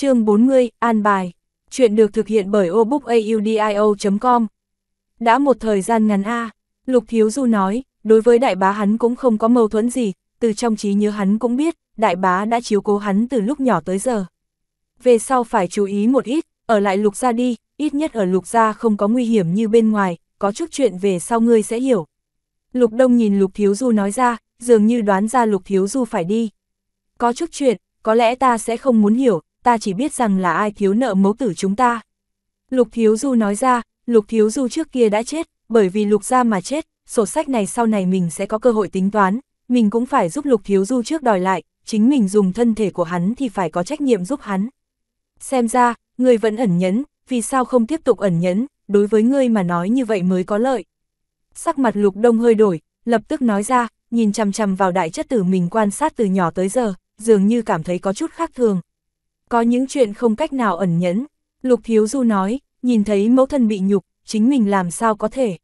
Chương 40, An Bài. Chuyện được thực hiện bởi obookaudio.com. Đã một thời gian ngắn a, Lục Thiếu Du nói, đối với đại bá hắn cũng không có mâu thuẫn gì, từ trong trí nhớ hắn cũng biết, đại bá đã chiếu cố hắn từ lúc nhỏ tới giờ. Về sau phải chú ý một ít, ở lại Lục gia đi, ít nhất ở Lục gia không có nguy hiểm như bên ngoài, có chút chuyện về sau ngươi sẽ hiểu. Lục Đông nhìn Lục Thiếu Du nói ra, dường như đoán ra Lục Thiếu Du phải đi. Có chút chuyện, có lẽ ta sẽ không muốn hiểu, ta chỉ biết rằng là ai thiếu nợ mẫu tử chúng ta. Lục Thiếu Du nói ra, Lục Thiếu Du trước kia đã chết, bởi vì Lục gia mà chết, sổ sách này sau này mình sẽ có cơ hội tính toán, mình cũng phải giúp Lục Thiếu Du trước đòi lại, chính mình dùng thân thể của hắn thì phải có trách nhiệm giúp hắn. Xem ra, người vẫn ẩn nhẫn, vì sao không tiếp tục ẩn nhẫn, đối với ngươi mà nói như vậy mới có lợi. Sắc mặt Lục Đông hơi đổi, lập tức nói ra, nhìn chằm chằm vào đại chất tử mình quan sát từ nhỏ tới giờ, dường như cảm thấy có chút khác thường, có những chuyện không cách nào ẩn nhẫn. Lục Thiếu Du nói, nhìn thấy mẫu thân bị nhục, chính mình làm sao có thể.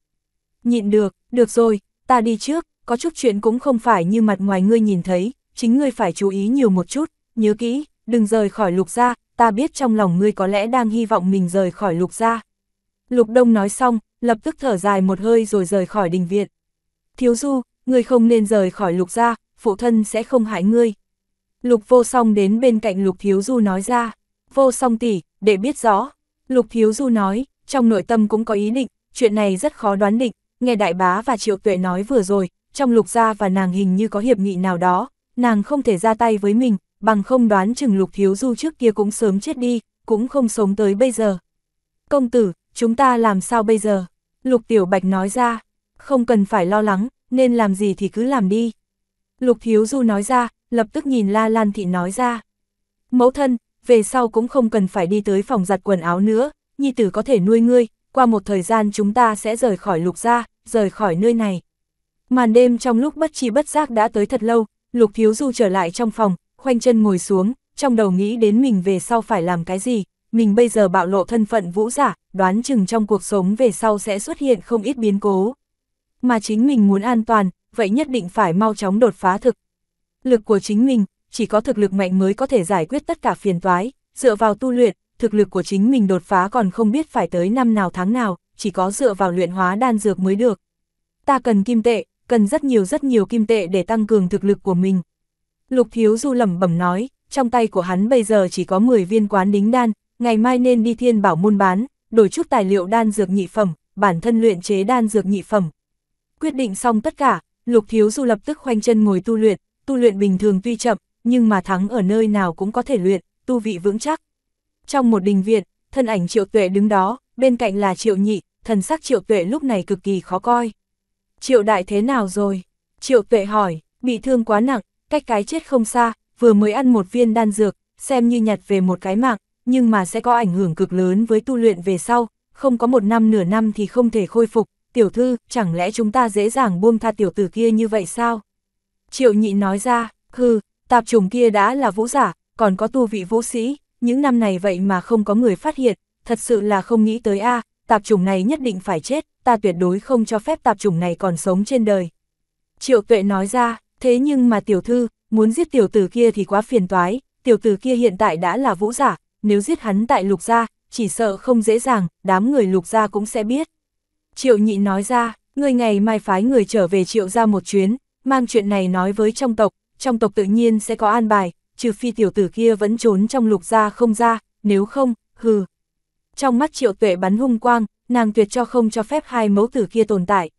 Nhịn được, được rồi, ta đi trước, có chút chuyện cũng không phải như mặt ngoài ngươi nhìn thấy, chính ngươi phải chú ý nhiều một chút, nhớ kỹ, đừng rời khỏi lục gia, ta biết trong lòng ngươi có lẽ đang hy vọng mình rời khỏi lục gia. Lục Đông nói xong, lập tức thở dài một hơi rồi rời khỏi đình viện. Thiếu Du, ngươi không nên rời khỏi lục gia, phụ thân sẽ không hại ngươi, Lục vô song đến bên cạnh lục thiếu du nói ra, vô song tỷ, để biết rõ. Lục thiếu du nói, trong nội tâm cũng có ý định, chuyện này rất khó đoán định, nghe đại bá và triệu tuệ nói vừa rồi, trong lục gia và nàng hình như có hiệp nghị nào đó, nàng không thể ra tay với mình, bằng không đoán chừng lục thiếu du trước kia cũng sớm chết đi, cũng không sống tới bây giờ. Công tử, chúng ta làm sao bây giờ? Lục tiểu bạch nói ra, không cần phải lo lắng, nên làm gì thì cứ làm đi. Lục thiếu du nói ra, lập tức nhìn La Lan Thị nói ra. Mẫu thân, về sau cũng không cần phải đi tới phòng giặt quần áo nữa, nhi tử có thể nuôi ngươi, qua một thời gian chúng ta sẽ rời khỏi lục gia, rời khỏi nơi này. Màn đêm trong lúc bất chi bất giác đã tới thật lâu, lục thiếu du trở lại trong phòng, khoanh chân ngồi xuống, trong đầu nghĩ đến mình về sau phải làm cái gì, mình bây giờ bạo lộ thân phận vũ giả, đoán chừng trong cuộc sống về sau sẽ xuất hiện không ít biến cố. Mà chính mình muốn an toàn, vậy nhất định phải mau chóng đột phá thực, lực của chính mình, chỉ có thực lực mạnh mới có thể giải quyết tất cả phiền toái, dựa vào tu luyện, thực lực của chính mình đột phá còn không biết phải tới năm nào tháng nào, chỉ có dựa vào luyện hóa đan dược mới được. Ta cần kim tệ, cần rất nhiều rất nhiều kim tệ để tăng cường thực lực của mình. Lục Thiếu Du lẩm bẩm nói, trong tay của hắn bây giờ chỉ có 10 viên quán đính đan, ngày mai nên đi thiên bảo môn bán, đổi chút tài liệu đan dược nhị phẩm, bản thân luyện chế đan dược nhị phẩm. Quyết định xong tất cả, Lục Thiếu Du lập tức khoanh chân ngồi tu luyện, tu luyện bình thường tuy chậm, nhưng mà thắng ở nơi nào cũng có thể luyện, tu vị vững chắc. Trong một đình viện, thân ảnh triệu tuệ đứng đó, bên cạnh là triệu nhị, thần sắc triệu tuệ lúc này cực kỳ khó coi. Triệu đại thế nào rồi? Triệu tuệ hỏi, bị thương quá nặng, cách cái chết không xa, vừa mới ăn một viên đan dược, xem như nhặt về một cái mạng, nhưng mà sẽ có ảnh hưởng cực lớn với tu luyện về sau, không có một năm nửa năm thì không thể khôi phục, tiểu thư, chẳng lẽ chúng ta dễ dàng buông tha tiểu tử kia như vậy sao? Triệu nhị nói ra, hừ, tạp trùng kia đã là vũ giả, còn có tu vị vũ sĩ, những năm này vậy mà không có người phát hiện, thật sự là không nghĩ tới a tạp trùng này nhất định phải chết, ta tuyệt đối không cho phép tạp trùng này còn sống trên đời. Triệu tuệ nói ra, thế nhưng mà tiểu thư, muốn giết tiểu tử kia thì quá phiền toái, tiểu tử kia hiện tại đã là vũ giả, nếu giết hắn tại lục gia, chỉ sợ không dễ dàng, đám người lục gia cũng sẽ biết. Triệu nhị nói ra, người ngày mai phái người trở về triệu gia một chuyến, mang chuyện này nói với trong tộc, trong tộc tự nhiên sẽ có an bài, trừ phi tiểu tử kia vẫn trốn trong lục gia không ra, nếu không, hừ. Trong mắt triệu tuệ bắn hung quang, nàng tuyệt cho không cho phép hai mẫu tử kia tồn tại.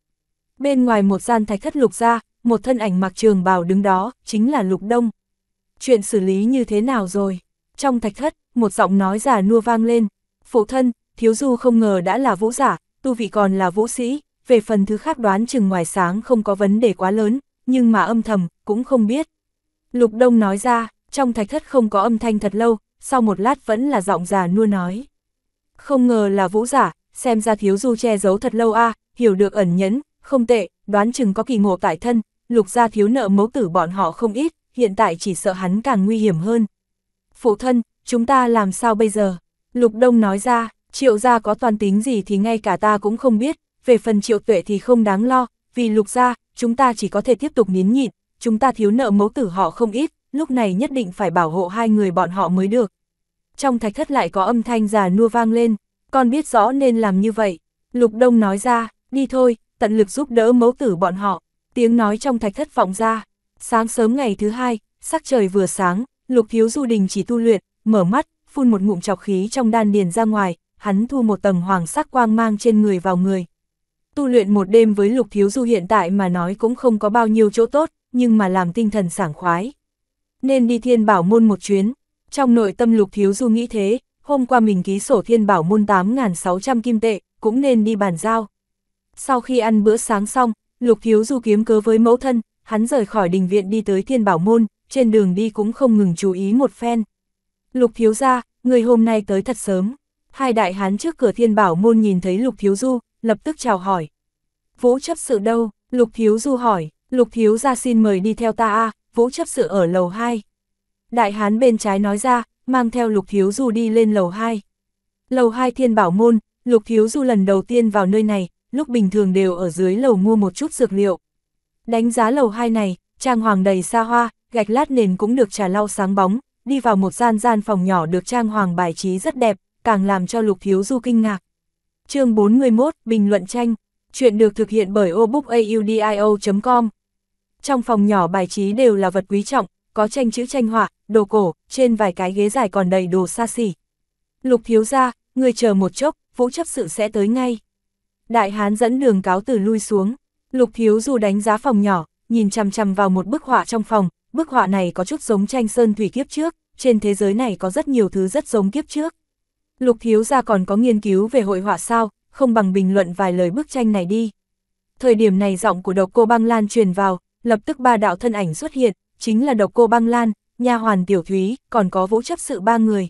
Bên ngoài một gian thạch thất lục gia, một thân ảnh mặc trường bào đứng đó, chính là lục đông. Chuyện xử lý như thế nào rồi? Trong thạch thất, một giọng nói giả nua vang lên. Phụ thân, thiếu du không ngờ đã là vũ giả, tu vị còn là vũ sĩ, về phần thứ khác đoán chừng ngoài sáng không có vấn đề quá lớn, nhưng mà âm thầm, cũng không biết. Lục Đông nói ra, trong thạch thất không có âm thanh thật lâu, sau một lát vẫn là giọng già nua nói. Không ngờ là vũ giả, xem ra thiếu du che giấu thật lâu a à, hiểu được ẩn nhẫn, không tệ, đoán chừng có kỳ ngộ tại thân, lục gia thiếu nợ mấu tử bọn họ không ít, hiện tại chỉ sợ hắn càng nguy hiểm hơn. Phụ thân, chúng ta làm sao bây giờ? Lục Đông nói ra, triệu gia có toàn tính gì thì ngay cả ta cũng không biết, về phần triệu tuệ thì không đáng lo, vì lục gia, chúng ta chỉ có thể tiếp tục nín nhịn, chúng ta thiếu nợ mẫu tử họ không ít, lúc này nhất định phải bảo hộ hai người bọn họ mới được. Trong thạch thất lại có âm thanh già nua vang lên, con biết rõ nên làm như vậy. Lục Đông nói ra, đi thôi, tận lực giúp đỡ mẫu tử bọn họ. Tiếng nói trong thạch thất vọng ra. Sáng sớm ngày thứ hai, sắc trời vừa sáng, Lục Thiếu Du Đình chỉ tu luyện, mở mắt, phun một ngụm chọc khí trong đan điền ra ngoài, hắn thu một tầng hoàng sắc quang mang trên người vào người, tu luyện một đêm với Lục Thiếu Du hiện tại mà nói cũng không có bao nhiêu chỗ tốt, nhưng mà làm tinh thần sảng khoái. Nên đi thiên bảo môn một chuyến, trong nội tâm Lục Thiếu Du nghĩ thế, hôm qua mình ký sổ thiên bảo môn 8.600 kim tệ, cũng nên đi bàn giao. Sau khi ăn bữa sáng xong, Lục Thiếu Du kiếm cớ với mẫu thân, hắn rời khỏi đình viện đi tới thiên bảo môn, trên đường đi cũng không ngừng chú ý một phen. Lục Thiếu ra, người hôm nay tới thật sớm. Hai đại hán trước cửa thiên bảo môn nhìn thấy Lục Thiếu Du, lập tức chào hỏi. Vũ chấp sự đâu? Lục thiếu du hỏi, lục thiếu ra xin mời đi theo ta a vũ chấp sự ở lầu 2. Đại hán bên trái nói ra, mang theo lục thiếu du đi lên lầu 2. Lầu 2 thiên bảo môn, lục thiếu du lần đầu tiên vào nơi này, lúc bình thường đều ở dưới lầu mua một chút dược liệu. Đánh giá lầu 2 này, trang hoàng đầy xa hoa, gạch lát nền cũng được trà lau sáng bóng, đi vào một gian gian phòng nhỏ được trang hoàng bài trí rất đẹp, càng làm cho lục thiếu du kinh ngạc chương 41, bình luận tranh, chuyện được thực hiện bởi obookaudio.com. Trong phòng nhỏ bài trí đều là vật quý trọng, có tranh chữ tranh họa, đồ cổ, trên vài cái ghế dài còn đầy đồ xa xỉ. Lục thiếu ra, người chờ một chốc, vũ chấp sự sẽ tới ngay. Đại hán dẫn đường cáo từ lui xuống, lục thiếu dù đánh giá phòng nhỏ, nhìn chằm chằm vào một bức họa trong phòng, bức họa này có chút giống tranh sơn thủy kiếp trước, trên thế giới này có rất nhiều thứ rất giống kiếp trước. Lục Thiếu Gia còn có nghiên cứu về hội họa sao, không bằng bình luận vài lời bức tranh này đi. Thời điểm này giọng của độc cô băng lan truyền vào, lập tức ba đạo thân ảnh xuất hiện, chính là độc cô băng lan, nha hoàn tiểu thúy, còn có vũ chấp sự ba người.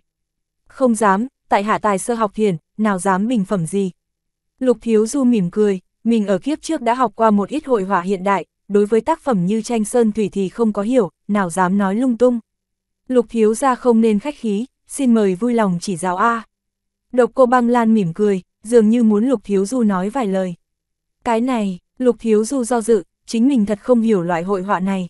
Không dám, tại hạ tài sơ học thiền, nào dám bình phẩm gì. Lục Thiếu Du mỉm cười, mình ở kiếp trước đã học qua một ít hội họa hiện đại, đối với tác phẩm như tranh sơn thủy thì không có hiểu, nào dám nói lung tung. Lục Thiếu Gia không nên khách khí, xin mời vui lòng chỉ giáo A. Độc cô băng lan mỉm cười, dường như muốn Lục Thiếu Du nói vài lời. Cái này, Lục Thiếu Du do dự, chính mình thật không hiểu loại hội họa này.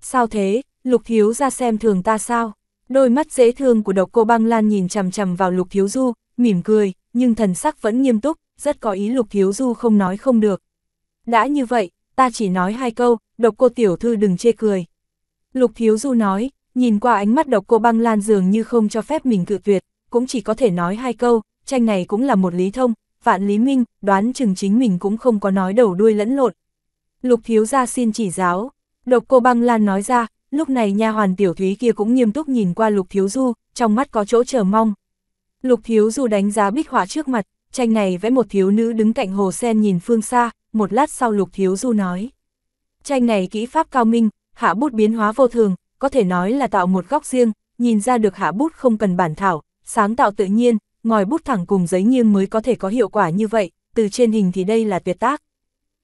Sao thế, Lục Thiếu ra xem thường ta sao? Đôi mắt dễ thương của độc cô băng lan nhìn chằm chằm vào Lục Thiếu Du, mỉm cười, nhưng thần sắc vẫn nghiêm túc, rất có ý Lục Thiếu Du không nói không được. Đã như vậy, ta chỉ nói hai câu, độc cô tiểu thư đừng chê cười. Lục Thiếu Du nói, nhìn qua ánh mắt độc cô băng lan dường như không cho phép mình cự tuyệt, cũng chỉ có thể nói hai câu, tranh này cũng là một lý thông, vạn lý minh, đoán chừng chính mình cũng không có nói đầu đuôi lẫn lộn. Lục thiếu gia xin chỉ giáo, độc cô băng lan nói ra, lúc này nha hoàn tiểu thúy kia cũng nghiêm túc nhìn qua lục thiếu du, trong mắt có chỗ chờ mong. Lục thiếu du đánh giá bích họa trước mặt, tranh này vẽ một thiếu nữ đứng cạnh hồ sen nhìn phương xa, một lát sau lục thiếu du nói. Tranh này kỹ pháp cao minh, hạ bút biến hóa vô thường, có thể nói là tạo một góc riêng, nhìn ra được hạ bút không cần bản thảo, sáng tạo tự nhiên, ngòi bút thẳng cùng giấy nghiêng mới có thể có hiệu quả như vậy, từ trên hình thì đây là tuyệt tác.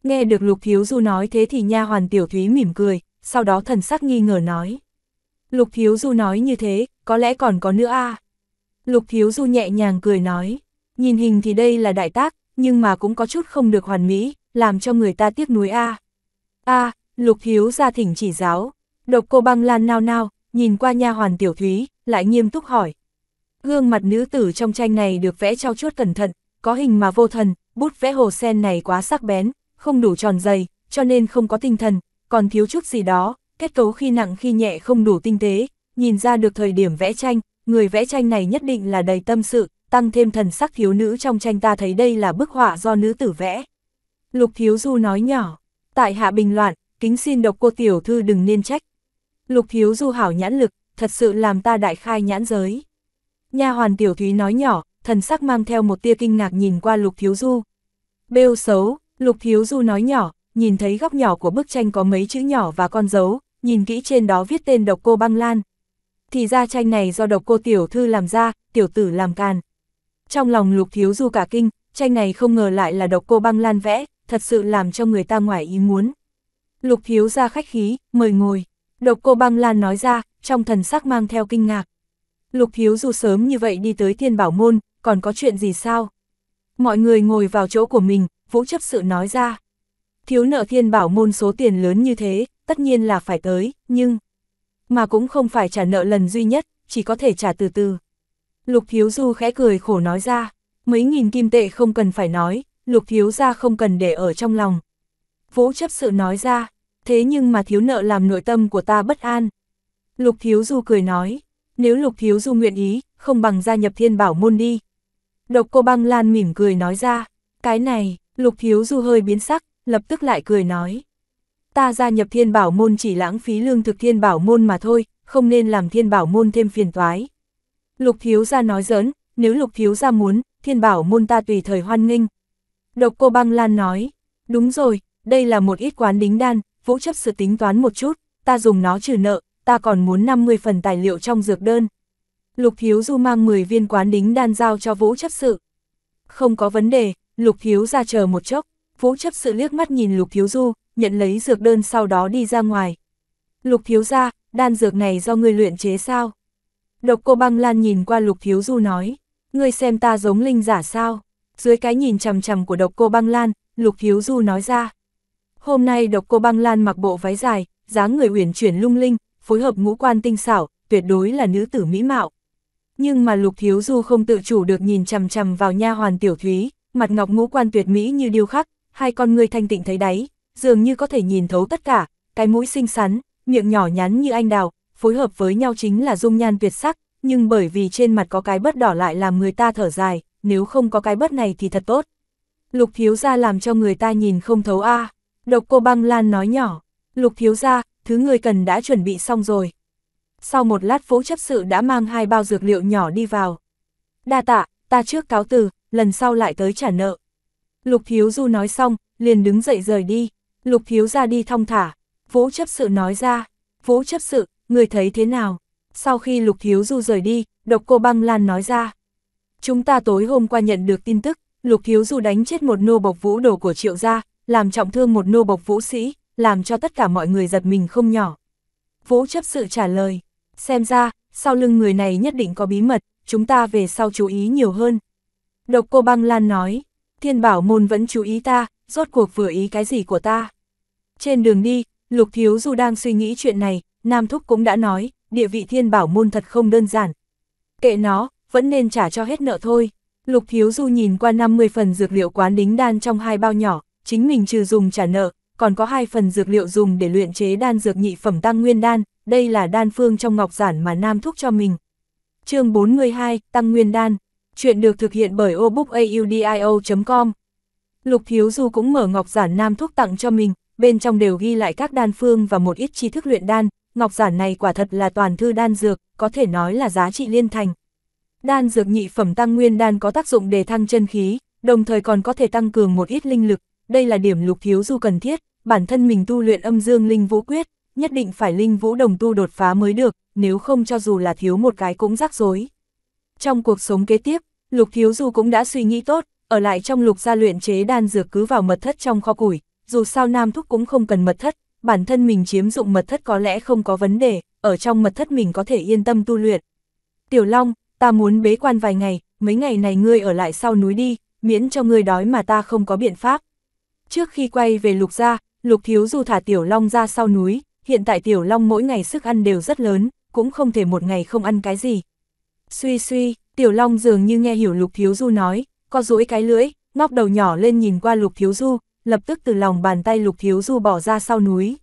Nghe được Lục Thiếu Du nói thế thì nha hoàn tiểu thúy mỉm cười, sau đó thần sắc nghi ngờ nói. Lục Thiếu Du nói như thế, có lẽ còn có nữa a Lục Thiếu Du nhẹ nhàng cười nói, nhìn hình thì đây là đại tác, nhưng mà cũng có chút không được hoàn mỹ, làm cho người ta tiếc nuối a a Lục Thiếu ra thỉnh chỉ giáo, độc cô băng lan nao nao, nhìn qua nha hoàn tiểu thúy, lại nghiêm túc hỏi, Gương mặt nữ tử trong tranh này được vẽ trao chuốt cẩn thận, có hình mà vô thần, bút vẽ hồ sen này quá sắc bén, không đủ tròn dày, cho nên không có tinh thần, còn thiếu chút gì đó, kết cấu khi nặng khi nhẹ không đủ tinh tế, nhìn ra được thời điểm vẽ tranh, người vẽ tranh này nhất định là đầy tâm sự, tăng thêm thần sắc thiếu nữ trong tranh ta thấy đây là bức họa do nữ tử vẽ. Lục Thiếu Du nói nhỏ, tại hạ bình loạn, kính xin độc cô tiểu thư đừng nên trách. Lục Thiếu Du hảo nhãn lực, thật sự làm ta đại khai nhãn giới. Nha hoàn tiểu thúy nói nhỏ, thần sắc mang theo một tia kinh ngạc nhìn qua lục thiếu du. Bêu xấu, lục thiếu du nói nhỏ, nhìn thấy góc nhỏ của bức tranh có mấy chữ nhỏ và con dấu, nhìn kỹ trên đó viết tên độc cô băng lan. Thì ra tranh này do độc cô tiểu thư làm ra, tiểu tử làm càn. Trong lòng lục thiếu du cả kinh, tranh này không ngờ lại là độc cô băng lan vẽ, thật sự làm cho người ta ngoài ý muốn. Lục thiếu ra khách khí, mời ngồi. Độc cô băng lan nói ra, trong thần sắc mang theo kinh ngạc. Lục thiếu du sớm như vậy đi tới thiên bảo môn, còn có chuyện gì sao? Mọi người ngồi vào chỗ của mình, Vũ chấp sự nói ra. Thiếu nợ thiên bảo môn số tiền lớn như thế, tất nhiên là phải tới, nhưng... Mà cũng không phải trả nợ lần duy nhất, chỉ có thể trả từ từ. Lục thiếu Du khẽ cười khổ nói ra, mấy nghìn kim tệ không cần phải nói, Lục thiếu ra không cần để ở trong lòng. Vũ chấp sự nói ra, thế nhưng mà thiếu nợ làm nội tâm của ta bất an. Lục thiếu Du cười nói, nếu Lục Thiếu Du nguyện ý, không bằng gia nhập thiên bảo môn đi. Độc cô băng lan mỉm cười nói ra, cái này, Lục Thiếu Du hơi biến sắc, lập tức lại cười nói. Ta gia nhập thiên bảo môn chỉ lãng phí lương thực thiên bảo môn mà thôi, không nên làm thiên bảo môn thêm phiền toái. Lục Thiếu Gia nói giỡn, nếu Lục Thiếu Gia muốn, thiên bảo môn ta tùy thời hoan nghênh. Độc cô băng lan nói, đúng rồi, đây là một ít quán đính đan, vũ chấp sự tính toán một chút, ta dùng nó trừ nợ, ta còn muốn 50 phần tài liệu trong dược đơn. Lục Thiếu Du mang 10 viên quán đính đan giao cho Vũ chấp sự. Không có vấn đề, Lục Thiếu ra chờ một chốc, Vũ chấp sự liếc mắt nhìn Lục Thiếu Du, nhận lấy dược đơn sau đó đi ra ngoài. Lục Thiếu ra, đan dược này do ngươi luyện chế sao? Độc cô băng lan nhìn qua Lục Thiếu Du nói, ngươi xem ta giống linh giả sao? Dưới cái nhìn chằm chằm của độc cô băng lan, Lục Thiếu Du nói ra. Hôm nay độc cô băng lan mặc bộ váy dài, dáng người uyển chuyển lung linh, phối hợp ngũ quan tinh xảo, tuyệt đối là nữ tử mỹ mạo. Nhưng mà Lục Thiếu Du không tự chủ được nhìn chằm chằm vào nha hoàn Tiểu Thúy, mặt ngọc ngũ quan tuyệt mỹ như điêu khắc, hai con người thanh tịnh thấy đáy, dường như có thể nhìn thấu tất cả, cái mũi xinh xắn, miệng nhỏ nhắn như anh đào, phối hợp với nhau chính là dung nhan tuyệt sắc, nhưng bởi vì trên mặt có cái bất đỏ lại làm người ta thở dài, nếu không có cái bất này thì thật tốt. Lục thiếu gia làm cho người ta nhìn không thấu a Độc cô băng lan nói nhỏ, lục thiếu gia, thứ người cần đã chuẩn bị xong rồi. Sau một lát phố chấp sự đã mang hai bao dược liệu nhỏ đi vào. Đa tạ, ta trước cáo từ, lần sau lại tới trả nợ. Lục Thiếu Du nói xong, liền đứng dậy rời đi. Lục Thiếu ra đi thong thả. Vũ chấp sự nói ra, Vũ chấp sự, người thấy thế nào? Sau khi Lục Thiếu Du rời đi, độc cô băng lan nói ra. Chúng ta tối hôm qua nhận được tin tức, Lục Thiếu Du đánh chết một nô bộc vũ đồ của triệu gia, làm trọng thương một nô bộc vũ sĩ, làm cho tất cả mọi người giật mình không nhỏ. Vũ chấp sự trả lời, xem ra, sau lưng người này nhất định có bí mật, chúng ta về sau chú ý nhiều hơn. Độc cô băng lan nói, thiên bảo môn vẫn chú ý ta, rốt cuộc vừa ý cái gì của ta. Trên đường đi, Lục Thiếu Du đang suy nghĩ chuyện này, Nam Thúc cũng đã nói, địa vị thiên bảo môn thật không đơn giản. Kệ nó, vẫn nên trả cho hết nợ thôi. Lục Thiếu Du nhìn qua 50 phần dược liệu quán đính đan trong hai bao nhỏ, chính mình trừ dùng trả nợ, còn có hai phần dược liệu dùng để luyện chế đan dược nhị phẩm tăng nguyên đan, đây là đan phương trong ngọc giản mà Nam thúc cho mình. chương 42, Tăng Nguyên Đan. Chuyện được thực hiện bởi obookaudio.com. Lục Thiếu Du cũng mở ngọc giản Nam thúc tặng cho mình, bên trong đều ghi lại các đan phương và một ít tri thức luyện đan, ngọc giản này quả thật là toàn thư đan dược, có thể nói là giá trị liên thành. Đan dược nhị phẩm tăng nguyên đan có tác dụng để thăng chân khí, đồng thời còn có thể tăng cường một ít linh lực, đây là điểm lục thiếu du cần thiết, bản thân mình tu luyện âm dương linh vũ quyết, nhất định phải linh vũ đồng tu đột phá mới được, nếu không cho dù là thiếu một cái cũng rắc rối. Trong cuộc sống kế tiếp, lục thiếu du cũng đã suy nghĩ tốt, ở lại trong lục gia luyện chế đan dược cứ vào mật thất trong kho củi, dù sao nam thúc cũng không cần mật thất, bản thân mình chiếm dụng mật thất có lẽ không có vấn đề, ở trong mật thất mình có thể yên tâm tu luyện. Tiểu Long, ta muốn bế quan vài ngày, mấy ngày này ngươi ở lại sau núi đi, miễn cho ngươi đói mà ta không có biện pháp. Trước khi quay về Lục gia, Lục Thiếu Du thả Tiểu Long ra sau núi, hiện tại Tiểu Long mỗi ngày sức ăn đều rất lớn, cũng không thể một ngày không ăn cái gì. Suy suy, Tiểu Long dường như nghe hiểu Lục Thiếu Du nói, có duỗi cái lưỡi, ngóc đầu nhỏ lên nhìn qua Lục Thiếu Du, lập tức từ lòng bàn tay Lục Thiếu Du bỏ ra sau núi.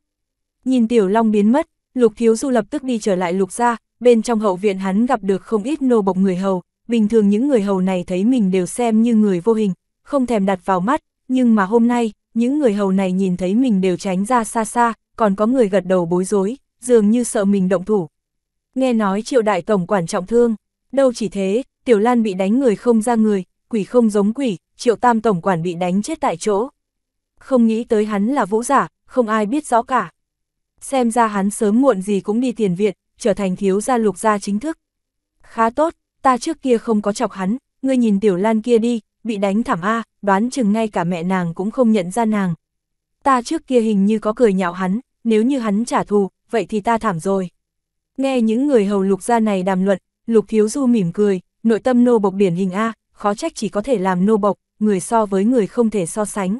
Nhìn Tiểu Long biến mất, Lục Thiếu Du lập tức đi trở lại Lục gia, bên trong hậu viện hắn gặp được không ít nô bộc người hầu, bình thường những người hầu này thấy mình đều xem như người vô hình, không thèm đặt vào mắt, nhưng mà hôm nay, những người hầu này nhìn thấy mình đều tránh ra xa xa, còn có người gật đầu bối rối, dường như sợ mình động thủ. Nghe nói triệu đại tổng quản trọng thương, đâu chỉ thế, Tiểu Lan bị đánh người không ra người, quỷ không giống quỷ, triệu tam tổng quản bị đánh chết tại chỗ. Không nghĩ tới hắn là vũ giả, không ai biết rõ cả. Xem ra hắn sớm muộn gì cũng đi tiền viện, trở thành thiếu gia lục gia chính thức. Khá tốt, ta trước kia không có chọc hắn, ngươi nhìn Tiểu Lan kia đi, bị đánh thảm A, đoán chừng ngay cả mẹ nàng cũng không nhận ra nàng. Ta trước kia hình như có cười nhạo hắn, nếu như hắn trả thù, vậy thì ta thảm rồi. Nghe những người hầu lục gia này đàm luận, lục thiếu du mỉm cười, nội tâm nô bộc điển hình A, khó trách chỉ có thể làm nô bộc, người so với người không thể so sánh.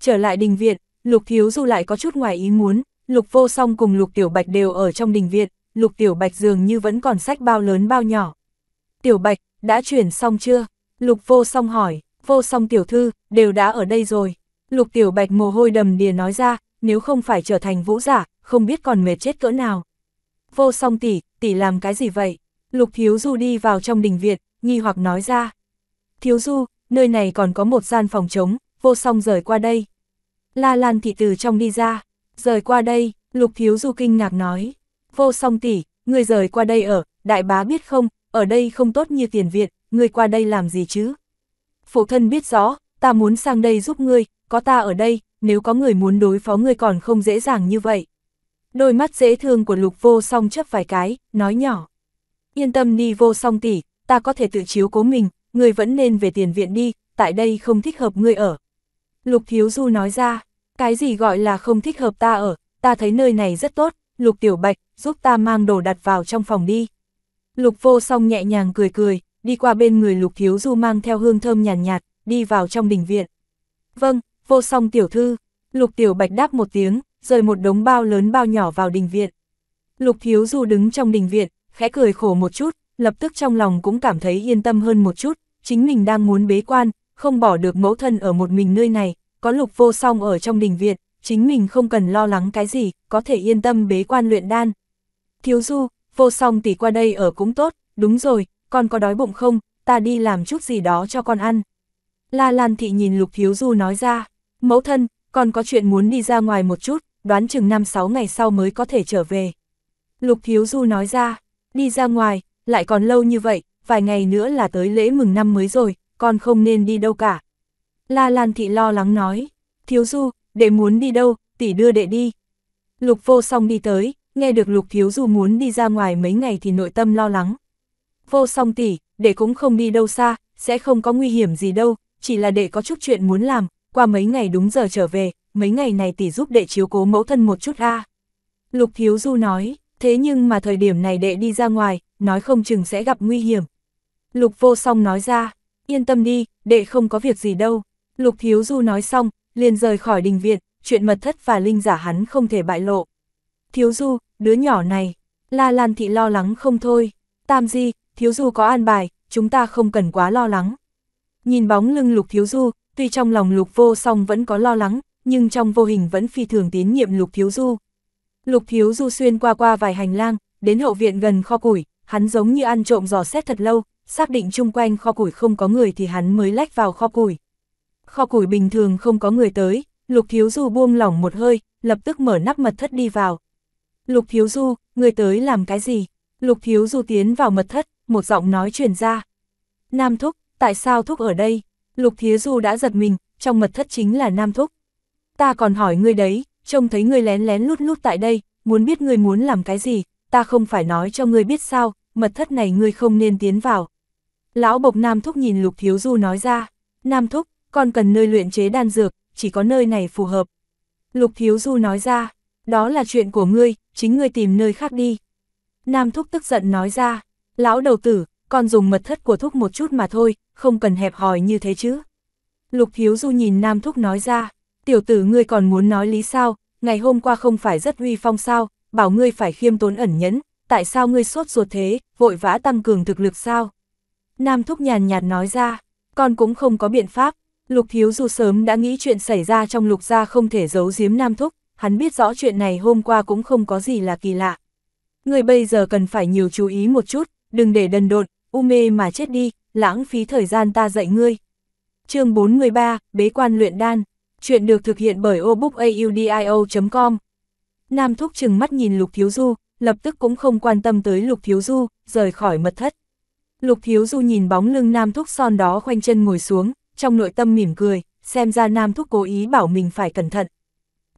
Trở lại đình viện, lục thiếu du lại có chút ngoài ý muốn, lục vô song cùng lục tiểu bạch đều ở trong đình viện, lục tiểu bạch dường như vẫn còn sách bao lớn bao nhỏ. Tiểu bạch, đã chuyển xong chưa? Lục vô song hỏi vô song tiểu thư, đều đã ở đây rồi. Lục tiểu bạch mồ hôi đầm đìa nói ra, nếu không phải trở thành vũ giả, không biết còn mệt chết cỡ nào. Vô song tỷ, tỷ làm cái gì vậy? Lục thiếu du đi vào trong đình viện nghi hoặc nói ra. Thiếu du, nơi này còn có một gian phòng trống, vô song rời qua đây. La Lan thị từ trong đi ra, rời qua đây, lục thiếu du kinh ngạc nói. Vô song tỷ, người rời qua đây ở, đại bá biết không, ở đây không tốt như tiền viện, người qua đây làm gì chứ? phụ thân biết rõ, ta muốn sang đây giúp ngươi, có ta ở đây, nếu có người muốn đối phó ngươi còn không dễ dàng như vậy. Đôi mắt dễ thương của lục vô song chấp vài cái, nói nhỏ. Yên tâm đi vô song tỷ, ta có thể tự chiếu cố mình, ngươi vẫn nên về tiền viện đi, tại đây không thích hợp ngươi ở. Lục thiếu du nói ra, cái gì gọi là không thích hợp ta ở, ta thấy nơi này rất tốt, lục tiểu bạch, giúp ta mang đồ đặt vào trong phòng đi. Lục vô song nhẹ nhàng cười cười, đi qua bên người Lục Thiếu Du mang theo hương thơm nhàn nhạt, nhạt, đi vào trong đình viện. Vâng, vô song tiểu thư, Lục Tiểu Bạch đáp một tiếng, rời một đống bao lớn bao nhỏ vào đình viện. Lục Thiếu Du đứng trong đình viện, khẽ cười khổ một chút, lập tức trong lòng cũng cảm thấy yên tâm hơn một chút, chính mình đang muốn bế quan, không bỏ được mẫu thân ở một mình nơi này, có lục vô song ở trong đình viện, chính mình không cần lo lắng cái gì, có thể yên tâm bế quan luyện đan. Thiếu Du, vô song tỷ qua đây ở cũng tốt, đúng rồi, con có đói bụng không, ta đi làm chút gì đó cho con ăn. La Lan Thị nhìn Lục Thiếu Du nói ra, mẫu thân, con có chuyện muốn đi ra ngoài một chút, đoán chừng 5-6 ngày sau mới có thể trở về. Lục Thiếu Du nói ra, đi ra ngoài, lại còn lâu như vậy, vài ngày nữa là tới lễ mừng năm mới rồi, con không nên đi đâu cả. La Lan Thị lo lắng nói, Thiếu Du, đệ muốn đi đâu, tỷ đưa đệ đi. Lục vô song đi tới, nghe được Lục Thiếu Du muốn đi ra ngoài mấy ngày thì nội tâm lo lắng vô song tỷ, đệ cũng không đi đâu xa, sẽ không có nguy hiểm gì đâu, chỉ là để có chút chuyện muốn làm, qua mấy ngày đúng giờ trở về, mấy ngày này tỷ giúp đệ chiếu cố mẫu thân một chút a. Lục Thiếu Du nói, thế nhưng mà thời điểm này đệ đi ra ngoài, nói không chừng sẽ gặp nguy hiểm. Lục vô song nói ra, yên tâm đi, đệ không có việc gì đâu. Lục Thiếu Du nói xong, liền rời khỏi đình viện, chuyện mật thất và linh giả hắn không thể bại lộ. Thiếu Du, đứa nhỏ này, La Lan Thị lo lắng không thôi. Tam Di, Thiếu Du có an bài, chúng ta không cần quá lo lắng. Nhìn bóng lưng Lục Thiếu Du, tuy trong lòng Lục Vô Song vẫn có lo lắng, nhưng trong vô hình vẫn phi thường tín nhiệm Lục Thiếu Du. Lục Thiếu Du xuyên qua qua vài hành lang, đến hậu viện gần kho củi, hắn giống như ăn trộm giò xét thật lâu, xác định chung quanh kho củi không có người thì hắn mới lách vào kho củi. Kho củi bình thường không có người tới, Lục Thiếu Du buông lỏng một hơi, lập tức mở nắp mật thất đi vào. Lục Thiếu Du, người tới làm cái gì? Lục Thiếu Du tiến vào mật thất, một giọng nói truyền ra. Nam Thúc, tại sao Thúc ở đây? Lục Thiế Du đã giật mình, trong mật thất chính là Nam Thúc. Ta còn hỏi ngươi đấy, trông thấy ngươi lén lén lút lút tại đây, muốn biết ngươi muốn làm cái gì, ta không phải nói cho ngươi biết sao, mật thất này ngươi không nên tiến vào. Lão Bộc Nam Thúc nhìn Lục Thiếu Du nói ra, Nam Thúc, con cần nơi luyện chế đan dược, chỉ có nơi này phù hợp. Lục Thiếu Du nói ra, đó là chuyện của ngươi, chính ngươi tìm nơi khác đi. Nam Thúc tức giận nói ra, Lão đầu tử, con dùng mật thất của thúc một chút mà thôi, không cần hẹp hòi như thế chứ. Lục thiếu Du nhìn Nam Thúc nói ra, tiểu tử ngươi còn muốn nói lý sao, ngày hôm qua không phải rất uy phong sao, bảo ngươi phải khiêm tốn ẩn nhẫn, tại sao ngươi sốt ruột thế, vội vã tăng cường thực lực sao? Nam Thúc nhàn nhạt nói ra, con cũng không có biện pháp, Lục thiếu Du sớm đã nghĩ chuyện xảy ra trong lục gia không thể giấu giếm Nam Thúc, hắn biết rõ chuyện này hôm qua cũng không có gì là kỳ lạ. Người bây giờ cần phải nhiều chú ý một chút, đừng để đần độn, u mê mà chết đi, lãng phí thời gian ta dạy ngươi. chương 413, Bế quan luyện đan. Chuyện được thực hiện bởi obookaudio.com. Nam Thúc chừng mắt nhìn Lục Thiếu Du, lập tức cũng không quan tâm tới Lục Thiếu Du, rời khỏi mật thất. Lục Thiếu Du nhìn bóng lưng Nam Thúc son đó khoanh chân ngồi xuống, trong nội tâm mỉm cười, xem ra Nam Thúc cố ý bảo mình phải cẩn thận.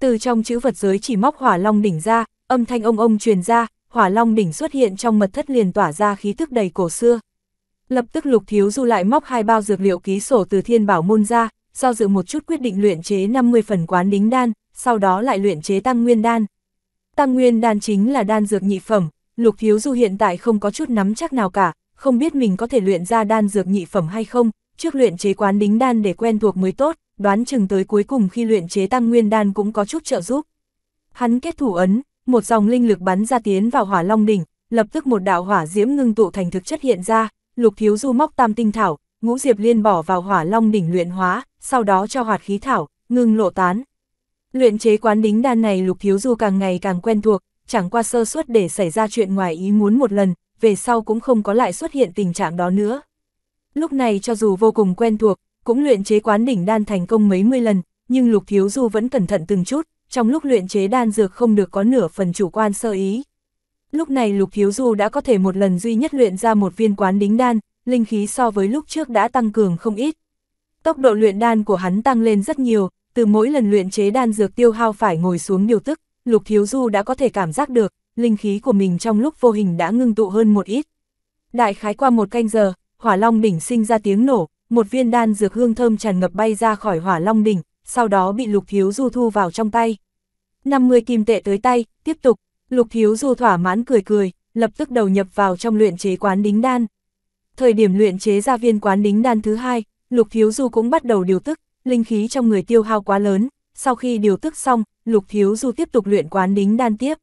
Từ trong chữ vật giới chỉ móc hỏa long đỉnh ra, âm thanh ông ông truyền ra, hỏa long đỉnh xuất hiện trong mật thất liền tỏa ra khí thức đầy cổ xưa. Lập tức lục thiếu du lại móc hai bao dược liệu ký sổ từ thiên bảo môn ra, do dự một chút quyết định luyện chế 50 phần quán đính đan, sau đó lại luyện chế tăng nguyên đan. Tăng nguyên đan chính là đan dược nhị phẩm, lục thiếu du hiện tại không có chút nắm chắc nào cả, không biết mình có thể luyện ra đan dược nhị phẩm hay không, trước luyện chế quán đính đan để quen thuộc mới tốt, đoán chừng tới cuối cùng khi luyện chế tăng nguyên đan cũng có chút trợ giúp. Hắn kết thủ ấn, một dòng linh lực bắn ra tiến vào hỏa long đỉnh, lập tức một đạo hỏa diễm ngưng tụ thành thực chất hiện ra, lục thiếu du móc tam tinh thảo, ngũ diệp liên bỏ vào hỏa long đỉnh luyện hóa, sau đó cho hoạt khí thảo, ngưng lộ tán. Luyện chế quán đính đan này lục thiếu du càng ngày càng quen thuộc, chẳng qua sơ suất để xảy ra chuyện ngoài ý muốn một lần, về sau cũng không có lại xuất hiện tình trạng đó nữa. Lúc này cho dù vô cùng quen thuộc, cũng luyện chế quán đỉnh đan thành công mấy mươi lần, nhưng lục thiếu du vẫn cẩn thận từng chút, trong lúc luyện chế đan dược không được có nửa phần chủ quan sơ ý. Lúc này Lục Thiếu Du đã có thể một lần duy nhất luyện ra một viên quán đính đan, linh khí so với lúc trước đã tăng cường không ít. Tốc độ luyện đan của hắn tăng lên rất nhiều, từ mỗi lần luyện chế đan dược tiêu hao phải ngồi xuống điều tức, Lục Thiếu Du đã có thể cảm giác được, linh khí của mình trong lúc vô hình đã ngưng tụ hơn một ít. Đại khái qua một canh giờ, hỏa long đỉnh sinh ra tiếng nổ, một viên đan dược hương thơm tràn ngập bay ra khỏi hỏa long đỉnh, sau đó bị Lục Thiếu Du thu vào trong tay. 50 kim tệ tới tay, tiếp tục, Lục thiếu Du thỏa mãn cười cười, lập tức đầu nhập vào trong luyện chế quán đính đan. Thời điểm luyện chế ra viên quán đính đan thứ hai, Lục thiếu Du cũng bắt đầu điều tức, linh khí trong người tiêu hao quá lớn, sau khi điều tức xong, Lục thiếu Du tiếp tục luyện quán đính đan tiếp.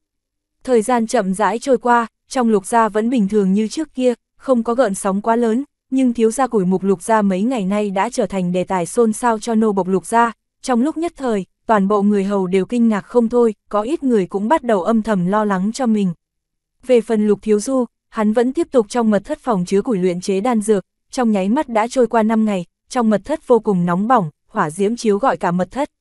Thời gian chậm rãi trôi qua, trong lục gia vẫn bình thường như trước kia, không có gợn sóng quá lớn, nhưng thiếu gia củi mục lục gia mấy ngày nay đã trở thành đề tài xôn xao cho nô bộc lục gia, trong lúc nhất thời, toàn bộ người hầu đều kinh ngạc không thôi, có ít người cũng bắt đầu âm thầm lo lắng cho mình. Về phần lục thiếu du, hắn vẫn tiếp tục trong mật thất phòng chứa củi luyện chế đan dược, trong nháy mắt đã trôi qua 5 ngày, trong mật thất vô cùng nóng bỏng, hỏa diễm chiếu gọi cả mật thất.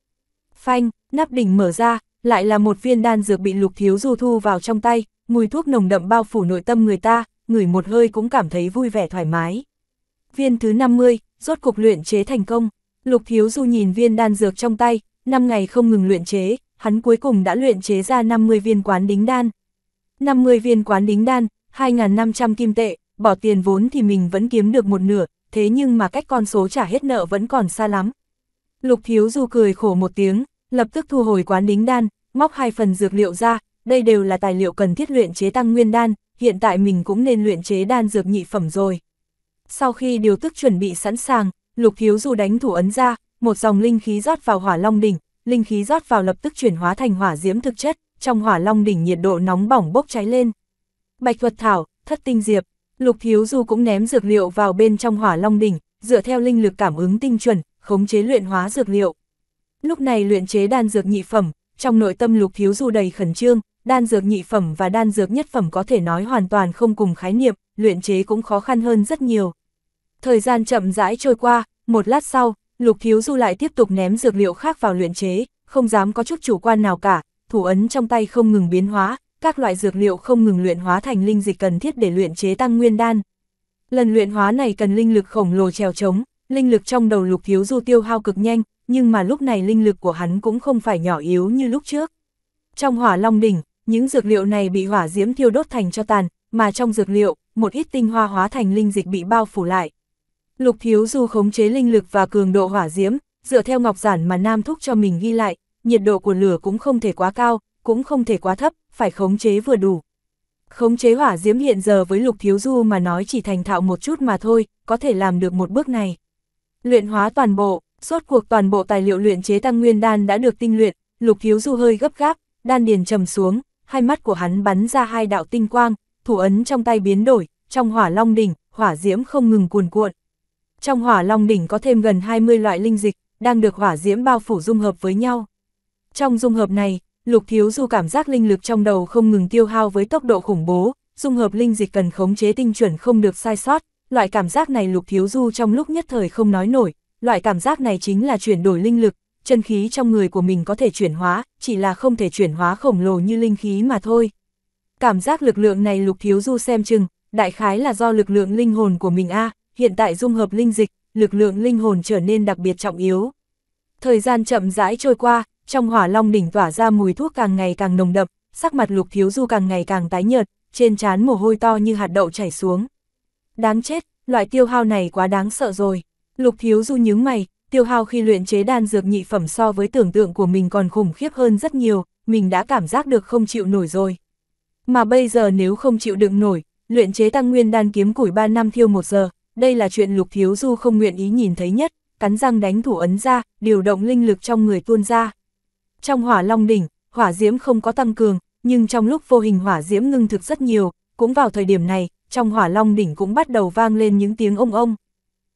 Phanh, nắp đỉnh mở ra, lại là một viên đan dược bị lục thiếu du thu vào trong tay, mùi thuốc nồng đậm bao phủ nội tâm người ta, người một hơi cũng cảm thấy vui vẻ thoải mái. Viên thứ 50, rốt cục luyện chế thành công, lục thiếu du nhìn viên đan dược trong tay, 5 ngày không ngừng luyện chế, hắn cuối cùng đã luyện chế ra 50 viên quán đính đan. 50 viên quán đính đan, 2.500 kim tệ, bỏ tiền vốn thì mình vẫn kiếm được một nửa, thế nhưng mà cách con số trả hết nợ vẫn còn xa lắm. Lục Thiếu Du cười khổ một tiếng, lập tức thu hồi quán đính đan, móc hai phần dược liệu ra, đây đều là tài liệu cần thiết luyện chế tăng nguyên đan, hiện tại mình cũng nên luyện chế đan dược nhị phẩm rồi. Sau khi điều tức chuẩn bị sẵn sàng, Lục Thiếu Du đánh thủ ấn ra, một dòng linh khí rót vào hỏa long đỉnh, linh khí rót vào lập tức chuyển hóa thành hỏa diễm thực chất, trong hỏa long đỉnh nhiệt độ nóng bỏng bốc cháy lên. Bạch thuật thảo, thất tinh diệp, Lục Thiếu Du cũng ném dược liệu vào bên trong hỏa long đỉnh, dựa theo linh lực cảm ứng tinh chuẩn, khống chế luyện hóa dược liệu. Lúc này luyện chế đan dược nhị phẩm, trong nội tâm Lục Thiếu Du đầy khẩn trương, đan dược nhị phẩm và đan dược nhất phẩm có thể nói hoàn toàn không cùng khái niệm, luyện chế cũng khó khăn hơn rất nhiều. Thời gian chậm rãi trôi qua, một lát sau, Lục Thiếu Du lại tiếp tục ném dược liệu khác vào luyện chế, không dám có chút chủ quan nào cả, thủ ấn trong tay không ngừng biến hóa, các loại dược liệu không ngừng luyện hóa thành linh dịch cần thiết để luyện chế tăng nguyên đan. Lần luyện hóa này cần linh lực khổng lồ trèo trống, linh lực trong đầu Lục Thiếu Du tiêu hao cực nhanh, nhưng mà lúc này linh lực của hắn cũng không phải nhỏ yếu như lúc trước. Trong hỏa long đỉnh, những dược liệu này bị hỏa diễm thiêu đốt thành cho tàn, mà trong dược liệu, một ít tinh hoa hóa thành linh dịch bị bao phủ lại, Lục Thiếu Du khống chế linh lực và cường độ hỏa diễm, dựa theo ngọc giản mà Nam Thúc cho mình ghi lại, nhiệt độ của lửa cũng không thể quá cao, cũng không thể quá thấp, phải khống chế vừa đủ. Khống chế hỏa diễm hiện giờ với Lục Thiếu Du mà nói chỉ thành thạo một chút mà thôi, có thể làm được một bước này. Luyện hóa toàn bộ, suốt cuộc toàn bộ tài liệu luyện chế tăng nguyên đan đã được tinh luyện, Lục Thiếu Du hơi gấp gáp, đan điền trầm xuống, hai mắt của hắn bắn ra hai đạo tinh quang, thủ ấn trong tay biến đổi, trong hỏa long đỉnh, hỏa diễm không ngừng cuồn cuộn trong hỏa long đỉnh có thêm gần 20 loại linh dịch, đang được hỏa diễm bao phủ dung hợp với nhau. Trong dung hợp này, Lục Thiếu Du cảm giác linh lực trong đầu không ngừng tiêu hao với tốc độ khủng bố, dung hợp linh dịch cần khống chế tinh chuẩn không được sai sót, loại cảm giác này Lục Thiếu Du trong lúc nhất thời không nói nổi, loại cảm giác này chính là chuyển đổi linh lực, chân khí trong người của mình có thể chuyển hóa, chỉ là không thể chuyển hóa khổng lồ như linh khí mà thôi. Cảm giác lực lượng này Lục Thiếu Du xem chừng, đại khái là do lực lượng linh hồn của mình a, à, hiện tại dung hợp linh dịch, lực lượng linh hồn trở nên đặc biệt trọng yếu. Thời gian chậm rãi trôi qua, trong hỏa long đỉnh tỏa ra mùi thuốc càng ngày càng nồng đậm, sắc mặt lục thiếu du càng ngày càng tái nhợt, trên trán mồ hôi to như hạt đậu chảy xuống. Đáng chết, loại tiêu hao này quá đáng sợ rồi. Lục thiếu du nhướng mày, tiêu hao khi luyện chế đan dược nhị phẩm so với tưởng tượng của mình còn khủng khiếp hơn rất nhiều, mình đã cảm giác được không chịu nổi rồi. Mà bây giờ nếu không chịu đựng nổi, luyện chế tăng nguyên đan kiếm củi 3 năm thiêu 1 giờ, đây là chuyện Lục Thiếu Du không nguyện ý nhìn thấy nhất, cắn răng đánh thủ ấn ra, điều động linh lực trong người tuôn ra. Trong hỏa long đỉnh, hỏa diễm không có tăng cường, nhưng trong lúc vô hình hỏa diễm ngưng thực rất nhiều, cũng vào thời điểm này, trong hỏa long đỉnh cũng bắt đầu vang lên những tiếng ông ông.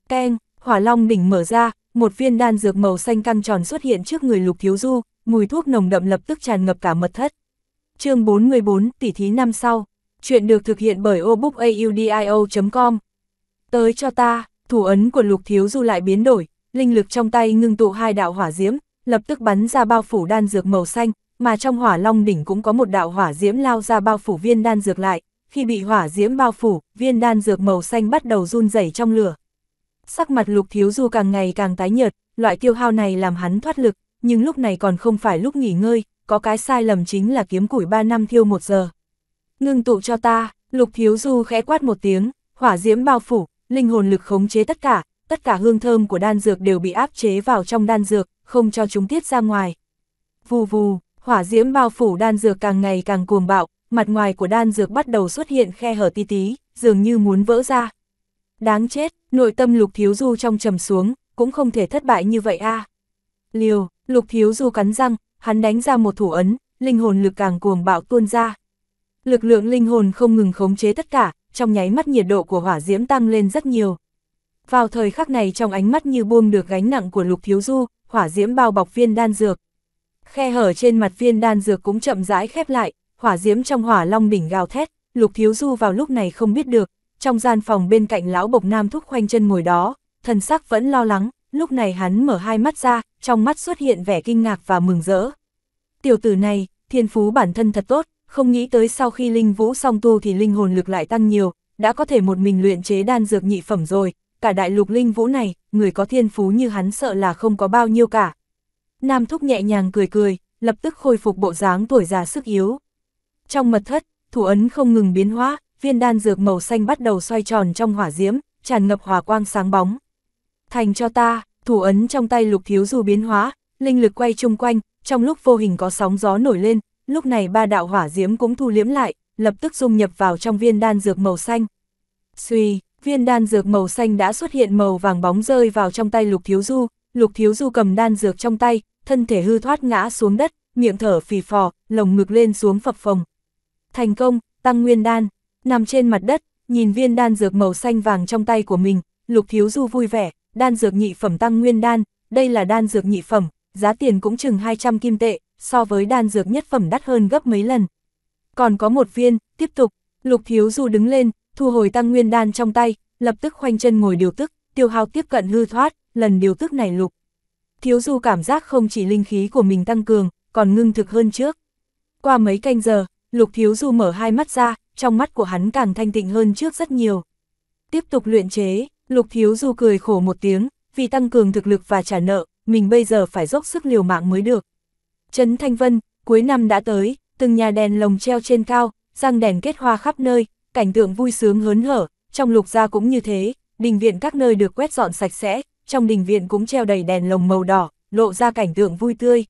Keng, hỏa long đỉnh mở ra, một viên đan dược màu xanh căng tròn xuất hiện trước người Lục Thiếu Du, mùi thuốc nồng đậm lập tức tràn ngập cả mật thất. Chương 414, tỷ thí năm sau. Chuyện được thực hiện bởi obookaudio.com Tới cho ta, thủ ấn của lục thiếu du lại biến đổi, linh lực trong tay ngưng tụ hai đạo hỏa diễm, lập tức bắn ra bao phủ đan dược màu xanh, mà trong hỏa long đỉnh cũng có một đạo hỏa diễm lao ra bao phủ viên đan dược lại, khi bị hỏa diễm bao phủ, viên đan dược màu xanh bắt đầu run rẩy trong lửa. Sắc mặt lục thiếu du càng ngày càng tái nhợt, loại tiêu hao này làm hắn thoát lực, nhưng lúc này còn không phải lúc nghỉ ngơi, có cái sai lầm chính là kiếm củi 3 năm thiêu 1 giờ. Ngưng tụ cho ta, lục thiếu du khẽ quát một tiếng, hỏa diễm bao phủ, linh hồn lực khống chế tất cả, tất cả hương thơm của đan dược đều bị áp chế vào trong đan dược, không cho chúng tiết ra ngoài. Vù vù, hỏa diễm bao phủ đan dược càng ngày càng cuồng bạo, mặt ngoài của đan dược bắt đầu xuất hiện khe hở tí tí, dường như muốn vỡ ra. Đáng chết, nội tâm lục thiếu du trong trầm xuống, cũng không thể thất bại như vậy a. Liều, lục thiếu du cắn răng, hắn đánh ra một thủ ấn, linh hồn lực càng cuồng bạo tuôn ra. Lực lượng linh hồn không ngừng khống chế tất cả, trong nháy mắt nhiệt độ của hỏa diễm tăng lên rất nhiều. Vào thời khắc này trong ánh mắt như buông được gánh nặng của Lục Thiếu Du, hỏa diễm bao bọc viên đan dược. Khe hở trên mặt viên đan dược cũng chậm rãi khép lại, hỏa diễm trong hỏa long đỉnh gào thét, Lục Thiếu Du vào lúc này không biết được, trong gian phòng bên cạnh lão Bộc Nam thúc khoanh chân ngồi đó, thần sắc vẫn lo lắng, lúc này hắn mở hai mắt ra, trong mắt xuất hiện vẻ kinh ngạc và mừng rỡ. Tiểu tử này, thiên phú bản thân thật tốt, không nghĩ tới sau khi linh vũ song tu thì linh hồn lực lại tăng nhiều, đã có thể một mình luyện chế đan dược nhị phẩm rồi, cả đại lục linh vũ này, người có thiên phú như hắn sợ là không có bao nhiêu cả. Nam Thúc nhẹ nhàng cười cười, lập tức khôi phục bộ dáng tuổi già sức yếu. Trong mật thất, thủ ấn không ngừng biến hóa, viên đan dược màu xanh bắt đầu xoay tròn trong hỏa diễm, tràn ngập hỏa quang sáng bóng. Thành cho ta, thủ ấn trong tay lục thiếu du biến hóa, linh lực quay chung quanh, trong lúc vô hình có sóng gió nổi lên, lúc này ba đạo hỏa diễm cũng thu liễm lại, lập tức dung nhập vào trong viên đan dược màu xanh. Suy, viên đan dược màu xanh đã xuất hiện màu vàng bóng rơi vào trong tay Lục Thiếu Du, Lục Thiếu Du cầm đan dược trong tay, thân thể hư thoát ngã xuống đất, miệng thở phì phò, lồng ngực lên xuống phập phồng. Thành công, tăng nguyên đan, nằm trên mặt đất, nhìn viên đan dược màu xanh vàng trong tay của mình, Lục Thiếu Du vui vẻ, đan dược nhị phẩm tăng nguyên đan, đây là đan dược nhị phẩm, giá tiền cũng chừng 200 kim tệ, so với đan dược nhất phẩm đắt hơn gấp mấy lần. Còn có một viên, tiếp tục, lục thiếu du đứng lên, thu hồi tăng nguyên đan trong tay, lập tức khoanh chân ngồi điều tức, tiêu hao tiếp cận hư thoát, lần điều tức này lục. Thiếu du cảm giác không chỉ linh khí của mình tăng cường, còn ngưng thực hơn trước. Qua mấy canh giờ, lục thiếu du mở hai mắt ra, trong mắt của hắn càng thanh tịnh hơn trước rất nhiều. Tiếp tục luyện chế, lục thiếu du cười khổ một tiếng, vì tăng cường thực lực và trả nợ, mình bây giờ phải dốc sức liều mạng mới được. Trấn Thanh Vân, cuối năm đã tới, từng nhà đèn lồng treo trên cao, răng đèn kết hoa khắp nơi, cảnh tượng vui sướng hớn hở, trong lục gia cũng như thế, đình viện các nơi được quét dọn sạch sẽ, trong đình viện cũng treo đầy đèn lồng màu đỏ, lộ ra cảnh tượng vui tươi.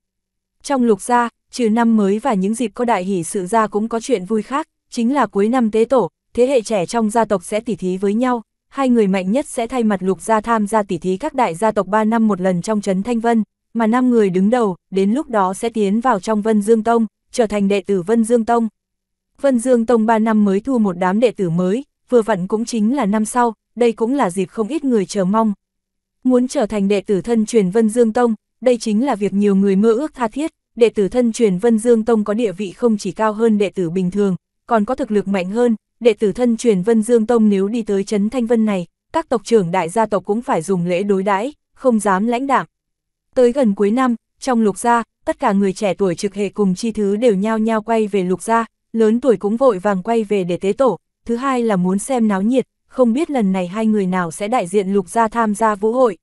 Trong lục gia, trừ năm mới và những dịp có đại hỷ sự ra cũng có chuyện vui khác, chính là cuối năm tế tổ, thế hệ trẻ trong gia tộc sẽ tỉ thí với nhau, hai người mạnh nhất sẽ thay mặt lục gia tham gia tỉ thí các đại gia tộc 3 năm một lần trong trấn Thanh Vân mà năm người đứng đầu, đến lúc đó sẽ tiến vào trong Vân Dương Tông, trở thành đệ tử Vân Dương Tông. Vân Dương Tông 3 năm mới thu một đám đệ tử mới, vừa vặn cũng chính là năm sau, đây cũng là dịp không ít người chờ mong. Muốn trở thành đệ tử thân truyền Vân Dương Tông, đây chính là việc nhiều người mơ ước tha thiết, đệ tử thân truyền Vân Dương Tông có địa vị không chỉ cao hơn đệ tử bình thường, còn có thực lực mạnh hơn, đệ tử thân truyền Vân Dương Tông nếu đi tới Trấn Thanh Vân này, các tộc trưởng đại gia tộc cũng phải dùng lễ đối đãi không dám lãnh đạm, Tới gần cuối năm, trong lục gia, tất cả người trẻ tuổi trực hệ cùng chi thứ đều nhao nhao quay về lục gia, lớn tuổi cũng vội vàng quay về để tế tổ, thứ hai là muốn xem náo nhiệt, không biết lần này hai người nào sẽ đại diện lục gia tham gia vũ hội.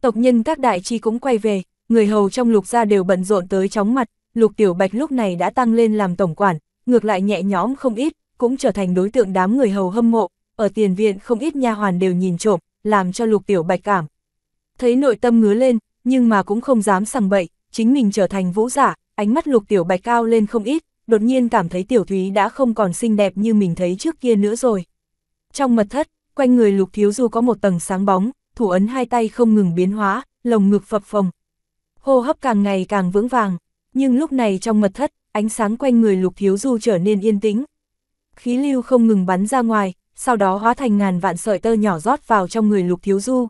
Tộc nhân các đại chi cũng quay về, người hầu trong lục gia đều bận rộn tới chóng mặt, lục tiểu bạch lúc này đã tăng lên làm tổng quản, ngược lại nhẹ nhõm không ít, cũng trở thành đối tượng đám người hầu hâm mộ, ở tiền viện không ít nha hoàn đều nhìn trộm, làm cho lục tiểu bạch cảm. Thấy nội tâm ngứa lên, nhưng mà cũng không dám sằng bậy, chính mình trở thành vũ giả, ánh mắt lục tiểu bạch cao lên không ít, đột nhiên cảm thấy tiểu thúy đã không còn xinh đẹp như mình thấy trước kia nữa rồi. Trong mật thất, quanh người lục thiếu du có một tầng sáng bóng, thủ ấn hai tay không ngừng biến hóa, lồng ngực phập phồng. Hô hấp càng ngày càng vững vàng, nhưng lúc này trong mật thất, ánh sáng quanh người lục thiếu du trở nên yên tĩnh. Khí lưu không ngừng bắn ra ngoài, sau đó hóa thành ngàn vạn sợi tơ nhỏ rót vào trong người lục thiếu du,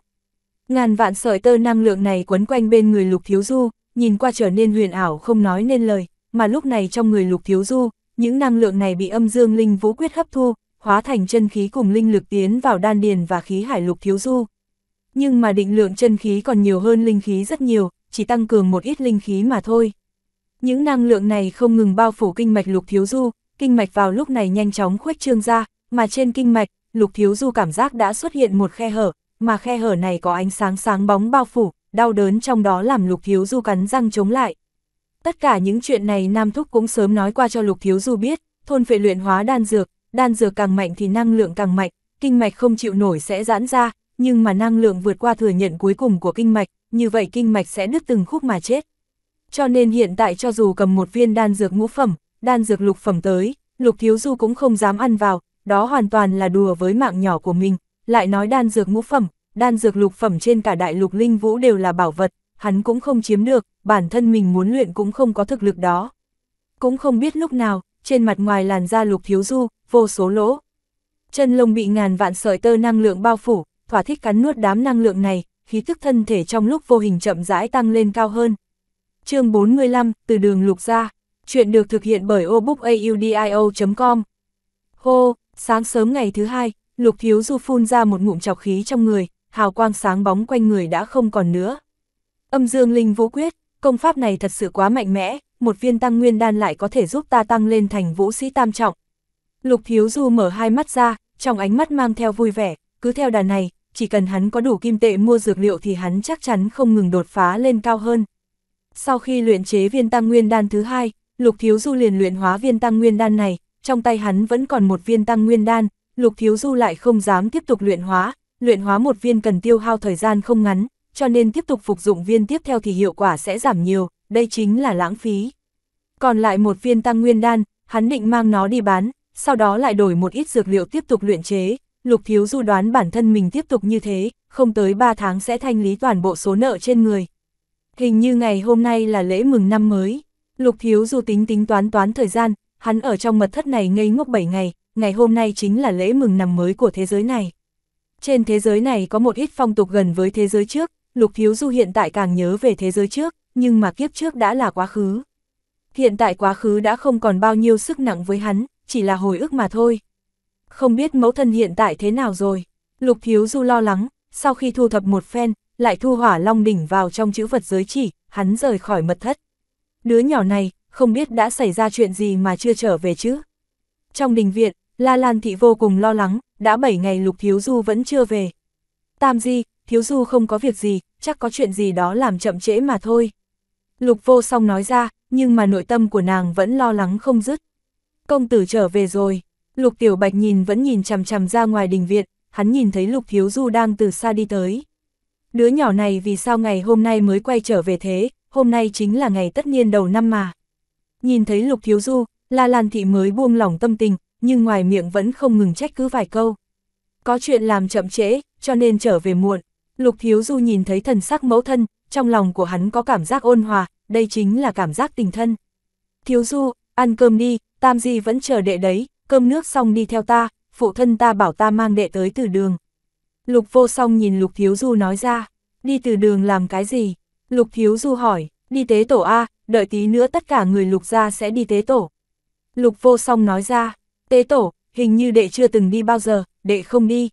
Ngàn vạn sợi tơ năng lượng này quấn quanh bên người Lục Thiếu Du, nhìn qua trở nên huyền ảo không nói nên lời, mà lúc này trong người Lục Thiếu Du, những năng lượng này bị âm dương linh vũ quyết hấp thu, hóa thành chân khí cùng linh lực tiến vào đan điền và khí hải Lục Thiếu Du. Nhưng mà định lượng chân khí còn nhiều hơn linh khí rất nhiều, chỉ tăng cường một ít linh khí mà thôi. Những năng lượng này không ngừng bao phủ kinh mạch Lục Thiếu Du, kinh mạch vào lúc này nhanh chóng khuếch trương ra, mà trên kinh mạch, Lục Thiếu Du cảm giác đã xuất hiện một khe hở, mà khe hở này có ánh sáng sáng bóng bao phủ, đau đớn trong đó làm Lục Thiếu Du cắn răng chống lại. Tất cả những chuyện này Nam Thúc cũng sớm nói qua cho Lục Thiếu Du biết, thôn phệ luyện hóa đan dược, đan dược càng mạnh thì năng lượng càng mạnh, kinh mạch không chịu nổi sẽ giãn ra, nhưng mà năng lượng vượt qua thừa nhận cuối cùng của kinh mạch, như vậy kinh mạch sẽ đứt từng khúc mà chết. Cho nên hiện tại cho dù cầm một viên đan dược ngũ phẩm, đan dược lục phẩm tới, Lục Thiếu Du cũng không dám ăn vào, đó hoàn toàn là đùa với mạng nhỏ của mình, lại nói đan dược ngũ phẩm, đan dược lục phẩm trên cả đại lục linh vũ đều là bảo vật, hắn cũng không chiếm được, bản thân mình muốn luyện cũng không có thực lực đó. Cũng không biết lúc nào, trên mặt ngoài làn da lục thiếu du, vô số lỗ. Chân lông bị ngàn vạn sợi tơ năng lượng bao phủ, thỏa thích cắn nuốt đám năng lượng này, khí thức thân thể trong lúc vô hình chậm rãi tăng lên cao hơn. chương 45, từ đường lục ra, chuyện được thực hiện bởi obookaudio.com. Hô, sáng sớm ngày thứ hai, Lục Thiếu Du phun ra một ngụm chọc khí trong người, hào quang sáng bóng quanh người đã không còn nữa. Âm Dương Linh Vũ Quyết, công pháp này thật sự quá mạnh mẽ, một viên tăng nguyên đan lại có thể giúp ta tăng lên thành vũ sĩ tam trọng. Lục Thiếu Du mở hai mắt ra, trong ánh mắt mang theo vui vẻ, cứ theo đà này, chỉ cần hắn có đủ kim tệ mua dược liệu thì hắn chắc chắn không ngừng đột phá lên cao hơn. Sau khi luyện chế viên tăng nguyên đan thứ hai, Lục Thiếu Du liền luyện hóa viên tăng nguyên đan này, trong tay hắn vẫn còn một viên tăng nguyên đan, Lục Thiếu Du lại không dám tiếp tục luyện hóa, luyện hóa một viên cần tiêu hao thời gian không ngắn, cho nên tiếp tục phục dụng viên tiếp theo thì hiệu quả sẽ giảm nhiều, đây chính là lãng phí. Còn lại một viên tăng nguyên đan, hắn định mang nó đi bán, sau đó lại đổi một ít dược liệu tiếp tục luyện chế, Lục Thiếu Du đoán bản thân mình tiếp tục như thế, không tới 3 tháng sẽ thanh lý toàn bộ số nợ trên người. Hình như ngày hôm nay là lễ mừng năm mới, Lục Thiếu Du tính tính toán toán thời gian, hắn ở trong mật thất này ngây ngốc 7 ngày, ngày hôm nay chính là lễ mừng năm mới của thế giới này. Trên thế giới này có một ít phong tục gần với thế giới trước, Lục Thiếu Du hiện tại càng nhớ về thế giới trước, nhưng mà kiếp trước đã là quá khứ. Hiện tại quá khứ đã không còn bao nhiêu sức nặng với hắn, chỉ là hồi ức mà thôi. Không biết mẫu thân hiện tại thế nào rồi, Lục Thiếu Du lo lắng, sau khi thu thập một phen, lại thu hỏa long đỉnh vào trong chữ vật giới chỉ, hắn rời khỏi mật thất. Đứa nhỏ này, không biết đã xảy ra chuyện gì mà chưa trở về chứ. Trong đình viện, La Lan Thị vô cùng lo lắng, đã 7 ngày Lục Thiếu Du vẫn chưa về. Tam Di, Thiếu Du không có việc gì, chắc có chuyện gì đó làm chậm trễ mà thôi. Lục vô song nói ra, nhưng mà nội tâm của nàng vẫn lo lắng không dứt. Công tử trở về rồi, Lục Tiểu Bạch nhìn vẫn nhìn chằm chằm ra ngoài đình viện, hắn nhìn thấy Lục Thiếu Du đang từ xa đi tới. Đứa nhỏ này vì sao ngày hôm nay mới quay trở về thế, hôm nay chính là ngày tất niên đầu năm mà. Nhìn thấy Lục Thiếu Du, La Lan Thị mới buông lỏng tâm tình, nhưng ngoài miệng vẫn không ngừng trách cứ vài câu. Có chuyện làm chậm trễ, cho nên trở về muộn. Lục Thiếu Du nhìn thấy thần sắc mẫu thân, trong lòng của hắn có cảm giác ôn hòa, đây chính là cảm giác tình thân. Thiếu Du, ăn cơm đi, Tam Di vẫn chờ đệ đấy, cơm nước xong đi theo ta, phụ thân ta bảo ta mang đệ tới từ đường. Lục vô song nhìn Lục Thiếu Du nói ra, đi từ đường làm cái gì? Lục Thiếu Du hỏi, đi tế tổ A, đợi tí nữa tất cả người Lục ra sẽ đi tế tổ. Lục vô song nói ra, Tế tổ, hình như đệ chưa từng đi bao giờ, đệ không đi.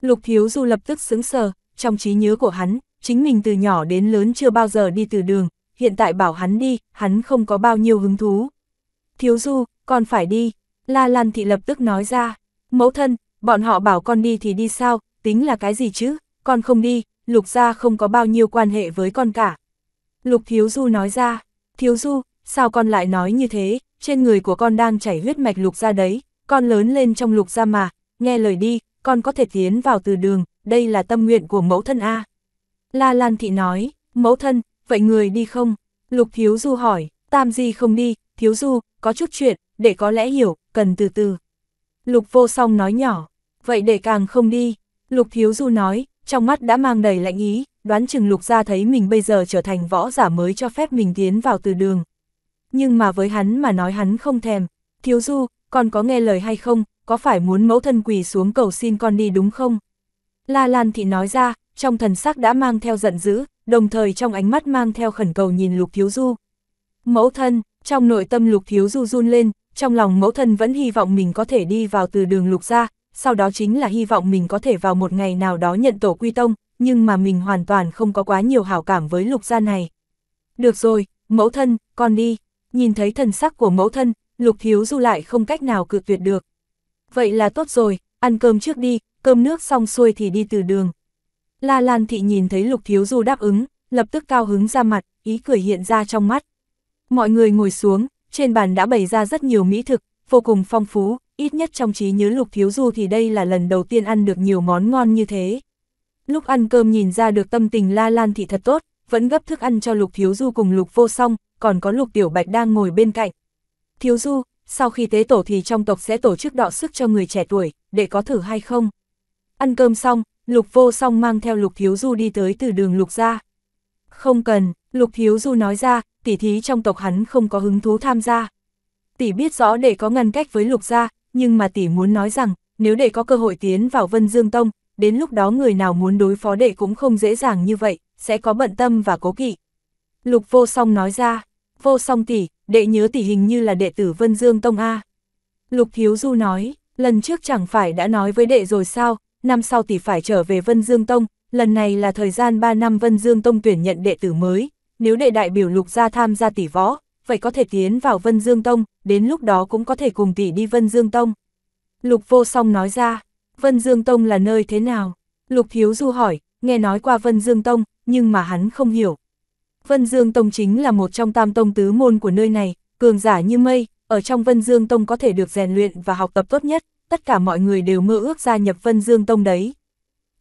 Lục Thiếu Du lập tức sững sờ, trong trí nhớ của hắn, chính mình từ nhỏ đến lớn chưa bao giờ đi từ đường, hiện tại bảo hắn đi, hắn không có bao nhiêu hứng thú. Thiếu Du, con phải đi, La Lan Thị lập tức nói ra, mẫu thân, bọn họ bảo con đi thì đi sao, tính là cái gì chứ, con không đi, Lục gia không có bao nhiêu quan hệ với con cả. Lục Thiếu Du nói ra, Thiếu Du, sao con lại nói như thế, trên người của con đang chảy huyết mạch Lục gia đấy, con lớn lên trong lục gia mà, nghe lời đi, con có thể tiến vào từ đường, đây là tâm nguyện của mẫu thân A. La Lan Thị nói, mẫu thân, vậy người đi không? Lục Thiếu Du hỏi, tam di không đi, Thiếu Du, có chút chuyện, để có lẽ hiểu, cần từ từ. Lục vô song nói nhỏ, vậy để càng không đi. Lục Thiếu Du nói, trong mắt đã mang đầy lạnh ý, đoán chừng lục gia thấy mình bây giờ trở thành võ giả mới cho phép mình tiến vào từ đường. Nhưng mà với hắn mà nói hắn không thèm, thiếu du, con có nghe lời hay không, có phải muốn mẫu thân quỳ xuống cầu xin con đi đúng không? La Lan Thị nói ra, trong thần sắc đã mang theo giận dữ, đồng thời trong ánh mắt mang theo khẩn cầu nhìn Lục Thiếu Du. Mẫu thân, trong nội tâm Lục Thiếu Du run lên, trong lòng mẫu thân vẫn hy vọng mình có thể đi vào từ đường Lục ra, sau đó chính là hy vọng mình có thể vào một ngày nào đó nhận tổ quy tông, nhưng mà mình hoàn toàn không có quá nhiều hảo cảm với Lục gia này. Được rồi, mẫu thân, con đi. Nhìn thấy thần sắc của mẫu thân, Lục Thiếu Du lại không cách nào cự tuyệt được. Vậy là tốt rồi, ăn cơm trước đi, cơm nước xong xuôi thì đi từ đường. La Lan Thị nhìn thấy Lục Thiếu Du đáp ứng, lập tức cao hứng ra mặt, ý cười hiện ra trong mắt. Mọi người ngồi xuống, trên bàn đã bày ra rất nhiều mỹ thực, vô cùng phong phú, ít nhất trong trí nhớ Lục Thiếu Du thì đây là lần đầu tiên ăn được nhiều món ngon như thế. Lúc ăn cơm nhìn ra được tâm tình La Lan Thị thật tốt, vẫn gấp thức ăn cho Lục Thiếu Du cùng Lục Vô Song, còn có Lục Tiểu Bạch đang ngồi bên cạnh, Thiếu Du, sau khi tế tổ thì trong tộc sẽ tổ chức đọ sức cho người trẻ tuổi, để có thử hay không? Ăn cơm xong, Lục Vô Song mang theo Lục Thiếu Du đi tới từ đường Lục ra. Không cần, Lục Thiếu Du nói ra, tỷ thí trong tộc hắn không có hứng thú tham gia. Tỷ biết rõ để có ngăn cách với Lục gia, nhưng mà tỷ muốn nói rằng, nếu để có cơ hội tiến vào Vân Dương Tông, đến lúc đó người nào muốn đối phó đệ cũng không dễ dàng như vậy, sẽ có bận tâm và cố kỵ. Lục vô song nói ra, vô song tỷ, đệ nhớ tỷ hình như là đệ tử Vân Dương Tông A. Lục Hiếu Du nói, lần trước chẳng phải đã nói với đệ rồi sao, năm sau tỷ phải trở về Vân Dương Tông, lần này là thời gian 3 năm Vân Dương Tông tuyển nhận đệ tử mới, nếu đệ đại biểu lục gia tham gia tỷ võ, vậy có thể tiến vào Vân Dương Tông, đến lúc đó cũng có thể cùng tỷ đi Vân Dương Tông. Lục vô song nói ra, Vân Dương Tông là nơi thế nào? Lục Hiếu Du hỏi, nghe nói qua Vân Dương Tông, nhưng mà hắn không hiểu. Vân Dương Tông chính là một trong tam tông tứ môn của nơi này, cường giả như mây, ở trong Vân Dương Tông có thể được rèn luyện và học tập tốt nhất, tất cả mọi người đều mơ ước gia nhập Vân Dương Tông đấy.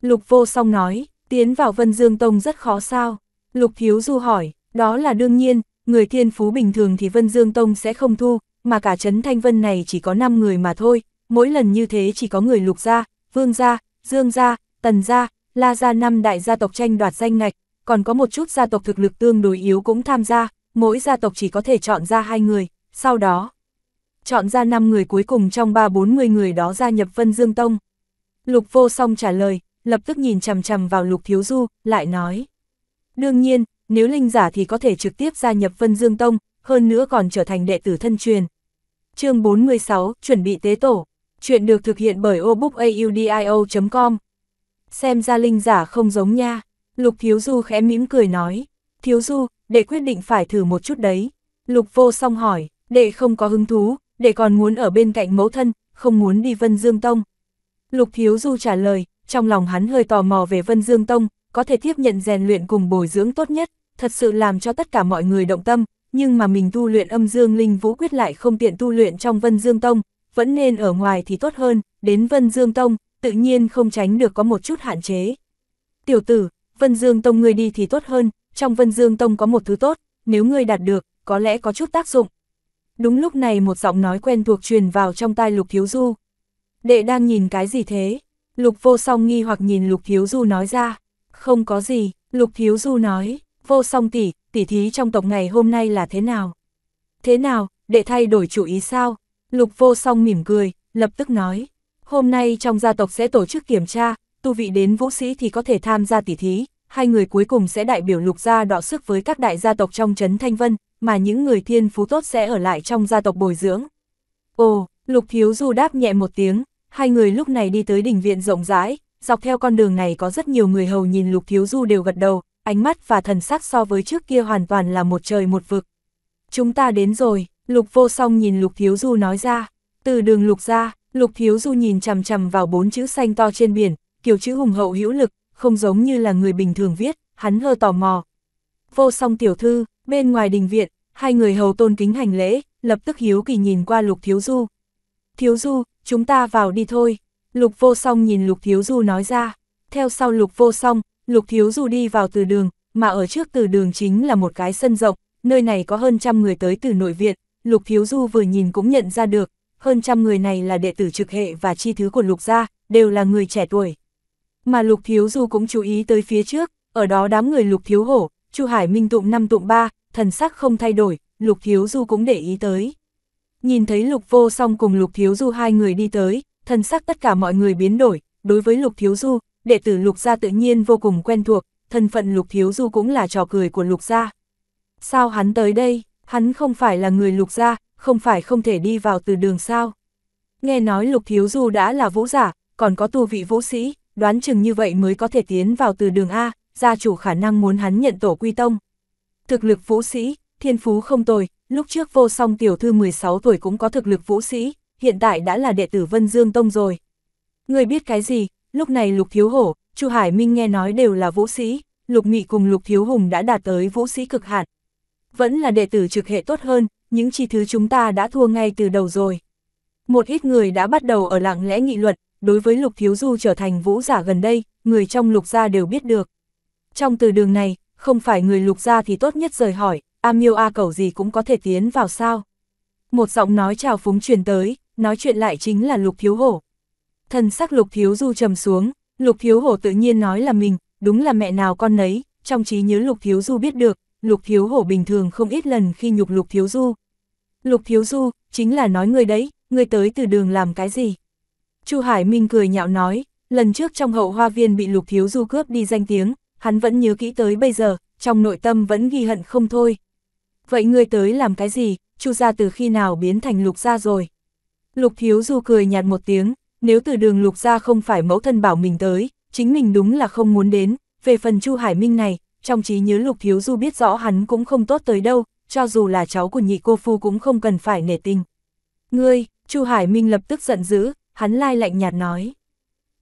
Lục vô song nói, tiến vào Vân Dương Tông rất khó sao. Lục Thiếu Du hỏi, đó là đương nhiên, người thiên phú bình thường thì Vân Dương Tông sẽ không thu, mà cả Trấn Thanh Vân này chỉ có 5 người mà thôi, mỗi lần như thế chỉ có người Lục Gia, Vương Gia, Dương Gia, Tần Gia, La Gia năm đại gia tộc tranh đoạt danh ngạch, còn có một chút gia tộc thực lực tương đối yếu cũng tham gia, mỗi gia tộc chỉ có thể chọn ra hai người, sau đó chọn ra 5 người cuối cùng trong 3-40 người đó gia nhập Vân Dương Tông. Lục vô song trả lời, lập tức nhìn chằm chằm vào Lục Thiếu Du, lại nói. Đương nhiên, nếu linh giả thì có thể trực tiếp gia nhập Vân Dương Tông, hơn nữa còn trở thành đệ tử thân truyền. chương 46, chuẩn bị tế tổ. Chuyện được thực hiện bởi obookaudio.com. Xem ra linh giả không giống nha. Lục Thiếu Du khẽ mỉm cười nói, Thiếu Du, đệ quyết định phải thử một chút đấy. Lục vô song hỏi, đệ không có hứng thú, đệ còn muốn ở bên cạnh mẫu thân, không muốn đi Vân Dương Tông. Lục Thiếu Du trả lời, trong lòng hắn hơi tò mò về Vân Dương Tông, có thể tiếp nhận rèn luyện cùng bồi dưỡng tốt nhất, thật sự làm cho tất cả mọi người động tâm, nhưng mà mình tu luyện âm dương linh vũ quyết lại không tiện tu luyện trong Vân Dương Tông, vẫn nên ở ngoài thì tốt hơn, đến Vân Dương Tông, tự nhiên không tránh được có một chút hạn chế. Tiểu tử, Vân Dương Tông ngươi đi thì tốt hơn, trong Vân Dương Tông có một thứ tốt, nếu ngươi đạt được, có lẽ có chút tác dụng. Đúng lúc này một giọng nói quen thuộc truyền vào trong tai Lục Thiếu Du. Đệ đang nhìn cái gì thế? Lục vô song nghi hoặc nhìn Lục Thiếu Du nói ra. Không có gì, Lục Thiếu Du nói, vô song tỷ, tỷ thí trong tộc ngày hôm nay là thế nào? Thế nào, đệ thay đổi chủ ý sao? Lục vô song mỉm cười, lập tức nói. Hôm nay trong gia tộc sẽ tổ chức kiểm tra, tu vị đến vũ sĩ thì có thể tham gia tỷ thí, hai người cuối cùng sẽ đại biểu lục gia đọ sức với các đại gia tộc trong Trấn Thanh Vân, mà những người thiên phú tốt sẽ ở lại trong gia tộc bồi dưỡng. Ồ, lục thiếu du đáp nhẹ một tiếng, hai người lúc này đi tới đỉnh viện rộng rãi, dọc theo con đường này có rất nhiều người hầu nhìn lục thiếu du đều gật đầu, ánh mắt và thần sắc so với trước kia hoàn toàn là một trời một vực. Chúng ta đến rồi, lục vô song nhìn lục thiếu du nói ra, từ đường lục ra, lục thiếu du nhìn chằm chằm vào bốn chữ xanh to trên biển, kiểu chữ hùng hậu hữu lực, không giống như là người bình thường viết, hắn hơ tò mò. Vô song tiểu thư, bên ngoài đình viện, hai người hầu tôn kính hành lễ, lập tức hiếu kỳ nhìn qua lục thiếu du. Thiếu du, chúng ta vào đi thôi. Lục vô song nhìn lục thiếu du nói ra. Theo sau lục vô song, lục thiếu du đi vào từ đường, mà ở trước từ đường chính là một cái sân rộng, nơi này có hơn trăm người tới từ nội viện. Lục thiếu du vừa nhìn cũng nhận ra được, hơn trăm người này là đệ tử trực hệ và chi thứ của lục gia, đều là người trẻ tuổi. Mà Lục Thiếu Du cũng chú ý tới phía trước, ở đó đám người Lục Thiếu Hổ, Chu Hải Minh tụng năm tụng ba, thần sắc không thay đổi, Lục Thiếu Du cũng để ý tới. Nhìn thấy Lục Vô Song cùng Lục Thiếu Du hai người đi tới, thần sắc tất cả mọi người biến đổi, đối với Lục Thiếu Du, đệ tử Lục gia tự nhiên vô cùng quen thuộc, thân phận Lục Thiếu Du cũng là trò cười của Lục gia. Sao hắn tới đây, hắn không phải là người Lục gia, không phải không thể đi vào từ đường sao? Nghe nói Lục Thiếu Du đã là vũ giả, còn có tu vị vũ sĩ, đoán chừng như vậy mới có thể tiến vào từ đường A, gia chủ khả năng muốn hắn nhận tổ quy tông. Thực lực vũ sĩ, thiên phú không tồi, lúc trước vô song tiểu thư 16 tuổi cũng có thực lực vũ sĩ, hiện tại đã là đệ tử Vân Dương Tông rồi. Người biết cái gì, lúc này Lục Thiếu Hổ, Chu Hải Minh nghe nói đều là vũ sĩ, Lục Mị cùng Lục Thiếu Hùng đã đạt tới vũ sĩ cực hạn. Vẫn là đệ tử trực hệ tốt hơn, những chi thứ chúng ta đã thua ngay từ đầu rồi. Một ít người đã bắt đầu ở lặng lẽ nghị luận, đối với Lục Thiếu Du trở thành vũ giả gần đây, người trong Lục Gia đều biết được. Trong từ đường này, không phải người Lục Gia thì tốt nhất rời hỏi, A miêu A cầu gì cũng có thể tiến vào sao. Một giọng nói chào phúng truyền tới, nói chuyện lại chính là Lục Thiếu Hổ. Thần sắc Lục Thiếu Du trầm xuống, Lục Thiếu Hổ tự nhiên nói là mình, đúng là mẹ nào con nấy, trong trí nhớ Lục Thiếu Du biết được, Lục Thiếu Hổ bình thường không ít lần khi nhục Lục Thiếu Du. Lục Thiếu Du, chính là nói người đấy, người tới từ đường làm cái gì? Chu Hải Minh cười nhạo nói, lần trước trong hậu hoa viên bị lục thiếu du cướp đi danh tiếng, hắn vẫn nhớ kỹ tới bây giờ, trong nội tâm vẫn ghi hận không thôi. Vậy ngươi tới làm cái gì, chu gia từ khi nào biến thành lục gia rồi? Lục thiếu du cười nhạt một tiếng, nếu từ đường lục gia không phải mẫu thân bảo mình tới, chính mình đúng là không muốn đến, về phần chu Hải Minh này, trong trí nhớ lục thiếu du biết rõ hắn cũng không tốt tới đâu, cho dù là cháu của nhị cô phu cũng không cần phải nể tình. Ngươi, chu Hải Minh lập tức giận dữ, hắn lai lạnh nhạt nói.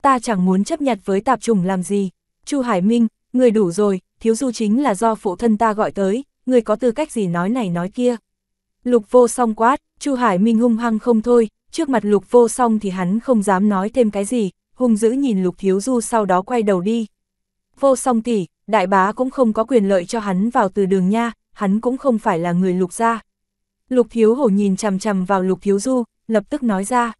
Ta chẳng muốn chấp nhặt với tạp trùng làm gì. Chu Hải Minh, người đủ rồi, thiếu du chính là do phụ thân ta gọi tới, người có tư cách gì nói này nói kia. Lục vô song quát, Chu Hải Minh hung hăng không thôi, trước mặt lục vô song thì hắn không dám nói thêm cái gì, hung dữ nhìn lục thiếu du sau đó quay đầu đi. Vô song tỷ, đại bá cũng không có quyền lợi cho hắn vào từ đường nha, hắn cũng không phải là người lục gia. Lục thiếu hổ nhìn chằm chằm vào lục thiếu du, lập tức nói ra.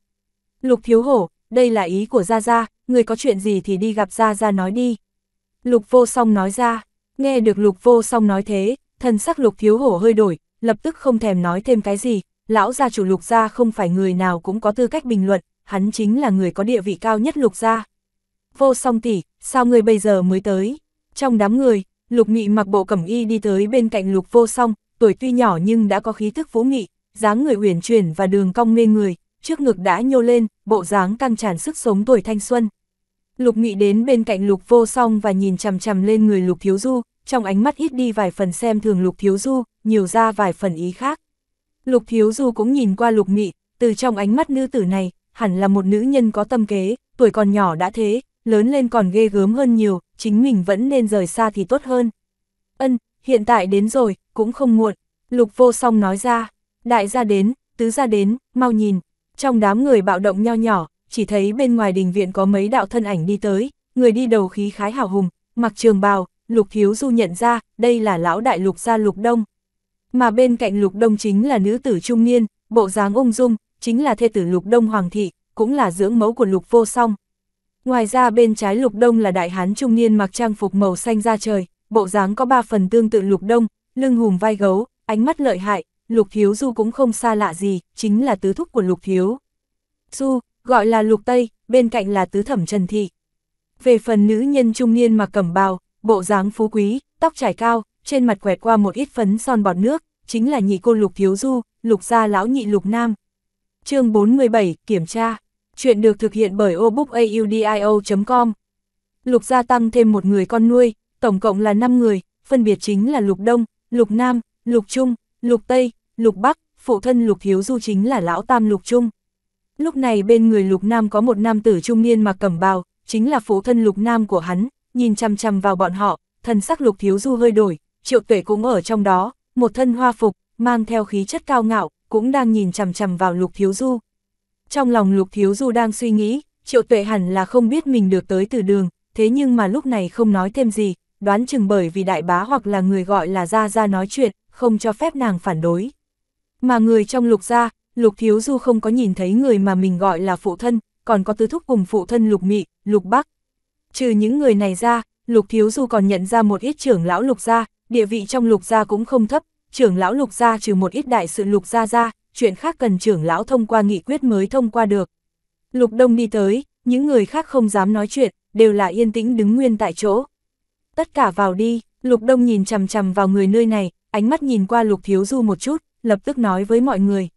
Lục thiếu hổ, đây là ý của Gia Gia, người có chuyện gì thì đi gặp Gia Gia nói đi. Lục vô song nói ra, nghe được lục vô song nói thế, thần sắc lục thiếu hổ hơi đổi, lập tức không thèm nói thêm cái gì, lão gia chủ lục gia không phải người nào cũng có tư cách bình luận, hắn chính là người có địa vị cao nhất lục gia. Vô song tỷ, sao ngươi bây giờ mới tới? Trong đám người, lục nghị mặc bộ cẩm y đi tới bên cạnh lục vô song, tuổi tuy nhỏ nhưng đã có khí thức vũ nghị, dáng người uyển chuyển và đường cong mê người, trước ngực đã nhô lên, bộ dáng căng tràn sức sống tuổi thanh xuân. Lục Nghị đến bên cạnh Lục Vô Song và nhìn chằm chằm lên người Lục Thiếu Du, trong ánh mắt ít đi vài phần xem thường Lục Thiếu Du, nhiều ra vài phần ý khác. Lục Thiếu Du cũng nhìn qua Lục Nghị, từ trong ánh mắt nữ tử này, hẳn là một nữ nhân có tâm kế, tuổi còn nhỏ đã thế, lớn lên còn ghê gớm hơn nhiều, chính mình vẫn nên rời xa thì tốt hơn. Ân, hiện tại đến rồi, cũng không muộn, Lục Vô Song nói ra, đại gia đến, tứ gia đến, mau nhìn, trong đám người bạo động nho nhỏ, chỉ thấy bên ngoài đình viện có mấy đạo thân ảnh đi tới, người đi đầu khí khái hào hùng, mặc trường bào, Lục Hiếu Du nhận ra, đây là lão đại Lục gia Lục Đông. Mà bên cạnh Lục Đông chính là nữ tử trung niên, bộ dáng ung dung, chính là thê tử Lục Đông Hoàng thị, cũng là dưỡng mẫu của Lục Vô Song. Ngoài ra bên trái Lục Đông là đại hán trung niên mặc trang phục màu xanh da trời, bộ dáng có ba phần tương tự Lục Đông, lưng hùm vai gấu, ánh mắt lợi hại, Lục Thiếu Du cũng không xa lạ gì, chính là tứ thúc của Lục Thiếu. Du, gọi là Lục Tây, bên cạnh là tứ thẩm Trần Thị. Về phần nữ nhân trung niên mà cầm bào, bộ dáng phú quý, tóc trải cao, trên mặt quẹt qua một ít phấn son bọt nước, chính là nhị cô Lục Thiếu Du, Lục gia lão nhị Lục Nam. chương 47, kiểm tra. Chuyện được thực hiện bởi obookaudio.com. Lục gia tăng thêm một người con nuôi, tổng cộng là 5 người, phân biệt chính là Lục Đông, Lục Nam, Lục Trung, Lục Tây, Lục Bắc, phụ thân Lục Thiếu Du chính là lão tam Lục Trung. Lúc này bên người Lục Nam có một nam tử trung niên mặc cẩm bào, chính là phụ thân Lục Nam của hắn, nhìn chăm chăm vào bọn họ, thần sắc Lục Thiếu Du hơi đổi, Triệu Tuệ cũng ở trong đó, một thân hoa phục, mang theo khí chất cao ngạo, cũng đang nhìn chằm chằm vào Lục Thiếu Du. Trong lòng Lục Thiếu Du đang suy nghĩ, Triệu Tuệ hẳn là không biết mình được tới từ đường, thế nhưng mà lúc này không nói thêm gì, đoán chừng bởi vì đại bá hoặc là người gọi là Gia Gia nói chuyện, không cho phép nàng phản đối. Mà người trong lục gia, lục thiếu du không có nhìn thấy người mà mình gọi là phụ thân, còn có tứ thúc cùng phụ thân lục mị, lục bắc. Trừ những người này ra, lục thiếu du còn nhận ra một ít trưởng lão lục gia, địa vị trong lục gia cũng không thấp, trưởng lão lục gia trừ một ít đại sự lục gia ra, chuyện khác cần trưởng lão thông qua nghị quyết mới thông qua được. Lục đông đi tới, những người khác không dám nói chuyện, đều là yên tĩnh đứng nguyên tại chỗ. Tất cả vào đi. Lục Đông nhìn chằm chằm vào người nơi này, ánh mắt nhìn qua Lục Thiếu Du một chút, lập tức nói với mọi người.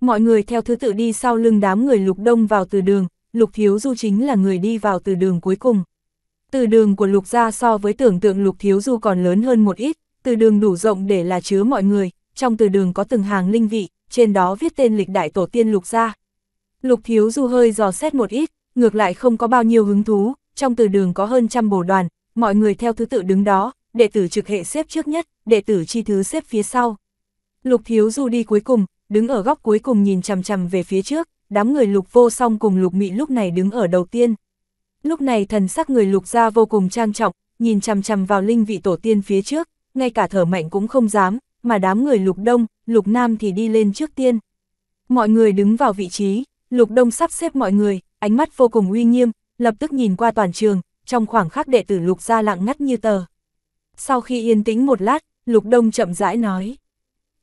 Mọi người theo thứ tự đi sau lưng đám người Lục Đông vào từ đường, Lục Thiếu Du chính là người đi vào từ đường cuối cùng. Từ đường của Lục gia so với tưởng tượng Lục Thiếu Du còn lớn hơn một ít, từ đường đủ rộng để là chứa mọi người, trong từ đường có từng hàng linh vị, trên đó viết tên lịch đại tổ tiên Lục gia. Lục Thiếu Du hơi dò xét một ít, ngược lại không có bao nhiêu hứng thú, trong từ đường có hơn trăm bổ đoàn, mọi người theo thứ tự đứng đó, đệ tử trực hệ xếp trước nhất, đệ tử chi thứ xếp phía sau. Lục Thiếu Du đi cuối cùng, đứng ở góc cuối cùng nhìn chằm chằm về phía trước, đám người lục vô song cùng lục mị lúc này đứng ở đầu tiên. Lúc này thần sắc người lục gia vô cùng trang trọng, nhìn chằm chằm vào linh vị tổ tiên phía trước, ngay cả thở mạnh cũng không dám, mà đám người lục đông, lục nam thì đi lên trước tiên. Mọi người đứng vào vị trí, lục đông sắp xếp mọi người, ánh mắt vô cùng uy nghiêm, lập tức nhìn qua toàn trường, trong khoảng khắc đệ tử lục gia lặng ngắt như tờ. Sau khi yên tĩnh một lát, Lục Đông chậm rãi nói.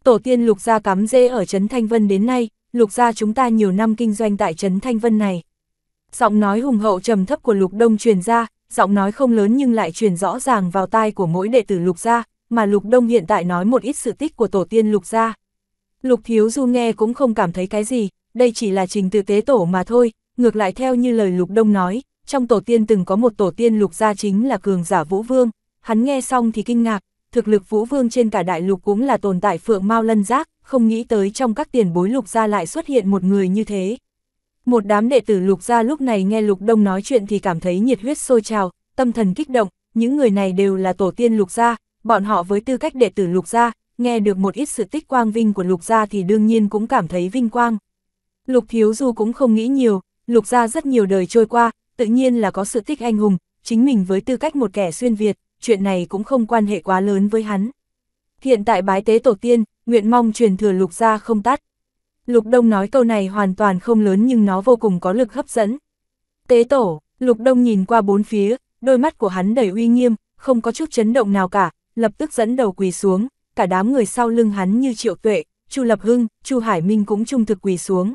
Tổ tiên Lục Gia cắm dê ở Trấn Thanh Vân đến nay, Lục Gia chúng ta nhiều năm kinh doanh tại Trấn Thanh Vân này. Giọng nói hùng hậu trầm thấp của Lục Đông truyền ra, giọng nói không lớn nhưng lại truyền rõ ràng vào tai của mỗi đệ tử Lục Gia, mà Lục Đông hiện tại nói một ít sự tích của tổ tiên Lục Gia. Lục Thiếu Du nghe cũng không cảm thấy cái gì, đây chỉ là trình tự tế tổ mà thôi, ngược lại theo như lời Lục Đông nói, trong tổ tiên từng có một tổ tiên Lục Gia chính là cường giả Vũ Vương, hắn nghe xong thì kinh ngạc, thực lực vũ vương trên cả đại lục cũng là tồn tại phượng mau lân giác, không nghĩ tới trong các tiền bối lục gia lại xuất hiện một người như thế. Một đám đệ tử lục gia lúc này nghe lục đông nói chuyện thì cảm thấy nhiệt huyết sôi trào, tâm thần kích động, những người này đều là tổ tiên lục gia, bọn họ với tư cách đệ tử lục gia, nghe được một ít sự tích quang vinh của lục gia thì đương nhiên cũng cảm thấy vinh quang. Lục thiếu du cũng không nghĩ nhiều, lục gia rất nhiều đời trôi qua, tự nhiên là có sự tích anh hùng, chính mình với tư cách một kẻ xuyên Việt, chuyện này cũng không quan hệ quá lớn với hắn. Hiện tại bái tế tổ tiên, nguyện mong truyền thừa lục ra không tắt. Lục Đông nói câu này hoàn toàn không lớn nhưng nó vô cùng có lực hấp dẫn. Tế tổ, Lục Đông nhìn qua bốn phía, đôi mắt của hắn đầy uy nghiêm, không có chút chấn động nào cả, lập tức dẫn đầu quỳ xuống, cả đám người sau lưng hắn như Triệu Tuệ, Chu Lập Hưng, Chu Hải Minh cũng trung thực quỳ xuống.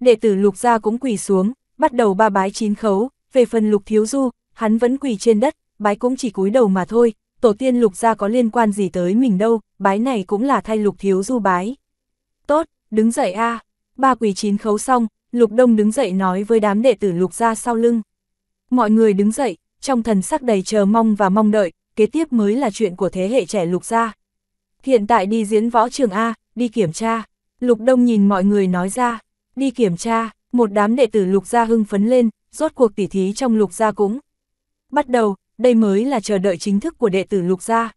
Đệ tử Lục gia cũng quỳ xuống, bắt đầu ba bái chín khấu, về phần Lục Thiếu Du, hắn vẫn quỳ trên đất, bái cũng chỉ cúi đầu mà thôi, tổ tiên lục gia có liên quan gì tới mình đâu, bái này cũng là thay lục thiếu du bái. Tốt, đứng dậy a ba quỷ chín khấu xong, lục đông đứng dậy nói với đám đệ tử lục gia sau lưng. Mọi người đứng dậy, trong thần sắc đầy chờ mong và mong đợi, kế tiếp mới là chuyện của thế hệ trẻ lục gia. Hiện tại đi diễn võ trường A, đi kiểm tra. Lục Đông nhìn mọi người nói ra, đi kiểm tra, một đám đệ tử lục gia hưng phấn lên, rốt cuộc tỉ thí trong lục gia cũng. Bắt đầu, đây mới là chờ đợi chính thức của đệ tử Lục Gia.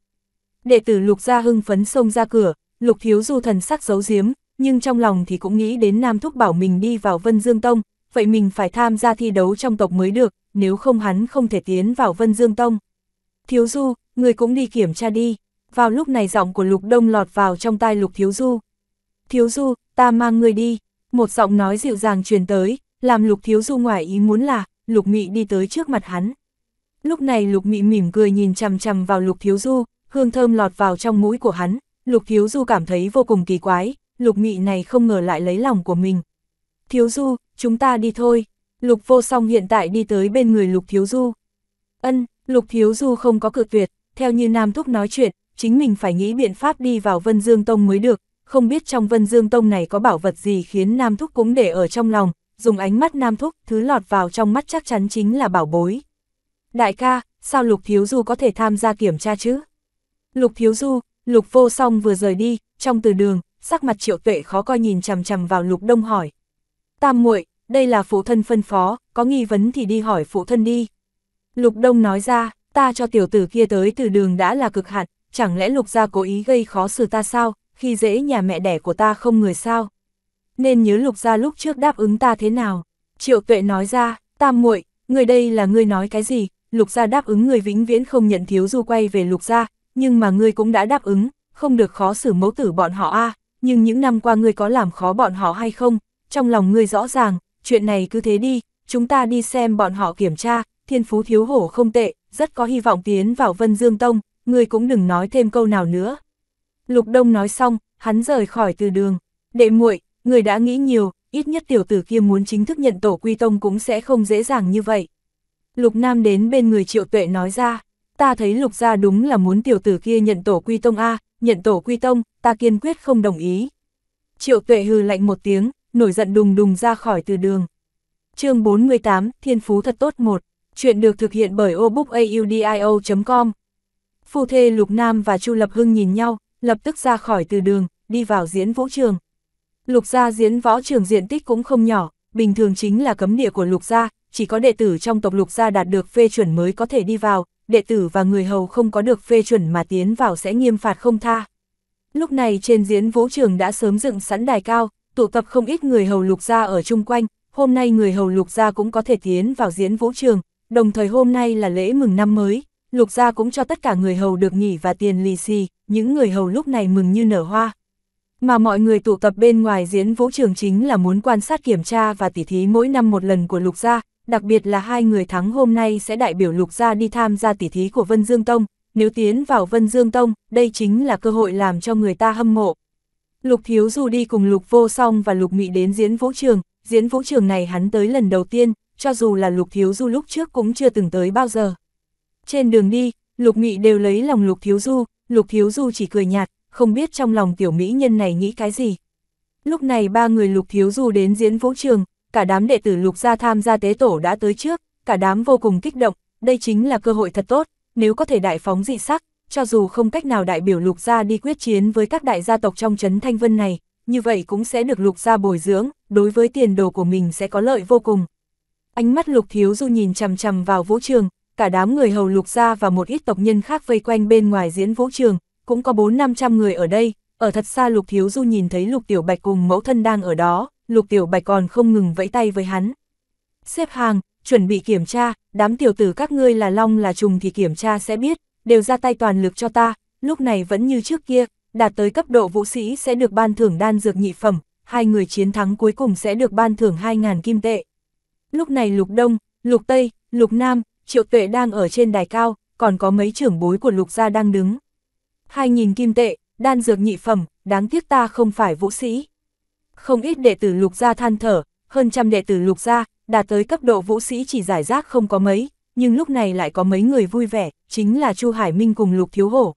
Đệ tử Lục Gia hưng phấn xông ra cửa, Lục Thiếu Du thần sắc giấu giếm, nhưng trong lòng thì cũng nghĩ đến Nam Thúc bảo mình đi vào Vân Dương Tông, vậy mình phải tham gia thi đấu trong tộc mới được, nếu không hắn không thể tiến vào Vân Dương Tông. Thiếu Du, người cũng đi kiểm tra đi. Vào lúc này giọng của Lục Đông lọt vào trong tai Lục Thiếu Du. Thiếu Du, ta mang người đi. Một giọng nói dịu dàng truyền tới, làm Lục Thiếu Du ngoài ý muốn là, Lục Nghị đi tới trước mặt hắn. Lúc này Lục Mị mỉm cười nhìn chằm chằm vào Lục Thiếu Du, hương thơm lọt vào trong mũi của hắn, Lục Thiếu Du cảm thấy vô cùng kỳ quái, Lục Mị này không ngờ lại lấy lòng của mình. Thiếu Du, chúng ta đi thôi. Lục Vô Song hiện tại đi tới bên người Lục Thiếu Du. Ân, Lục Thiếu Du không có cự tuyệt, theo như Nam Thúc nói chuyện, chính mình phải nghĩ biện pháp đi vào Vân Dương Tông mới được, không biết trong Vân Dương Tông này có bảo vật gì khiến Nam Thúc cũng để ở trong lòng, dùng ánh mắt Nam Thúc, thứ lọt vào trong mắt chắc chắn chính là bảo bối. Đại ca, sao Lục Thiếu Du có thể tham gia kiểm tra chứ? Lục Thiếu Du, Lục Vô Song vừa rời đi, trong từ đường, sắc mặt triệu tuệ khó coi nhìn chằm chằm vào Lục Đông hỏi. Tam muội đây là phụ thân phân phó, có nghi vấn thì đi hỏi phụ thân đi. Lục Đông nói ra, ta cho tiểu tử kia tới từ đường đã là cực hạn, chẳng lẽ Lục gia cố ý gây khó xử ta sao, khi dễ nhà mẹ đẻ của ta không người sao? Nên nhớ Lục gia lúc trước đáp ứng ta thế nào? Triệu tuệ nói ra, tam muội người đây là người nói cái gì, Lục gia đáp ứng người vĩnh viễn không nhận thiếu du quay về lục gia, nhưng mà ngươi cũng đã đáp ứng, không được khó xử mẫu tử bọn họ a nhưng những năm qua ngươi có làm khó bọn họ hay không, trong lòng ngươi rõ ràng, chuyện này cứ thế đi, chúng ta đi xem bọn họ kiểm tra, thiên phú thiếu hổ không tệ, rất có hy vọng tiến vào Vân Dương Tông, ngươi cũng đừng nói thêm câu nào nữa. Lục Đông nói xong, hắn rời khỏi từ đường, đệ muội người đã nghĩ nhiều, ít nhất tiểu tử kia muốn chính thức nhận tổ quy tông cũng sẽ không dễ dàng như vậy. Lục Nam đến bên người triệu tuệ nói ra, ta thấy lục gia đúng là muốn tiểu tử kia nhận tổ quy tông A, nhận tổ quy tông, ta kiên quyết không đồng ý. Triệu tuệ hừ lạnh một tiếng, nổi giận đùng đùng ra khỏi từ đường. chương 48, Thiên Phú thật tốt một chuyện được thực hiện bởi obookaudio.com. Phu thê Lục Nam và Chu Lập Hưng nhìn nhau, lập tức ra khỏi từ đường, đi vào diễn vũ trường. Lục gia diễn võ trường diện tích cũng không nhỏ, bình thường chính là cấm địa của Lục gia, chỉ có đệ tử trong tộc lục gia đạt được phê chuẩn mới có thể đi vào, đệ tử và người hầu không có được phê chuẩn mà tiến vào sẽ nghiêm phạt không tha. Lúc này trên diễn vũ trường đã sớm dựng sẵn đài cao, tụ tập không ít người hầu lục gia ở chung quanh, hôm nay người hầu lục gia cũng có thể tiến vào diễn vũ trường, đồng thời hôm nay là lễ mừng năm mới, lục gia cũng cho tất cả người hầu được nghỉ và tiền lì xì, những người hầu lúc này mừng như nở hoa. Mà mọi người tụ tập bên ngoài diễn vũ trường chính là muốn quan sát kiểm tra và tỉ thí mỗi năm một lần của lục gia, đặc biệt là hai người thắng hôm nay sẽ đại biểu lục gia đi tham gia tỉ thí của Vân Dương Tông, nếu tiến vào Vân Dương Tông, đây chính là cơ hội làm cho người ta hâm mộ. Lục Thiếu Du đi cùng Lục Vô Song và Lục Mị đến diễn vũ trường, diễn vũ trường này hắn tới lần đầu tiên, cho dù là Lục Thiếu Du lúc trước cũng chưa từng tới bao giờ. Trên đường đi, Lục Mị đều lấy lòng Lục Thiếu Du, Lục Thiếu Du chỉ cười nhạt, không biết trong lòng tiểu mỹ nhân này nghĩ cái gì. Lúc này ba người Lục Thiếu Du đến diễn vũ trường, cả đám đệ tử lục gia tham gia tế tổ đã tới trước, cả đám vô cùng kích động, đây chính là cơ hội thật tốt, nếu có thể đại phóng dị sắc, cho dù không cách nào đại biểu lục gia đi quyết chiến với các đại gia tộc trong trấn Thanh Vân này, như vậy cũng sẽ được lục gia bồi dưỡng, đối với tiền đồ của mình sẽ có lợi vô cùng. Ánh mắt lục thiếu du nhìn chằm chằm vào vũ trường, cả đám người hầu lục gia và một ít tộc nhân khác vây quanh bên ngoài diễn vũ trường, cũng có bốn năm trăm người ở đây, ở thật xa lục thiếu du nhìn thấy lục tiểu bạch cùng mẫu thân đang ở đó, Lục Tiểu Bạch còn không ngừng vẫy tay với hắn. Xếp hàng, chuẩn bị kiểm tra, đám tiểu tử các ngươi là long là trùng thì kiểm tra sẽ biết, đều ra tay toàn lực cho ta, lúc này vẫn như trước kia, đạt tới cấp độ vũ sĩ sẽ được ban thưởng đan dược nhị phẩm, hai người chiến thắng cuối cùng sẽ được ban thưởng 2.000 kim tệ. Lúc này Lục Đông, Lục Tây, Lục Nam, Triệu Tuệ đang ở trên đài cao, còn có mấy trưởng bối của Lục Gia đang đứng. 2.000 kim tệ, đan dược nhị phẩm, đáng tiếc ta không phải vũ sĩ không ít đệ tử lục gia than thở, hơn trăm đệ tử lục gia, đạt tới cấp độ vũ sĩ chỉ giải rác không có mấy, nhưng lúc này lại có mấy người vui vẻ, chính là Chu Hải Minh cùng lục thiếu hổ.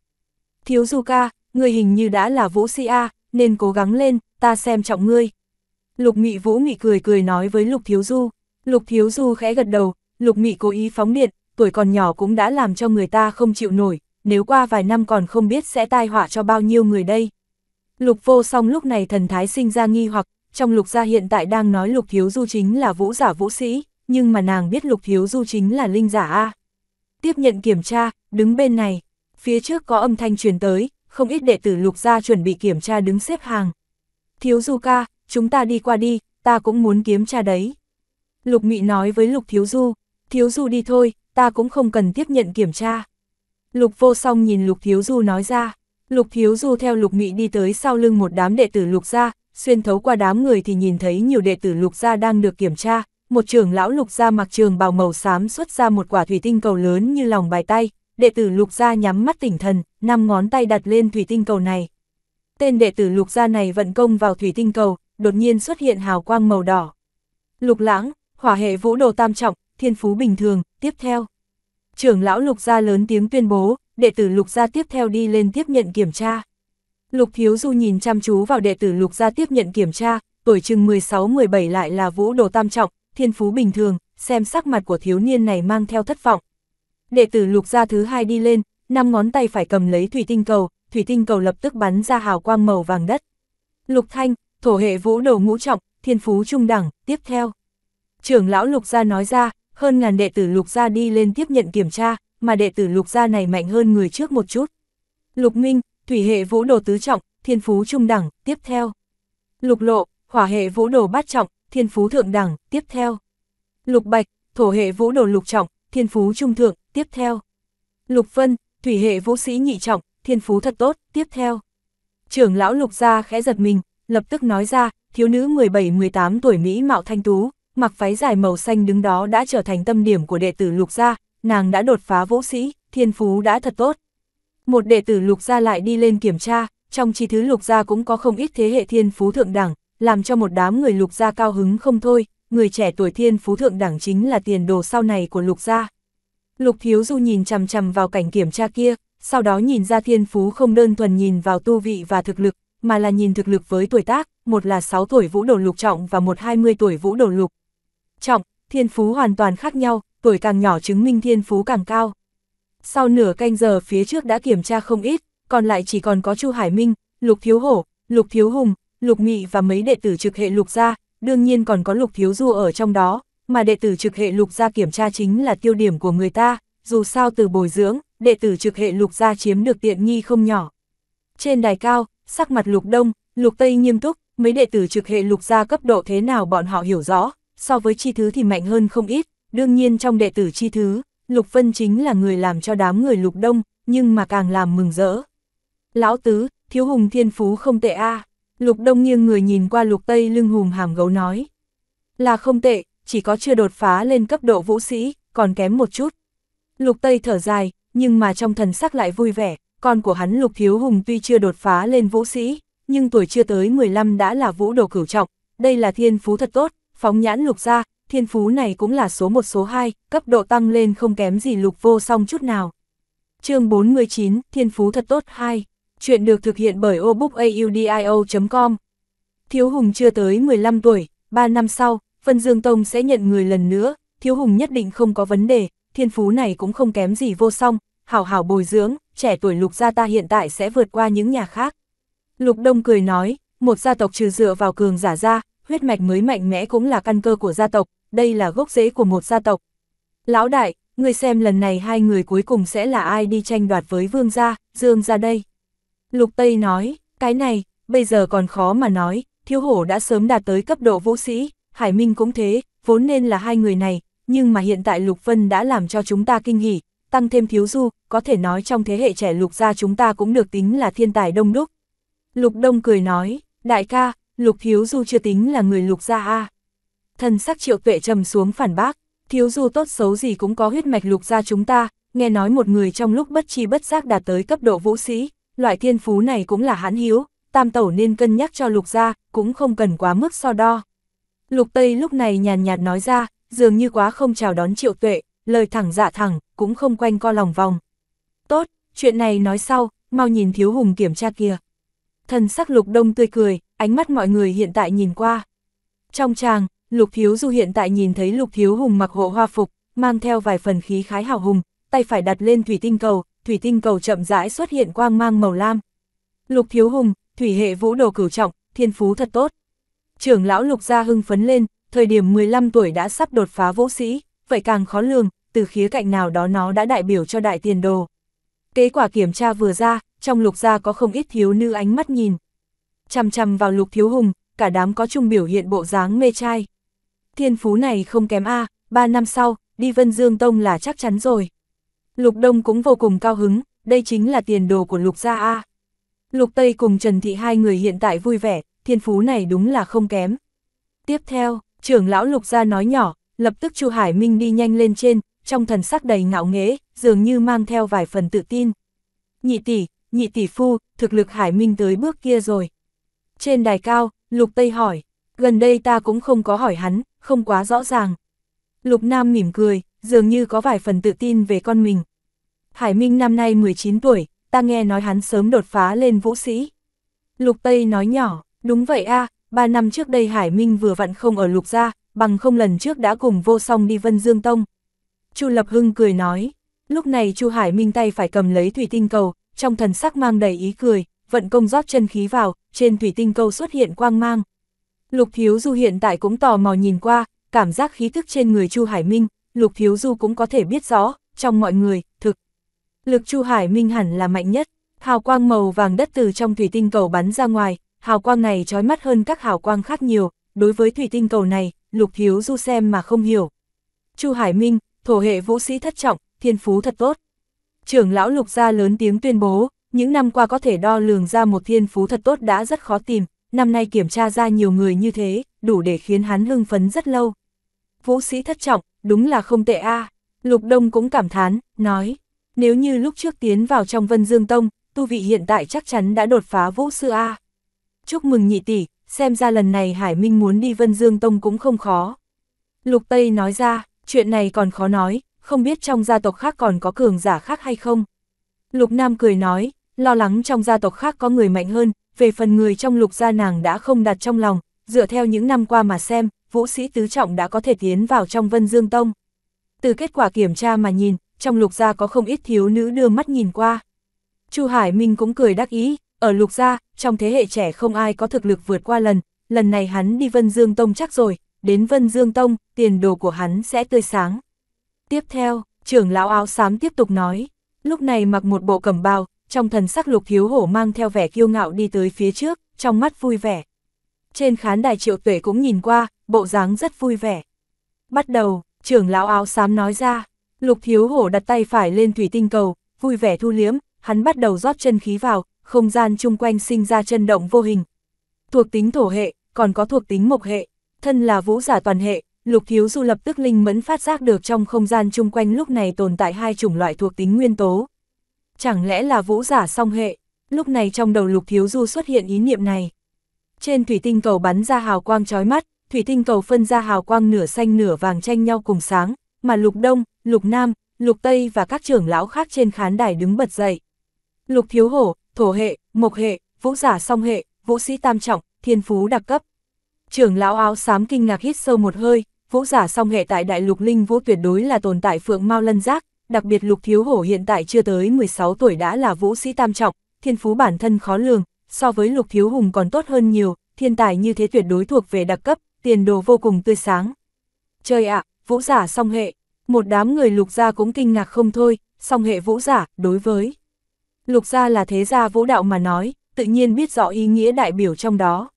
Thiếu du ca, người hình như đã là vũ sĩ A, nên cố gắng lên, ta xem trọng ngươi. Lục Nghị Vũ Nghị cười cười nói với Lục Thiếu Du, Lục Thiếu Du khẽ gật đầu, Lục Nghị cố ý phóng điện, tuổi còn nhỏ cũng đã làm cho người ta không chịu nổi, nếu qua vài năm còn không biết sẽ tai họa cho bao nhiêu người đây. Lục vô song lúc này thần thái sinh ra nghi hoặc, trong lục gia hiện tại đang nói lục thiếu du chính là vũ giả vũ sĩ, nhưng mà nàng biết lục thiếu du chính là linh giả A. Tiếp nhận kiểm tra, đứng bên này, phía trước có âm thanh truyền tới, không ít đệ tử lục gia chuẩn bị kiểm tra đứng xếp hàng. Thiếu du ca, chúng ta đi qua đi, ta cũng muốn kiếm tra đấy. Lục mị nói với lục thiếu du, thiếu du đi thôi, ta cũng không cần tiếp nhận kiểm tra. Lục vô song nhìn lục thiếu du nói ra. Lục thiếu Du theo Lục Mị đi tới sau lưng một đám đệ tử Lục gia, xuyên thấu qua đám người thì nhìn thấy nhiều đệ tử Lục gia đang được kiểm tra, một trưởng lão Lục gia mặc trường bào màu xám xuất ra một quả thủy tinh cầu lớn như lòng bài tay, đệ tử Lục gia nhắm mắt tỉnh thần, năm ngón tay đặt lên thủy tinh cầu này. Tên đệ tử Lục gia này vận công vào thủy tinh cầu, đột nhiên xuất hiện hào quang màu đỏ. Lục Lãng, hỏa hệ vũ đồ tam trọng, thiên phú bình thường, tiếp theo. Trưởng lão Lục gia lớn tiếng tuyên bố, đệ tử lục gia tiếp theo đi lên tiếp nhận kiểm tra. Lục Thiếu Du nhìn chăm chú vào đệ tử lục gia tiếp nhận kiểm tra, tuổi chừng 16-17 lại là vũ đồ tam trọng, thiên phú bình thường, xem sắc mặt của thiếu niên này mang theo thất vọng. Đệ tử lục gia thứ hai đi lên, năm ngón tay phải cầm lấy thủy tinh cầu, thủy tinh cầu lập tức bắn ra hào quang màu vàng đất. Lục Thanh, thổ hệ vũ đồ ngũ trọng, thiên phú trung đẳng, tiếp theo. Trưởng lão lục gia nói ra, hơn ngàn đệ tử lục gia đi lên tiếp nhận kiểm tra, mà đệ tử lục gia này mạnh hơn người trước một chút. Lục Minh, thủy hệ vũ đồ tứ trọng, thiên phú trung đẳng, tiếp theo. Lục lộ, hỏa hệ vũ đồ bát trọng, thiên phú thượng đẳng, tiếp theo. Lục bạch, thổ hệ vũ đồ lục trọng, thiên phú trung thượng, tiếp theo. Lục vân, thủy hệ vũ sĩ nhị trọng, thiên phú thật tốt, tiếp theo. Trưởng lão lục gia khẽ giật mình, lập tức nói ra, thiếu nữ 17-18 tuổi Mỹ Mạo Thanh Tú, mặc váy dài màu xanh đứng đó đã trở thành tâm điểm của đệ tử lục gia, nàng đã đột phá vũ sĩ, thiên phú đã thật tốt. Một đệ tử lục gia lại đi lên kiểm tra, trong chi thứ lục gia cũng có không ít thế hệ thiên phú thượng đẳng, làm cho một đám người lục gia cao hứng không thôi, người trẻ tuổi thiên phú thượng đẳng chính là tiền đồ sau này của lục gia. Lục Thiếu Du nhìn chằm chằm vào cảnh kiểm tra kia, sau đó nhìn ra thiên phú không đơn thuần nhìn vào tu vị và thực lực, mà là nhìn thực lực với tuổi tác, một là 6 tuổi vũ đồ lục trọng và một 20 tuổi vũ đồ lục. Trọng, thiên phú hoàn toàn khác nhau, tuổi càng nhỏ chứng minh thiên phú càng cao. Sau nửa canh giờ phía trước đã kiểm tra không ít, còn lại chỉ còn có Chu Hải Minh, Lục Thiếu Hổ, Lục Thiếu Hùng, Lục Nghị và mấy đệ tử trực hệ Lục Gia, đương nhiên còn có Lục Thiếu Du ở trong đó, mà đệ tử trực hệ Lục Gia kiểm tra chính là tiêu điểm của người ta, dù sao từ bồi dưỡng, đệ tử trực hệ Lục Gia chiếm được tiện nghi không nhỏ. Trên đài cao, sắc mặt Lục Đông, Lục Tây nghiêm túc, mấy đệ tử trực hệ Lục Gia cấp độ thế nào bọn họ hiểu rõ, so với chi thứ thì mạnh hơn không ít, Đương nhiên trong đệ tử chi thứ, Lục Vân chính là người làm cho đám người Lục Đông, nhưng mà càng làm mừng rỡ. Lão Tứ, thiếu hùng thiên phú không tệ a Lục Đông nghiêng người nhìn qua Lục Tây lưng hùm hàm gấu nói. Là không tệ, chỉ có chưa đột phá lên cấp độ vũ sĩ, còn kém một chút. Lục Tây thở dài, nhưng mà trong thần sắc lại vui vẻ, con của hắn Lục Thiếu Hùng tuy chưa đột phá lên vũ sĩ, nhưng tuổi chưa tới 15 đã là vũ đồ cửu trọng, đây là thiên phú thật tốt, phóng nhãn Lục ra, thiên phú này cũng là số một số 2, cấp độ tăng lên không kém gì lục vô song chút nào. chương 49, Thiên phú thật tốt 2. Chuyện được thực hiện bởi obookaudio.com. Thiếu Hùng chưa tới 15 tuổi, 3 năm sau, Vân Dương Tông sẽ nhận người lần nữa, Thiếu Hùng nhất định không có vấn đề, thiên phú này cũng không kém gì vô song, hảo hảo bồi dưỡng, trẻ tuổi lục gia ta hiện tại sẽ vượt qua những nhà khác. Lục Đông cười nói, một gia tộc trừ dựa vào cường giả ra, huyết mạch mới mạnh mẽ cũng là căn cơ của gia tộc, đây là gốc rễ của một gia tộc. Lão đại, ngươi xem lần này hai người cuối cùng sẽ là ai đi tranh đoạt với vương gia, dương gia đây. Lục Tây nói, cái này, bây giờ còn khó mà nói, thiếu hổ đã sớm đạt tới cấp độ vũ sĩ, Hải Minh cũng thế, vốn nên là hai người này, nhưng mà hiện tại Lục Vân đã làm cho chúng ta kinh hỉ, tăng thêm thiếu du, có thể nói trong thế hệ trẻ Lục gia chúng ta cũng được tính là thiên tài đông đúc. Lục Đông cười nói, đại ca, Lục Thiếu Du chưa tính là người Lục gia a. À thân sắc triệu tuệ trầm xuống phản bác, thiếu du tốt xấu gì cũng có huyết mạch lục ra chúng ta, nghe nói một người trong lúc bất chi bất giác đạt tới cấp độ vũ sĩ, loại thiên phú này cũng là hãn hiếu, tam tẩu nên cân nhắc cho lục ra, cũng không cần quá mức so đo. Lục Tây lúc này nhàn nhạt nói ra, dường như quá không chào đón triệu tuệ, lời thẳng dạ thẳng, cũng không quanh co lòng vòng. Tốt, chuyện này nói sau, mau nhìn thiếu hùng kiểm tra kia. Thần sắc lục đông tươi cười, ánh mắt mọi người hiện tại nhìn qua. Trong tràng Lục Thiếu Du hiện tại nhìn thấy Lục Thiếu Hùng mặc hộ hoa phục, mang theo vài phần khí khái hào hùng, tay phải đặt lên thủy tinh cầu, thủy tinh cầu chậm rãi xuất hiện quang mang màu lam. Lục Thiếu Hùng, thủy hệ vũ đồ cửu trọng, thiên phú thật tốt. Trưởng lão Lục gia hưng phấn lên, thời điểm 15 tuổi đã sắp đột phá vũ sĩ, vậy càng khó lường, từ khía cạnh nào đó nó đã đại biểu cho đại tiền đồ. Kế quả kiểm tra vừa ra, trong Lục gia có không ít thiếu nữ ánh mắt nhìn. chăm chăm vào Lục Thiếu Hùng, cả đám có chung biểu hiện bộ dáng mê trai thiên phú này không kém A, ba năm sau, đi Vân Dương Tông là chắc chắn rồi. Lục Đông cũng vô cùng cao hứng, đây chính là tiền đồ của Lục Gia A. Lục Tây cùng Trần Thị hai người hiện tại vui vẻ, thiên phú này đúng là không kém. Tiếp theo, trưởng lão Lục Gia nói nhỏ, lập tức Chu Hải Minh đi nhanh lên trên, trong thần sắc đầy ngạo nghễ, dường như mang theo vài phần tự tin. Nhị tỷ, nhị tỷ phu, thực lực Hải Minh tới bước kia rồi. Trên đài cao, Lục Tây hỏi, gần đây ta cũng không có hỏi hắn, không quá rõ ràng. Lục Nam mỉm cười, dường như có vài phần tự tin về con mình. Hải Minh năm nay 19 tuổi, ta nghe nói hắn sớm đột phá lên vũ sĩ. Lục Tây nói nhỏ, đúng vậy a à, ba năm trước đây Hải Minh vừa vặn không ở Lục Gia, bằng không lần trước đã cùng vô song đi Vân Dương Tông. Chu Lập Hưng cười nói, lúc này Chu Hải Minh tay phải cầm lấy thủy tinh cầu, trong thần sắc mang đầy ý cười, vận công rót chân khí vào, trên thủy tinh cầu xuất hiện quang mang, Lục Thiếu Du hiện tại cũng tò mò nhìn qua, cảm giác khí thức trên người Chu Hải Minh, Lục Thiếu Du cũng có thể biết rõ, trong mọi người, thực. Lực Chu Hải Minh hẳn là mạnh nhất, hào quang màu vàng đất từ trong thủy tinh cầu bắn ra ngoài, hào quang này trói mắt hơn các hào quang khác nhiều, đối với thủy tinh cầu này, Lục Thiếu Du xem mà không hiểu. Chu Hải Minh, thổ hệ vũ sĩ thất trọng, thiên phú thật tốt. Trưởng lão Lục gia lớn tiếng tuyên bố, những năm qua có thể đo lường ra một thiên phú thật tốt đã rất khó tìm, năm nay kiểm tra ra nhiều người như thế, đủ để khiến hắn hưng phấn rất lâu. Vũ sĩ thất trọng, đúng là không tệ a Lục Đông cũng cảm thán, nói, nếu như lúc trước tiến vào trong Vân Dương Tông, tu vị hiện tại chắc chắn đã đột phá vũ sư a Chúc mừng nhị tỷ, xem ra lần này Hải Minh muốn đi Vân Dương Tông cũng không khó. Lục Tây nói ra, chuyện này còn khó nói, không biết trong gia tộc khác còn có cường giả khác hay không. Lục Nam cười nói, lo lắng trong gia tộc khác có người mạnh hơn, về phần người trong lục gia nàng đã không đặt trong lòng, dựa theo những năm qua mà xem, vũ sĩ tứ trọng đã có thể tiến vào trong Vân Dương Tông. Từ kết quả kiểm tra mà nhìn, trong lục gia có không ít thiếu nữ đưa mắt nhìn qua. Chu Hải Minh cũng cười đắc ý, ở lục gia, trong thế hệ trẻ không ai có thực lực vượt qua lần, lần này hắn đi Vân Dương Tông chắc rồi, đến Vân Dương Tông, tiền đồ của hắn sẽ tươi sáng. Tiếp theo, trưởng lão áo xám tiếp tục nói, lúc này mặc một bộ cẩm bào, trong thần sắc lục thiếu hổ mang theo vẻ kiêu ngạo đi tới phía trước, trong mắt vui vẻ. Trên khán đài triệu tuệ cũng nhìn qua, bộ dáng rất vui vẻ. Bắt đầu, trưởng lão áo xám nói ra, lục thiếu hổ đặt tay phải lên thủy tinh cầu, vui vẻ thu liếm, hắn bắt đầu rót chân khí vào, không gian chung quanh sinh ra chân động vô hình. Thuộc tính thổ hệ, còn có thuộc tính mộc hệ, thân là vũ giả toàn hệ, Lục Thiếu Du lập tức linh mẫn phát giác được trong không gian chung quanh lúc này tồn tại hai chủng loại thuộc tính nguyên tố. Chẳng lẽ là vũ giả song hệ? Lúc này trong đầu lục thiếu du xuất hiện ý niệm này. Trên thủy tinh cầu bắn ra hào quang chói mắt, thủy tinh cầu phân ra hào quang nửa xanh nửa vàng tranh nhau cùng sáng, mà lục đông, lục nam, lục tây và các trưởng lão khác trên khán đài đứng bật dậy. Lục thiếu hổ, thổ hệ, mộc hệ, vũ giả song hệ, vũ sĩ tam trọng, thiên phú đặc cấp. Trưởng lão áo xám kinh ngạc hít sâu một hơi, vũ giả song hệ tại đại lục linh vũ tuyệt đối là tồn tại phượng mau lân giác, đặc biệt Lục Thiếu Hổ hiện tại chưa tới 16 tuổi đã là vũ sĩ tam trọng, thiên phú bản thân khó lường, so với Lục Thiếu Hùng còn tốt hơn nhiều, thiên tài như thế tuyệt đối thuộc về đặc cấp, tiền đồ vô cùng tươi sáng. Trời ạ, vũ giả song hệ, một đám người Lục gia cũng kinh ngạc không thôi, song hệ vũ giả, đối với. Lục gia là thế gia vũ đạo mà nói, tự nhiên biết rõ ý nghĩa đại biểu trong đó.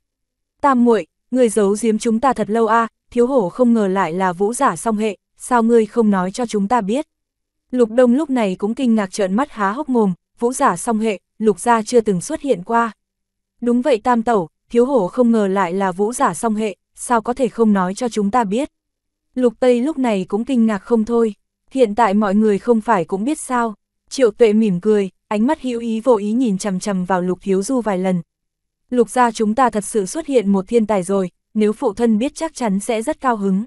Tam muội, người giấu giếm chúng ta thật lâu a, thiếu hổ không ngờ lại là vũ giả song hệ, sao ngươi không nói cho chúng ta biết? Lục Đông lúc này cũng kinh ngạc trợn mắt há hốc mồm, vũ giả song hệ, lục gia chưa từng xuất hiện qua. Đúng vậy tam tẩu, thiếu hổ không ngờ lại là vũ giả song hệ, sao có thể không nói cho chúng ta biết. Lục Tây lúc này cũng kinh ngạc không thôi, hiện tại mọi người không phải cũng biết sao. Triệu tuệ mỉm cười, ánh mắt hữu ý vô ý nhìn chằm chằm vào lục thiếu du vài lần. Lục gia chúng ta thật sự xuất hiện một thiên tài rồi, nếu phụ thân biết chắc chắn sẽ rất cao hứng.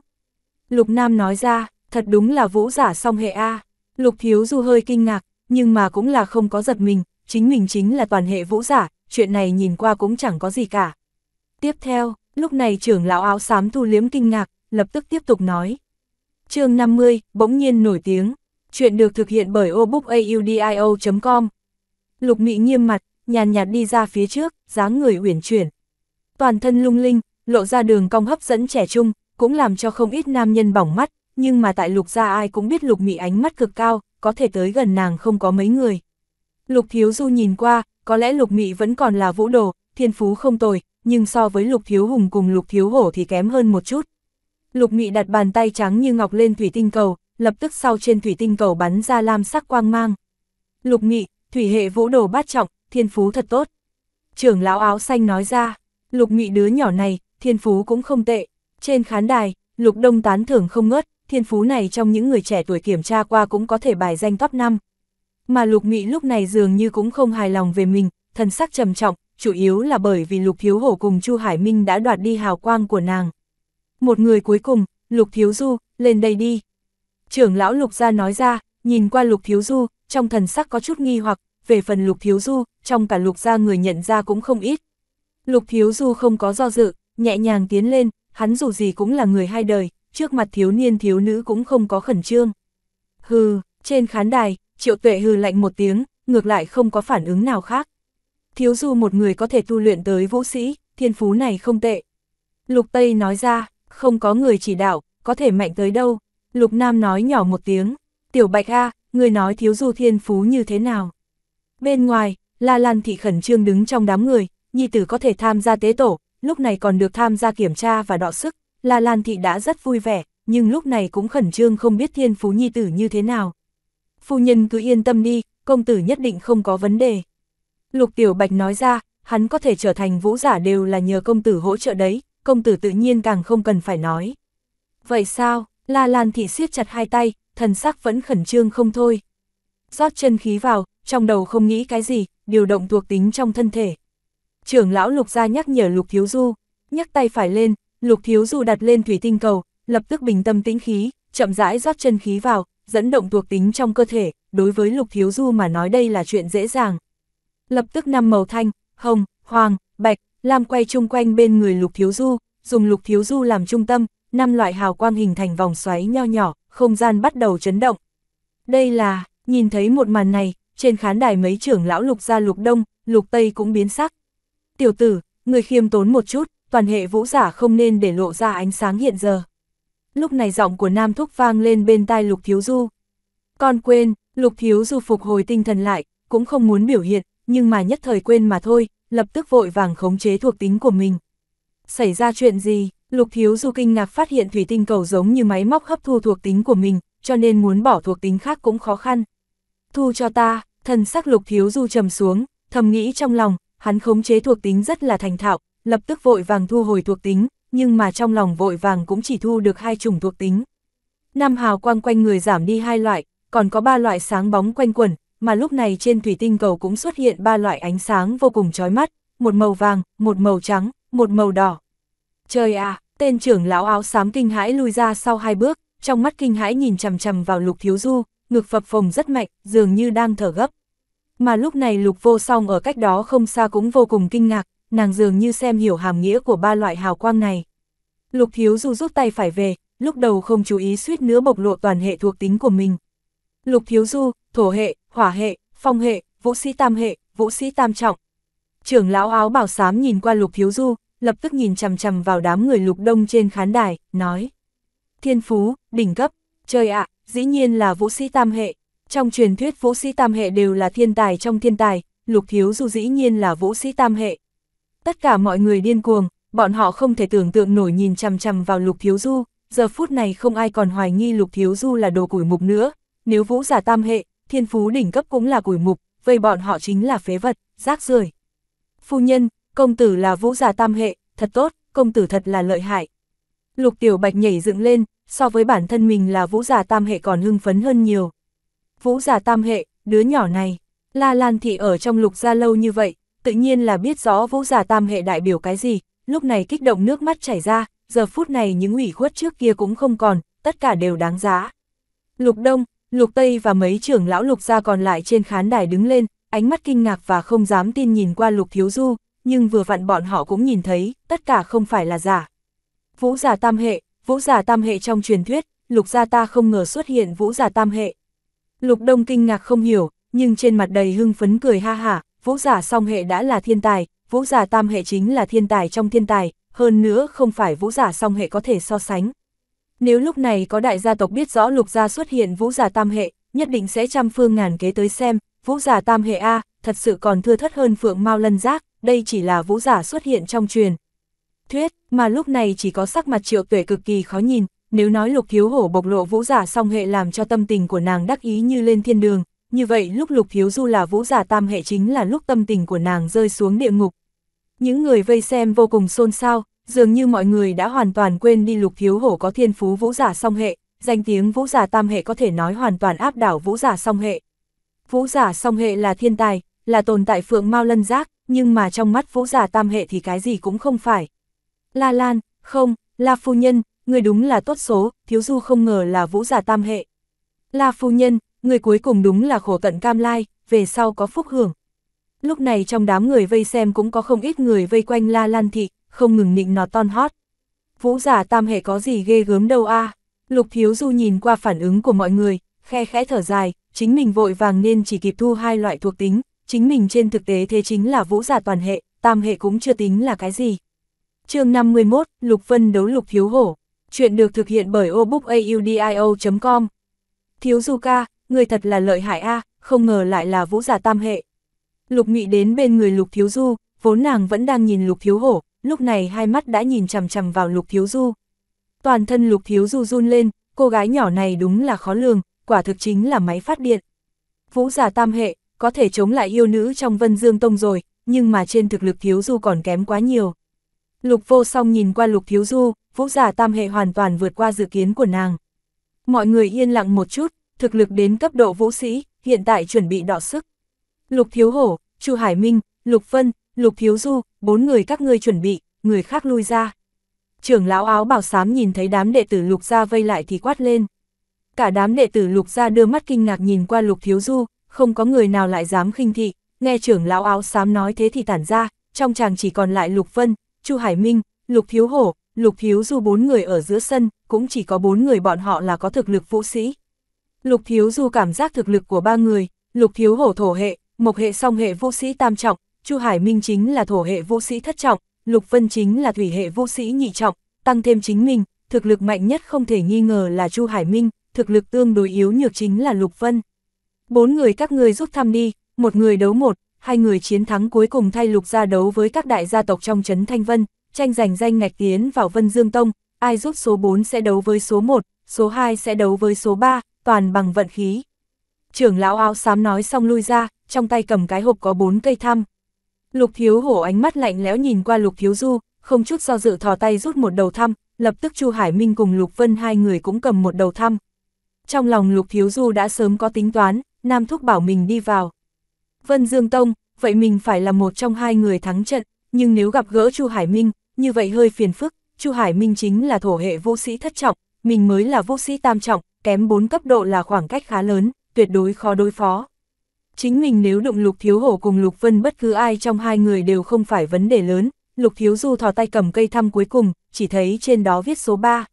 Lục Nam nói ra, thật đúng là vũ giả song hệ A. Lục Thiếu Du hơi kinh ngạc, nhưng mà cũng là không có giật mình, chính mình chính là toàn hệ vũ giả, chuyện này nhìn qua cũng chẳng có gì cả. Tiếp theo, lúc này trưởng lão áo xám thu liếm kinh ngạc, lập tức tiếp tục nói. chương 50, bỗng nhiên nổi tiếng, chuyện được thực hiện bởi obookaudio.com. Lục Mị nghiêm mặt, nhàn nhạt đi ra phía trước, dáng người uyển chuyển. Toàn thân lung linh, lộ ra đường cong hấp dẫn trẻ trung, cũng làm cho không ít nam nhân bỏng mắt, nhưng mà tại lục gia ai cũng biết lục mị ánh mắt cực cao, có thể tới gần nàng không có mấy người. Lục thiếu du nhìn qua, có lẽ lục mị vẫn còn là vũ đồ, thiên phú không tồi, nhưng so với lục thiếu hùng cùng lục thiếu hổ thì kém hơn một chút. Lục mị đặt bàn tay trắng như ngọc lên thủy tinh cầu, lập tức sau trên thủy tinh cầu bắn ra lam sắc quang mang. Lục mị, thủy hệ vũ đồ bát trọng, thiên phú thật tốt. Trưởng lão áo xanh nói ra, lục mị đứa nhỏ này, thiên phú cũng không tệ. Trên khán đài, lục đông tán thưởng không ngớt, thiên phú này trong những người trẻ tuổi kiểm tra qua cũng có thể bài danh top 5. Mà Lục Nghị lúc này dường như cũng không hài lòng về mình, thần sắc trầm trọng, chủ yếu là bởi vì Lục Thiếu Hổ cùng Chu Hải Minh đã đoạt đi hào quang của nàng. Một người cuối cùng, Lục Thiếu Du, lên đây đi. Trưởng lão Lục gia nói ra, nhìn qua Lục Thiếu Du, trong thần sắc có chút nghi hoặc, về phần Lục Thiếu Du, trong cả Lục gia người nhận ra cũng không ít. Lục Thiếu Du không có do dự, nhẹ nhàng tiến lên, hắn dù gì cũng là người hai đời, trước mặt thiếu niên thiếu nữ cũng không có khẩn trương. Hừ, trên khán đài, triệu tuệ hừ lạnh một tiếng, ngược lại không có phản ứng nào khác. Thiếu du một người có thể tu luyện tới vũ sĩ, thiên phú này không tệ. Lục Tây nói ra, không có người chỉ đạo, có thể mạnh tới đâu. Lục Nam nói nhỏ một tiếng, tiểu bạch A, người nói thiếu du thiên phú như thế nào. Bên ngoài, La Lan Thị khẩn trương đứng trong đám người, nhi tử có thể tham gia tế tổ, lúc này còn được tham gia kiểm tra và đọ sức, La Lan Thị đã rất vui vẻ, nhưng lúc này cũng khẩn trương không biết thiên phú nhi tử như thế nào. Phu nhân cứ yên tâm đi, công tử nhất định không có vấn đề. Lục Tiểu Bạch nói ra, hắn có thể trở thành vũ giả đều là nhờ công tử hỗ trợ đấy, công tử tự nhiên càng không cần phải nói. Vậy sao, La Lan Thị siết chặt hai tay, thần sắc vẫn khẩn trương không thôi. rót chân khí vào, trong đầu không nghĩ cái gì, điều động thuộc tính trong thân thể. Trưởng lão Lục gia nhắc nhở Lục Thiếu Du, nhấc tay phải lên, Lục Thiếu Du đặt lên thủy tinh cầu, lập tức bình tâm tĩnh khí, chậm rãi rót chân khí vào, dẫn động thuộc tính trong cơ thể, đối với Lục Thiếu Du mà nói đây là chuyện dễ dàng. Lập tức năm màu thanh, hồng, hoàng, bạch, lam quay chung quanh bên người Lục Thiếu Du, dùng Lục Thiếu Du làm trung tâm, năm loại hào quang hình thành vòng xoáy nho nhỏ, không gian bắt đầu chấn động. Đây là, nhìn thấy một màn này, trên khán đài mấy trưởng lão Lục gia Lục Đông, Lục Tây cũng biến sắc. Tiểu tử, người khiêm tốn một chút, toàn hệ vũ giả không nên để lộ ra ánh sáng hiện giờ. Lúc này giọng của Nam Thúc vang lên bên tai Lục Thiếu Du. Con quên, Lục Thiếu Du phục hồi tinh thần lại, cũng không muốn biểu hiện, nhưng mà nhất thời quên mà thôi, lập tức vội vàng khống chế thuộc tính của mình. Xảy ra chuyện gì, Lục Thiếu Du kinh ngạc phát hiện thủy tinh cầu giống như máy móc hấp thu thuộc tính của mình, cho nên muốn bỏ thuộc tính khác cũng khó khăn. Thu cho ta, thần sắc Lục Thiếu Du trầm xuống, thầm nghĩ trong lòng, hắn khống chế thuộc tính rất là thành thạo, lập tức vội vàng thu hồi thuộc tính, nhưng mà trong lòng vội vàng cũng chỉ thu được hai chủng thuộc tính. năm hào quang quanh người giảm đi hai loại, còn có ba loại sáng bóng quanh quần, mà lúc này trên thủy tinh cầu cũng xuất hiện ba loại ánh sáng vô cùng chói mắt, một màu vàng, một màu trắng, một màu đỏ. Trời ạ, à, tên trưởng lão áo xám kinh hãi lui ra sau hai bước, trong mắt kinh hãi nhìn chằm chằm vào lục thiếu du, ngực phập phồng rất mạnh, dường như đang thở gấp. Mà lúc này lục vô song ở cách đó không xa cũng vô cùng kinh ngạc, nàng dường như xem hiểu hàm nghĩa của ba loại hào quang này. Lục Thiếu Du rút tay phải về, lúc đầu không chú ý suýt nữa bộc lộ toàn hệ thuộc tính của mình. Lục Thiếu Du, thổ hệ, hỏa hệ, phong hệ, vũ sĩ tam hệ, vũ sĩ tam trọng. Trưởng lão áo bảo sám nhìn qua Lục Thiếu Du, lập tức nhìn chằm chằm vào đám người lục đông trên khán đài, nói. Thiên phú, đỉnh cấp, trời ạ, dĩ nhiên là vũ sĩ tam hệ. Trong truyền thuyết vũ sĩ tam hệ đều là thiên tài trong thiên tài, Lục Thiếu Du dĩ nhiên là vũ sĩ tam hệ. Tất cả mọi người điên cuồng, bọn họ không thể tưởng tượng nổi nhìn chằm chằm vào Lục Thiếu Du, giờ phút này không ai còn hoài nghi Lục Thiếu Du là đồ củi mục nữa, nếu vũ giả tam hệ, thiên phú đỉnh cấp cũng là củi mục, vậy bọn họ chính là phế vật, rác rưởi. Phu nhân, công tử là vũ giả tam hệ, thật tốt, công tử thật là lợi hại. Lục Tiểu Bạch nhảy dựng lên, so với bản thân mình là vũ giả tam hệ còn hưng phấn hơn nhiều. Vũ giả tam hệ, đứa nhỏ này, La Lan Thị ở trong lục gia lâu như vậy, tự nhiên là biết rõ vũ giả tam hệ đại biểu cái gì, lúc này kích động nước mắt chảy ra, giờ phút này những ủy khuất trước kia cũng không còn, tất cả đều đáng giá. Lục Đông, Lục Tây và mấy trưởng lão lục gia còn lại trên khán đài đứng lên, ánh mắt kinh ngạc và không dám tin nhìn qua Lục Thiếu Du, nhưng vừa vặn bọn họ cũng nhìn thấy, tất cả không phải là giả. Vũ giả tam hệ, vũ giả tam hệ trong truyền thuyết, lục gia ta không ngờ xuất hiện vũ giả tam hệ. Lục Đông kinh ngạc không hiểu, nhưng trên mặt đầy hưng phấn cười ha hả, vũ giả song hệ đã là thiên tài, vũ giả tam hệ chính là thiên tài trong thiên tài, hơn nữa không phải vũ giả song hệ có thể so sánh. Nếu lúc này có đại gia tộc biết rõ lục gia xuất hiện vũ giả tam hệ, nhất định sẽ trăm phương ngàn kế tới xem, vũ giả tam hệ A, thật sự còn thưa thất hơn phượng mau lân giác, đây chỉ là vũ giả xuất hiện trong truyền. Thuyết, mà lúc này chỉ có sắc mặt triệu tuệ cực kỳ khó nhìn, nếu nói lục thiếu hổ bộc lộ vũ giả song hệ làm cho tâm tình của nàng đắc ý như lên thiên đường, như vậy lúc Lục thiếu Du là vũ giả tam hệ chính là lúc tâm tình của nàng rơi xuống địa ngục. Những người vây xem vô cùng xôn xao, dường như mọi người đã hoàn toàn quên đi Lục thiếu Hổ có thiên phú vũ giả song hệ, danh tiếng vũ giả tam hệ có thể nói hoàn toàn áp đảo vũ giả song hệ. Vũ giả song hệ là thiên tài, là tồn tại phượng mau lân giác, nhưng mà trong mắt vũ giả tam hệ thì cái gì cũng không phải. La Lan, không, La Phu Nhân, người đúng là tốt số, thiếu du không ngờ là vũ giả tam hệ. La Phu Nhân, người cuối cùng đúng là khổ tận cam lai, về sau có phúc hưởng. Lúc này trong đám người vây xem cũng có không ít người vây quanh La Lan Thị, không ngừng nịnh nọt ton hót. Vũ giả tam hệ có gì ghê gớm đâu a Lục Thiếu Du nhìn qua phản ứng của mọi người, khe khẽ thở dài, chính mình vội vàng nên chỉ kịp thu hai loại thuộc tính, chính mình trên thực tế thế chính là vũ giả toàn hệ, tam hệ cũng chưa tính là cái gì. chương 51, Lục Vân đấu Lục Thiếu Hổ. Chuyện được thực hiện bởi obookaudio.com Thiếu Du ca, người thật là lợi hại a, không ngờ lại là vũ giả tam hệ. Lục Ngụy đến bên người Lục Thiếu Du, vốn nàng vẫn đang nhìn Lục Thiếu Hổ, lúc này hai mắt đã nhìn chằm chằm vào Lục Thiếu Du. Toàn thân Lục Thiếu Du run lên, cô gái nhỏ này đúng là khó lường, quả thực chính là máy phát điện. Vũ giả tam hệ, có thể chống lại yêu nữ trong Vân Dương Tông rồi, nhưng mà trên thực lực Thiếu Du còn kém quá nhiều. Lục vô song nhìn qua Lục Thiếu Du, vũ giả tam hệ hoàn toàn vượt qua dự kiến của nàng. Mọi người yên lặng một chút, thực lực đến cấp độ vũ sĩ, hiện tại chuẩn bị đọ sức. Lục Thiếu Hổ, Chu Hải Minh, Lục Vân, Lục Thiếu Du, bốn người các ngươi chuẩn bị, người khác lui ra. Trưởng lão áo bảo sám nhìn thấy đám đệ tử Lục gia vây lại thì quát lên. Cả đám đệ tử Lục gia đưa mắt kinh ngạc nhìn qua Lục Thiếu Du, không có người nào lại dám khinh thị, nghe trưởng lão áo xám nói thế thì tản ra, trong chàng chỉ còn lại Lục Vân, Chu Hải Minh, Lục Thiếu Hổ, Lục Thiếu Du bốn người ở giữa sân, cũng chỉ có bốn người bọn họ là có thực lực vũ sĩ. Lục Thiếu Du cảm giác thực lực của ba người, Lục Thiếu Hổ thổ hệ, Mộc hệ song hệ vô sĩ tam trọng, Chu Hải Minh chính là thổ hệ vô sĩ thất trọng, Lục Vân chính là thủy hệ vô sĩ nhị trọng, tăng thêm chính mình, thực lực mạnh nhất không thể nghi ngờ là Chu Hải Minh, thực lực tương đối yếu nhược chính là Lục Vân. Bốn người các ngươi rút thăm đi, một người đấu một, hai người chiến thắng cuối cùng thay Lục gia đấu với các đại gia tộc trong trấn Thanh Vân, tranh giành danh ngạch tiến vào Vân Dương Tông, ai rút số 4 sẽ đấu với số 1, số 2 sẽ đấu với số 3, toàn bằng vận khí. Trưởng lão áo xám nói xong lui ra, trong tay cầm cái hộp có bốn cây thăm. Lục thiếu hổ ánh mắt lạnh lẽo nhìn qua lục thiếu du, không chút do dự thò tay rút một đầu thăm, lập tức Chu Hải Minh cùng Lục Vân hai người cũng cầm một đầu thăm. Trong lòng Lục Thiếu Du đã sớm có tính toán, Nam Thúc bảo mình đi vào. Vân Dương Tông, vậy mình phải là một trong hai người thắng trận, nhưng nếu gặp gỡ Chu Hải Minh, như vậy hơi phiền phức, Chu Hải Minh chính là thổ hệ vô sĩ thất trọng, mình mới là vô sĩ tam trọng, kém 4 cấp độ là khoảng cách khá lớn, tuyệt đối khó đối phó. Chính mình nếu đụng Lục Thiếu Hổ cùng Lục Vân bất cứ ai trong hai người đều không phải vấn đề lớn, Lục Thiếu Du thò tay cầm cây thăm cuối cùng, chỉ thấy trên đó viết số 3.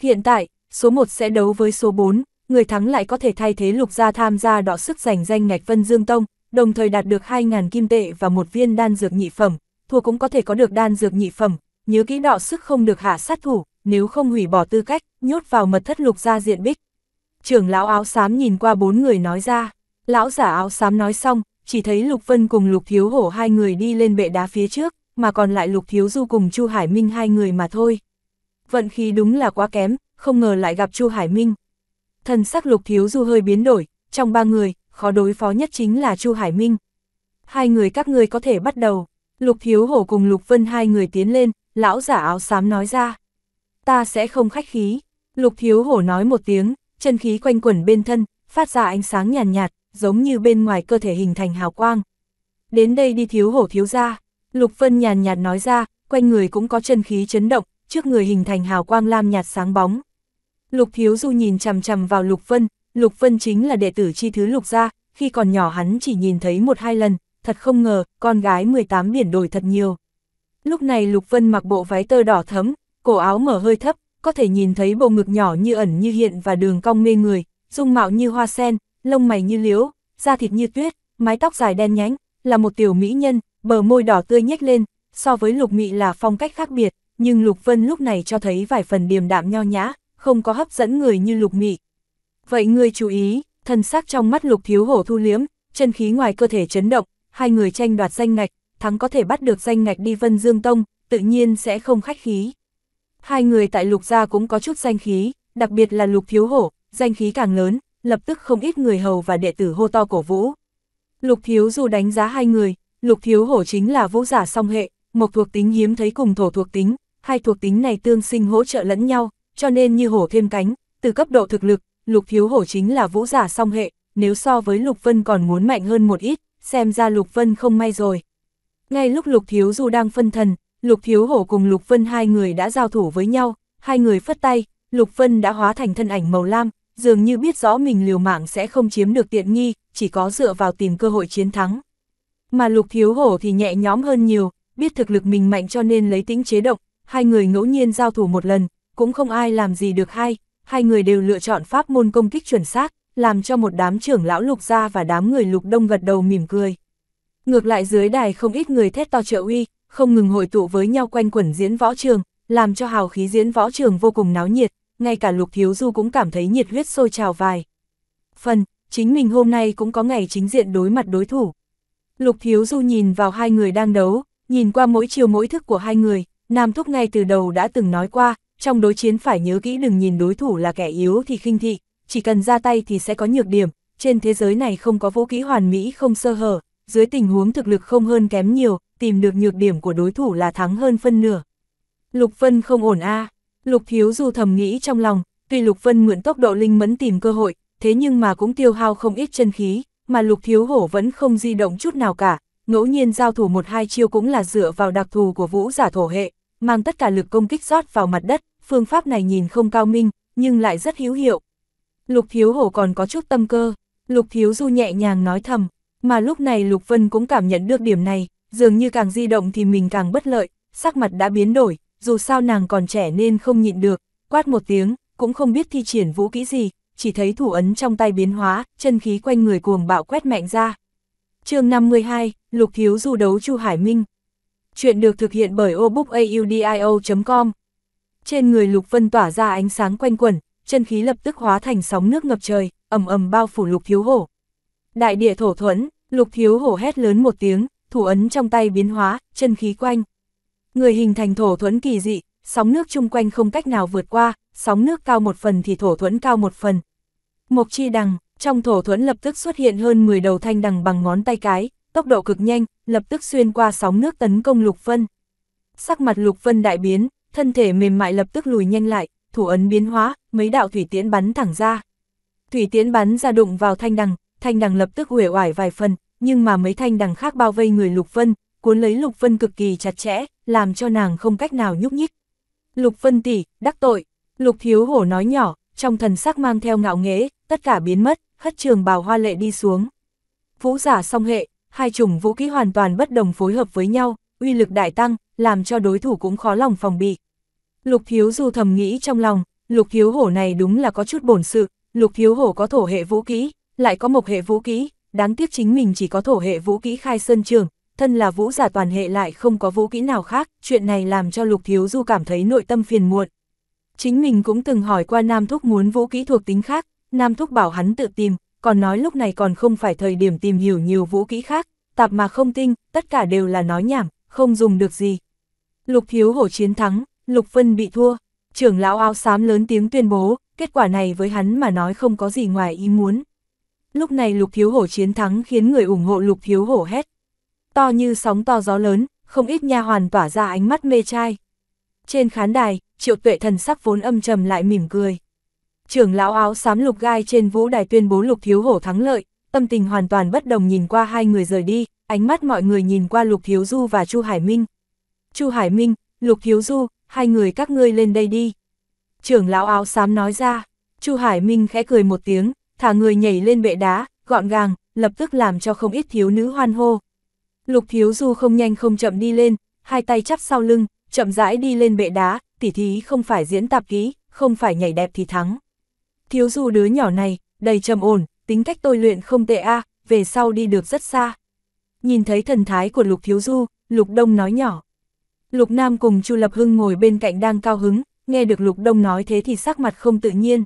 Hiện tại, số 1 sẽ đấu với số 4, người thắng lại có thể thay thế Lục Gia tham gia đọ sức giành danh ngạch Vân Dương Tông, đồng thời đạt được 2.000 kim tệ và một viên đan dược nhị phẩm, thua cũng có thể có được đan dược nhị phẩm, nhớ kỹ đọ sức không được hạ sát thủ, nếu không hủy bỏ tư cách, nhốt vào mật thất lục gia diện bích. Trưởng lão áo xám nhìn qua bốn người nói ra, lão giả áo xám nói xong, chỉ thấy Lục Vân cùng Lục Thiếu Hổ hai người đi lên bệ đá phía trước, mà còn lại Lục Thiếu Du cùng Chu Hải Minh hai người mà thôi. Vận khí đúng là quá kém, không ngờ lại gặp Chu Hải Minh. Thần sắc Lục Thiếu Du hơi biến đổi, trong ba người, khó đối phó nhất chính là Chu Hải Minh. Hai người các ngươi có thể bắt đầu. Lục Thiếu Hổ cùng Lục Vân hai người tiến lên, lão giả áo xám nói ra ta sẽ không khách khí. Lục thiếu hổ nói một tiếng, chân khí quanh quẩn bên thân, phát ra ánh sáng nhàn nhạt, nhạt, giống như bên ngoài cơ thể hình thành hào quang. Đến đây đi thiếu hổ thiếu ra, lục vân nhàn nhạt, nhạt nói ra, quanh người cũng có chân khí chấn động, trước người hình thành hào quang lam nhạt sáng bóng. Lục thiếu du nhìn chằm chằm vào lục vân, lục vân chính là đệ tử chi thứ lục gia, khi còn nhỏ hắn chỉ nhìn thấy một hai lần, thật không ngờ, con gái 18 biển đổi thật nhiều. Lúc này Lục Vân mặc bộ váy tơ đỏ thấm, cổ áo mở hơi thấp, có thể nhìn thấy bầu ngực nhỏ như ẩn như hiện và đường cong mê người, dung mạo như hoa sen, lông mày như liễu, da thịt như tuyết, mái tóc dài đen nhánh, là một tiểu mỹ nhân, bờ môi đỏ tươi nhếch lên, so với Lục Mị là phong cách khác biệt, nhưng Lục Vân lúc này cho thấy vài phần điềm đạm nho nhã, không có hấp dẫn người như Lục Mị. Vậy ngươi chú ý, thân xác trong mắt Lục Thiếu Hổ thu liếm, chân khí ngoài cơ thể chấn động, hai người tranh đoạt danh ngạch, thắng có thể bắt được danh ngạch đi Vân Dương Tông, tự nhiên sẽ không khách khí hai người tại lục gia cũng có chút danh khí, đặc biệt là lục thiếu hổ, danh khí càng lớn, lập tức không ít người hầu và đệ tử hô to cổ vũ. Lục thiếu dù đánh giá hai người, lục thiếu hổ chính là vũ giả song hệ, một thuộc tính hiếm thấy cùng thổ thuộc tính, hai thuộc tính này tương sinh hỗ trợ lẫn nhau, cho nên như hổ thêm cánh, từ cấp độ thực lực, lục thiếu hổ chính là vũ giả song hệ, nếu so với lục vân còn muốn mạnh hơn một ít, xem ra lục vân không may rồi. Ngay lúc lục thiếu dù đang phân thần, Lục Thiếu Hổ cùng Lục Vân hai người đã giao thủ với nhau, hai người phất tay, Lục Vân đã hóa thành thân ảnh màu lam, dường như biết rõ mình liều mạng sẽ không chiếm được tiện nghi, chỉ có dựa vào tìm cơ hội chiến thắng. Mà Lục Thiếu Hổ thì nhẹ nhõm hơn nhiều, biết thực lực mình mạnh cho nên lấy tính chế động, hai người ngẫu nhiên giao thủ một lần, cũng không ai làm gì được hai, hai người đều lựa chọn pháp môn công kích chuẩn xác, làm cho một đám trưởng lão Lục gia và đám người Lục Đông gật đầu mỉm cười. Ngược lại dưới đài không ít người thét to trợ uy, không ngừng hội tụ với nhau quanh quẩn diễn võ trường, làm cho hào khí diễn võ trường vô cùng náo nhiệt, ngay cả Lục Thiếu Du cũng cảm thấy nhiệt huyết sôi trào vài. Phần, chính mình hôm nay cũng có ngày chính diện đối mặt đối thủ. Lục Thiếu Du nhìn vào hai người đang đấu, nhìn qua mỗi chiều mỗi thức của hai người, Nam Thúc ngay từ đầu đã từng nói qua, trong đối chiến phải nhớ kỹ đừng nhìn đối thủ là kẻ yếu thì khinh thị, chỉ cần ra tay thì sẽ có nhược điểm, trên thế giới này không có vũ kỹ hoàn mỹ không sơ hở, dưới tình huống thực lực không hơn kém nhiều, tìm được nhược điểm của đối thủ là thắng hơn phân nửa. Lục Vân không ổn a à. Lục Thiếu Du thầm nghĩ trong lòng, tuy Lục Vân mượn tốc độ linh mẫn tìm cơ hội, thế nhưng mà cũng tiêu hao không ít chân khí, mà Lục Thiếu Hổ vẫn không di động chút nào cả, ngẫu nhiên giao thủ một hai chiêu cũng là dựa vào đặc thù của vũ giả thổ hệ, mang tất cả lực công kích rót vào mặt đất, phương pháp này nhìn không cao minh, nhưng lại rất hữu hiệu. Lục Thiếu Hổ còn có chút tâm cơ, Lục Thiếu Du nhẹ nhàng nói thầm, mà lúc này Lục Vân cũng cảm nhận được điểm này, dường như càng di động thì mình càng bất lợi, sắc mặt đã biến đổi, dù sao nàng còn trẻ nên không nhịn được, quát một tiếng, cũng không biết thi triển vũ kỹ gì, chỉ thấy thủ ấn trong tay biến hóa, chân khí quanh người cuồng bạo quét mạnh ra. chương 52, Lục Thiếu Du đấu Chu Hải Minh Chuyện được thực hiện bởi obookaudio.com Trên người Lục Vân tỏa ra ánh sáng quanh quẩn, chân khí lập tức hóa thành sóng nước ngập trời, ầm ầm bao phủ Lục Thiếu Hổ. Đại địa thổ thuẫn, Lục Thiếu Hổ hét lớn một tiếng, thủ ấn trong tay biến hóa, chân khí quanh. Người hình thành thổ thuẫn kỳ dị, sóng nước chung quanh không cách nào vượt qua, sóng nước cao một phần thì thổ thuẫn cao một phần. Mộc chi đằng, trong thổ thuẫn lập tức xuất hiện hơn 10 đầu thanh đằng bằng ngón tay cái, tốc độ cực nhanh, lập tức xuyên qua sóng nước tấn công Lục Vân. Sắc mặt Lục Vân đại biến, thân thể mềm mại lập tức lùi nhanh lại, thủ ấn biến hóa, mấy đạo thủy tiễn bắn thẳng ra. Thủy tiễn bắn ra đụng vào thanh đằng, thanh đằng lập tức uể oải vài phần, nhưng mà mấy thanh đằng khác bao vây người Lục Vân, cuốn lấy Lục Vân cực kỳ chặt chẽ, làm cho nàng không cách nào nhúc nhích. Lục Vân tỷ, đắc tội, Lục Thiếu Hổ nói nhỏ, trong thần sắc mang theo ngạo nghế, tất cả biến mất, hất trường bào hoa lệ đi xuống. Vũ giả song hệ, hai chủng vũ khí hoàn toàn bất đồng phối hợp với nhau, uy lực đại tăng, làm cho đối thủ cũng khó lòng phòng bị. Lục Thiếu dù thầm nghĩ trong lòng, Lục Thiếu Hổ này đúng là có chút bổn sự, Lục Thiếu Hổ có thổ hệ vũ khí, lại có mộc hệ vũ khí, đáng tiếc chính mình chỉ có thổ hệ vũ kỹ khai sơn trường, thân là vũ giả toàn hệ lại không có vũ kỹ nào khác, chuyện này làm cho Lục Thiếu Du cảm thấy nội tâm phiền muộn. Chính mình cũng từng hỏi qua Nam Thúc muốn vũ kỹ thuộc tính khác, Nam Thúc bảo hắn tự tìm, còn nói lúc này còn không phải thời điểm tìm hiểu nhiều vũ kỹ khác, tạp mà không tinh, tất cả đều là nói nhảm, không dùng được gì. Lục Thiếu Hổ chiến thắng, Lục Vân bị thua, trưởng lão áo xám lớn tiếng tuyên bố, kết quả này với hắn mà nói không có gì ngoài ý muốn lúc này lục thiếu hổ chiến thắng khiến người ủng hộ lục thiếu hổ hét. To như sóng to gió lớn, không ít nha hoàn tỏa ra ánh mắt mê trai. Trên khán đài, triệu tuệ thần sắc vốn âm trầm lại mỉm cười. Trưởng lão áo xám lục gai trên vũ đài tuyên bố lục thiếu hổ thắng lợi, tâm tình hoàn toàn bất đồng nhìn qua hai người rời đi, ánh mắt mọi người nhìn qua lục thiếu du và chu hải minh. chu hải minh, lục thiếu du, hai người các ngươi lên đây đi. Trưởng lão áo xám nói ra, chu hải minh khẽ cười một tiếng, thả người nhảy lên bệ đá, gọn gàng, lập tức làm cho không ít thiếu nữ hoan hô. Lục thiếu du không nhanh không chậm đi lên, hai tay chắp sau lưng, chậm rãi đi lên bệ đá, tỉ thí không phải diễn tạp kỹ, không phải nhảy đẹp thì thắng. Thiếu du đứa nhỏ này, đầy trầm ổn, tính cách tôi luyện không tệ a về sau đi được rất xa. Nhìn thấy thần thái của lục thiếu du, lục đông nói nhỏ. Lục Nam cùng Chu Lập Hưng ngồi bên cạnh đang cao hứng, nghe được Lục Đông nói thế thì sắc mặt không tự nhiên,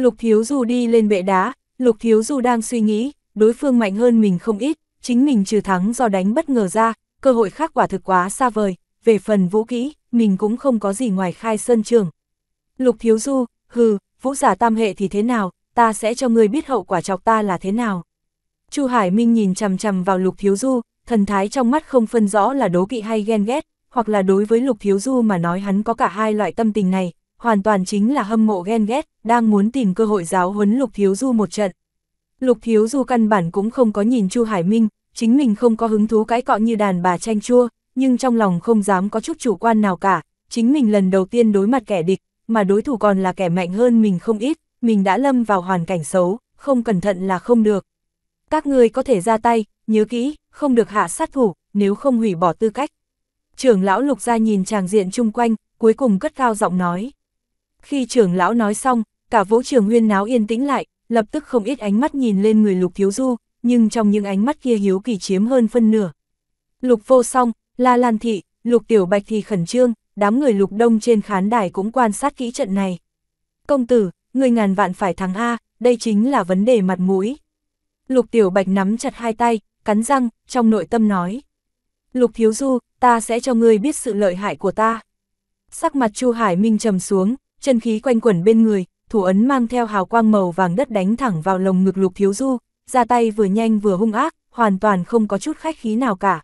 Lục Thiếu Du đi lên bệ đá, Lục Thiếu Du đang suy nghĩ, đối phương mạnh hơn mình không ít, chính mình trừ thắng do đánh bất ngờ ra, cơ hội khác quả thực quá xa vời, về phần vũ kỹ, mình cũng không có gì ngoài khai sân trường. Lục Thiếu Du, hừ, vũ giả tam hệ thì thế nào, ta sẽ cho ngươi biết hậu quả chọc ta là thế nào. Chu Hải Minh nhìn chằm chằm vào Lục Thiếu Du, thần thái trong mắt không phân rõ là đố kỵ hay ghen ghét, hoặc là đối với Lục Thiếu Du mà nói hắn có cả hai loại tâm tình này, hoàn toàn chính là hâm mộ ghen ghét, đang muốn tìm cơ hội giáo huấn Lục Thiếu Du một trận. Lục Thiếu Du căn bản cũng không có nhìn Chu Hải Minh, chính mình không có hứng thú cãi cọ như đàn bà tranh chua, nhưng trong lòng không dám có chút chủ quan nào cả, chính mình lần đầu tiên đối mặt kẻ địch, mà đối thủ còn là kẻ mạnh hơn mình không ít, mình đã lâm vào hoàn cảnh xấu, không cẩn thận là không được. Các người có thể ra tay, nhớ kỹ, không được hạ sát thủ, nếu không hủy bỏ tư cách. Trưởng lão lục ra nhìn tràng diện chung quanh, cuối cùng cất cao giọng nói. Khi trưởng lão nói xong, cả vũ trường huyên náo yên tĩnh lại, lập tức không ít ánh mắt nhìn lên người lục thiếu du, nhưng trong những ánh mắt kia hiếu kỳ chiếm hơn phân nửa. Lục vô song, la lan thị, lục tiểu bạch thì khẩn trương, đám người lục đông trên khán đài cũng quan sát kỹ trận này. Công tử, người ngàn vạn phải thắng A, đây chính là vấn đề mặt mũi. Lục tiểu bạch nắm chặt hai tay, cắn răng, trong nội tâm nói. Lục thiếu du, ta sẽ cho ngươi biết sự lợi hại của ta. Sắc mặt Chu Hải Minh trầm xuống, chân khí quanh quẩn bên người, thủ ấn mang theo hào quang màu vàng đất đánh thẳng vào lồng ngực lục thiếu du, ra tay vừa nhanh vừa hung ác, hoàn toàn không có chút khách khí nào cả.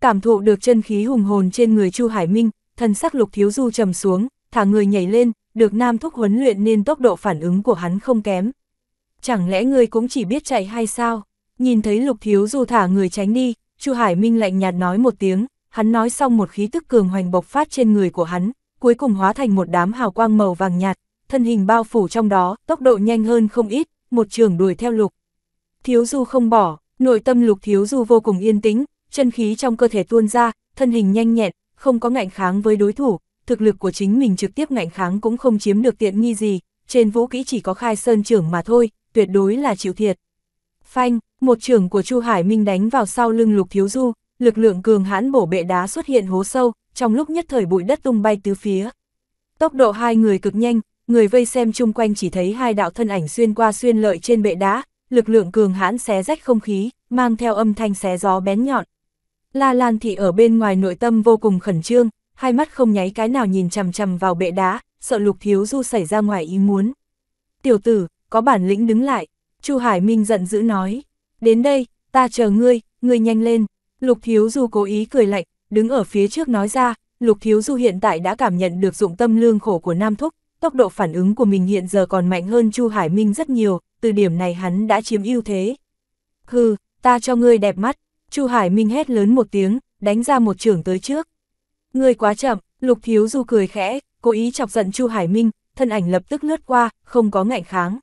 Cảm thụ được chân khí hùng hồn trên người Chu Hải Minh, thân sắc lục thiếu du trầm xuống, thả người nhảy lên, được nam thúc huấn luyện nên tốc độ phản ứng của hắn không kém. Chẳng lẽ người cũng chỉ biết chạy hay sao? Nhìn thấy lục thiếu du thả người tránh đi, Chu Hải Minh lạnh nhạt nói một tiếng, hắn nói xong một khí tức cường hoành bộc phát trên người của hắn, cuối cùng hóa thành một đám hào quang màu vàng nhạt, thân hình bao phủ trong đó, tốc độ nhanh hơn không ít, một trường đuổi theo lục. Thiếu du không bỏ, nội tâm lục thiếu du vô cùng yên tĩnh, chân khí trong cơ thể tuôn ra, thân hình nhanh nhẹn, không có ngạnh kháng với đối thủ, thực lực của chính mình trực tiếp ngạnh kháng cũng không chiếm được tiện nghi gì, trên vũ kỹ chỉ có khai sơn trưởng mà thôi, tuyệt đối là chịu thiệt. Phanh, một trường của Chu Hải Minh đánh vào sau lưng lục thiếu du, lực lượng cường hãn bổ bệ đá xuất hiện hố sâu, trong lúc nhất thời bụi đất tung bay tứ phía. Tốc độ hai người cực nhanh, người vây xem chung quanh chỉ thấy hai đạo thân ảnh xuyên qua xuyên lợi trên bệ đá, lực lượng cường hãn xé rách không khí, mang theo âm thanh xé gió bén nhọn. La Lan Thị ở bên ngoài nội tâm vô cùng khẩn trương, hai mắt không nháy cái nào nhìn chằm chằm vào bệ đá, sợ lục thiếu du xảy ra ngoài ý muốn. Tiểu tử, có bản lĩnh đứng lại, Chu Hải Minh giận dữ nói, đến đây, ta chờ ngươi, ngươi nhanh lên. Lục thiếu du cố ý cười lạnh, đứng ở phía trước nói ra, Lục Thiếu Du hiện tại đã cảm nhận được dụng tâm lương khổ của Nam Thúc, tốc độ phản ứng của mình hiện giờ còn mạnh hơn Chu Hải Minh rất nhiều, từ điểm này hắn đã chiếm ưu thế. Hừ, ta cho ngươi đẹp mắt, Chu Hải Minh hét lớn một tiếng, đánh ra một trường tới trước. Ngươi quá chậm, Lục Thiếu Du cười khẽ, cố ý chọc giận Chu Hải Minh, thân ảnh lập tức lướt qua, không có ngạnh kháng.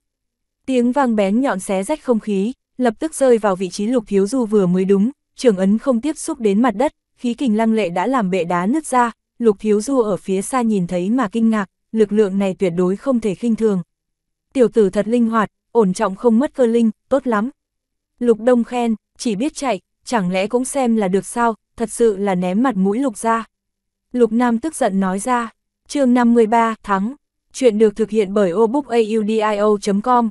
Tiếng vang bén nhọn xé rách không khí, lập tức rơi vào vị trí Lục Thiếu Du vừa mới đúng, trường ấn không tiếp xúc đến mặt đất, khí kình lăng lệ đã làm bệ đá nứt ra, Lục Thiếu Du ở phía xa nhìn thấy mà kinh ngạc, lực lượng này tuyệt đối không thể khinh thường. Tiểu tử thật linh hoạt, ổn trọng không mất cơ linh, tốt lắm. Lục Đông khen, chỉ biết chạy, chẳng lẽ cũng xem là được sao, thật sự là ném mặt mũi Lục ra. Lục Nam tức giận nói ra, chương 53, thắng, chuyện được thực hiện bởi obookaudio.com.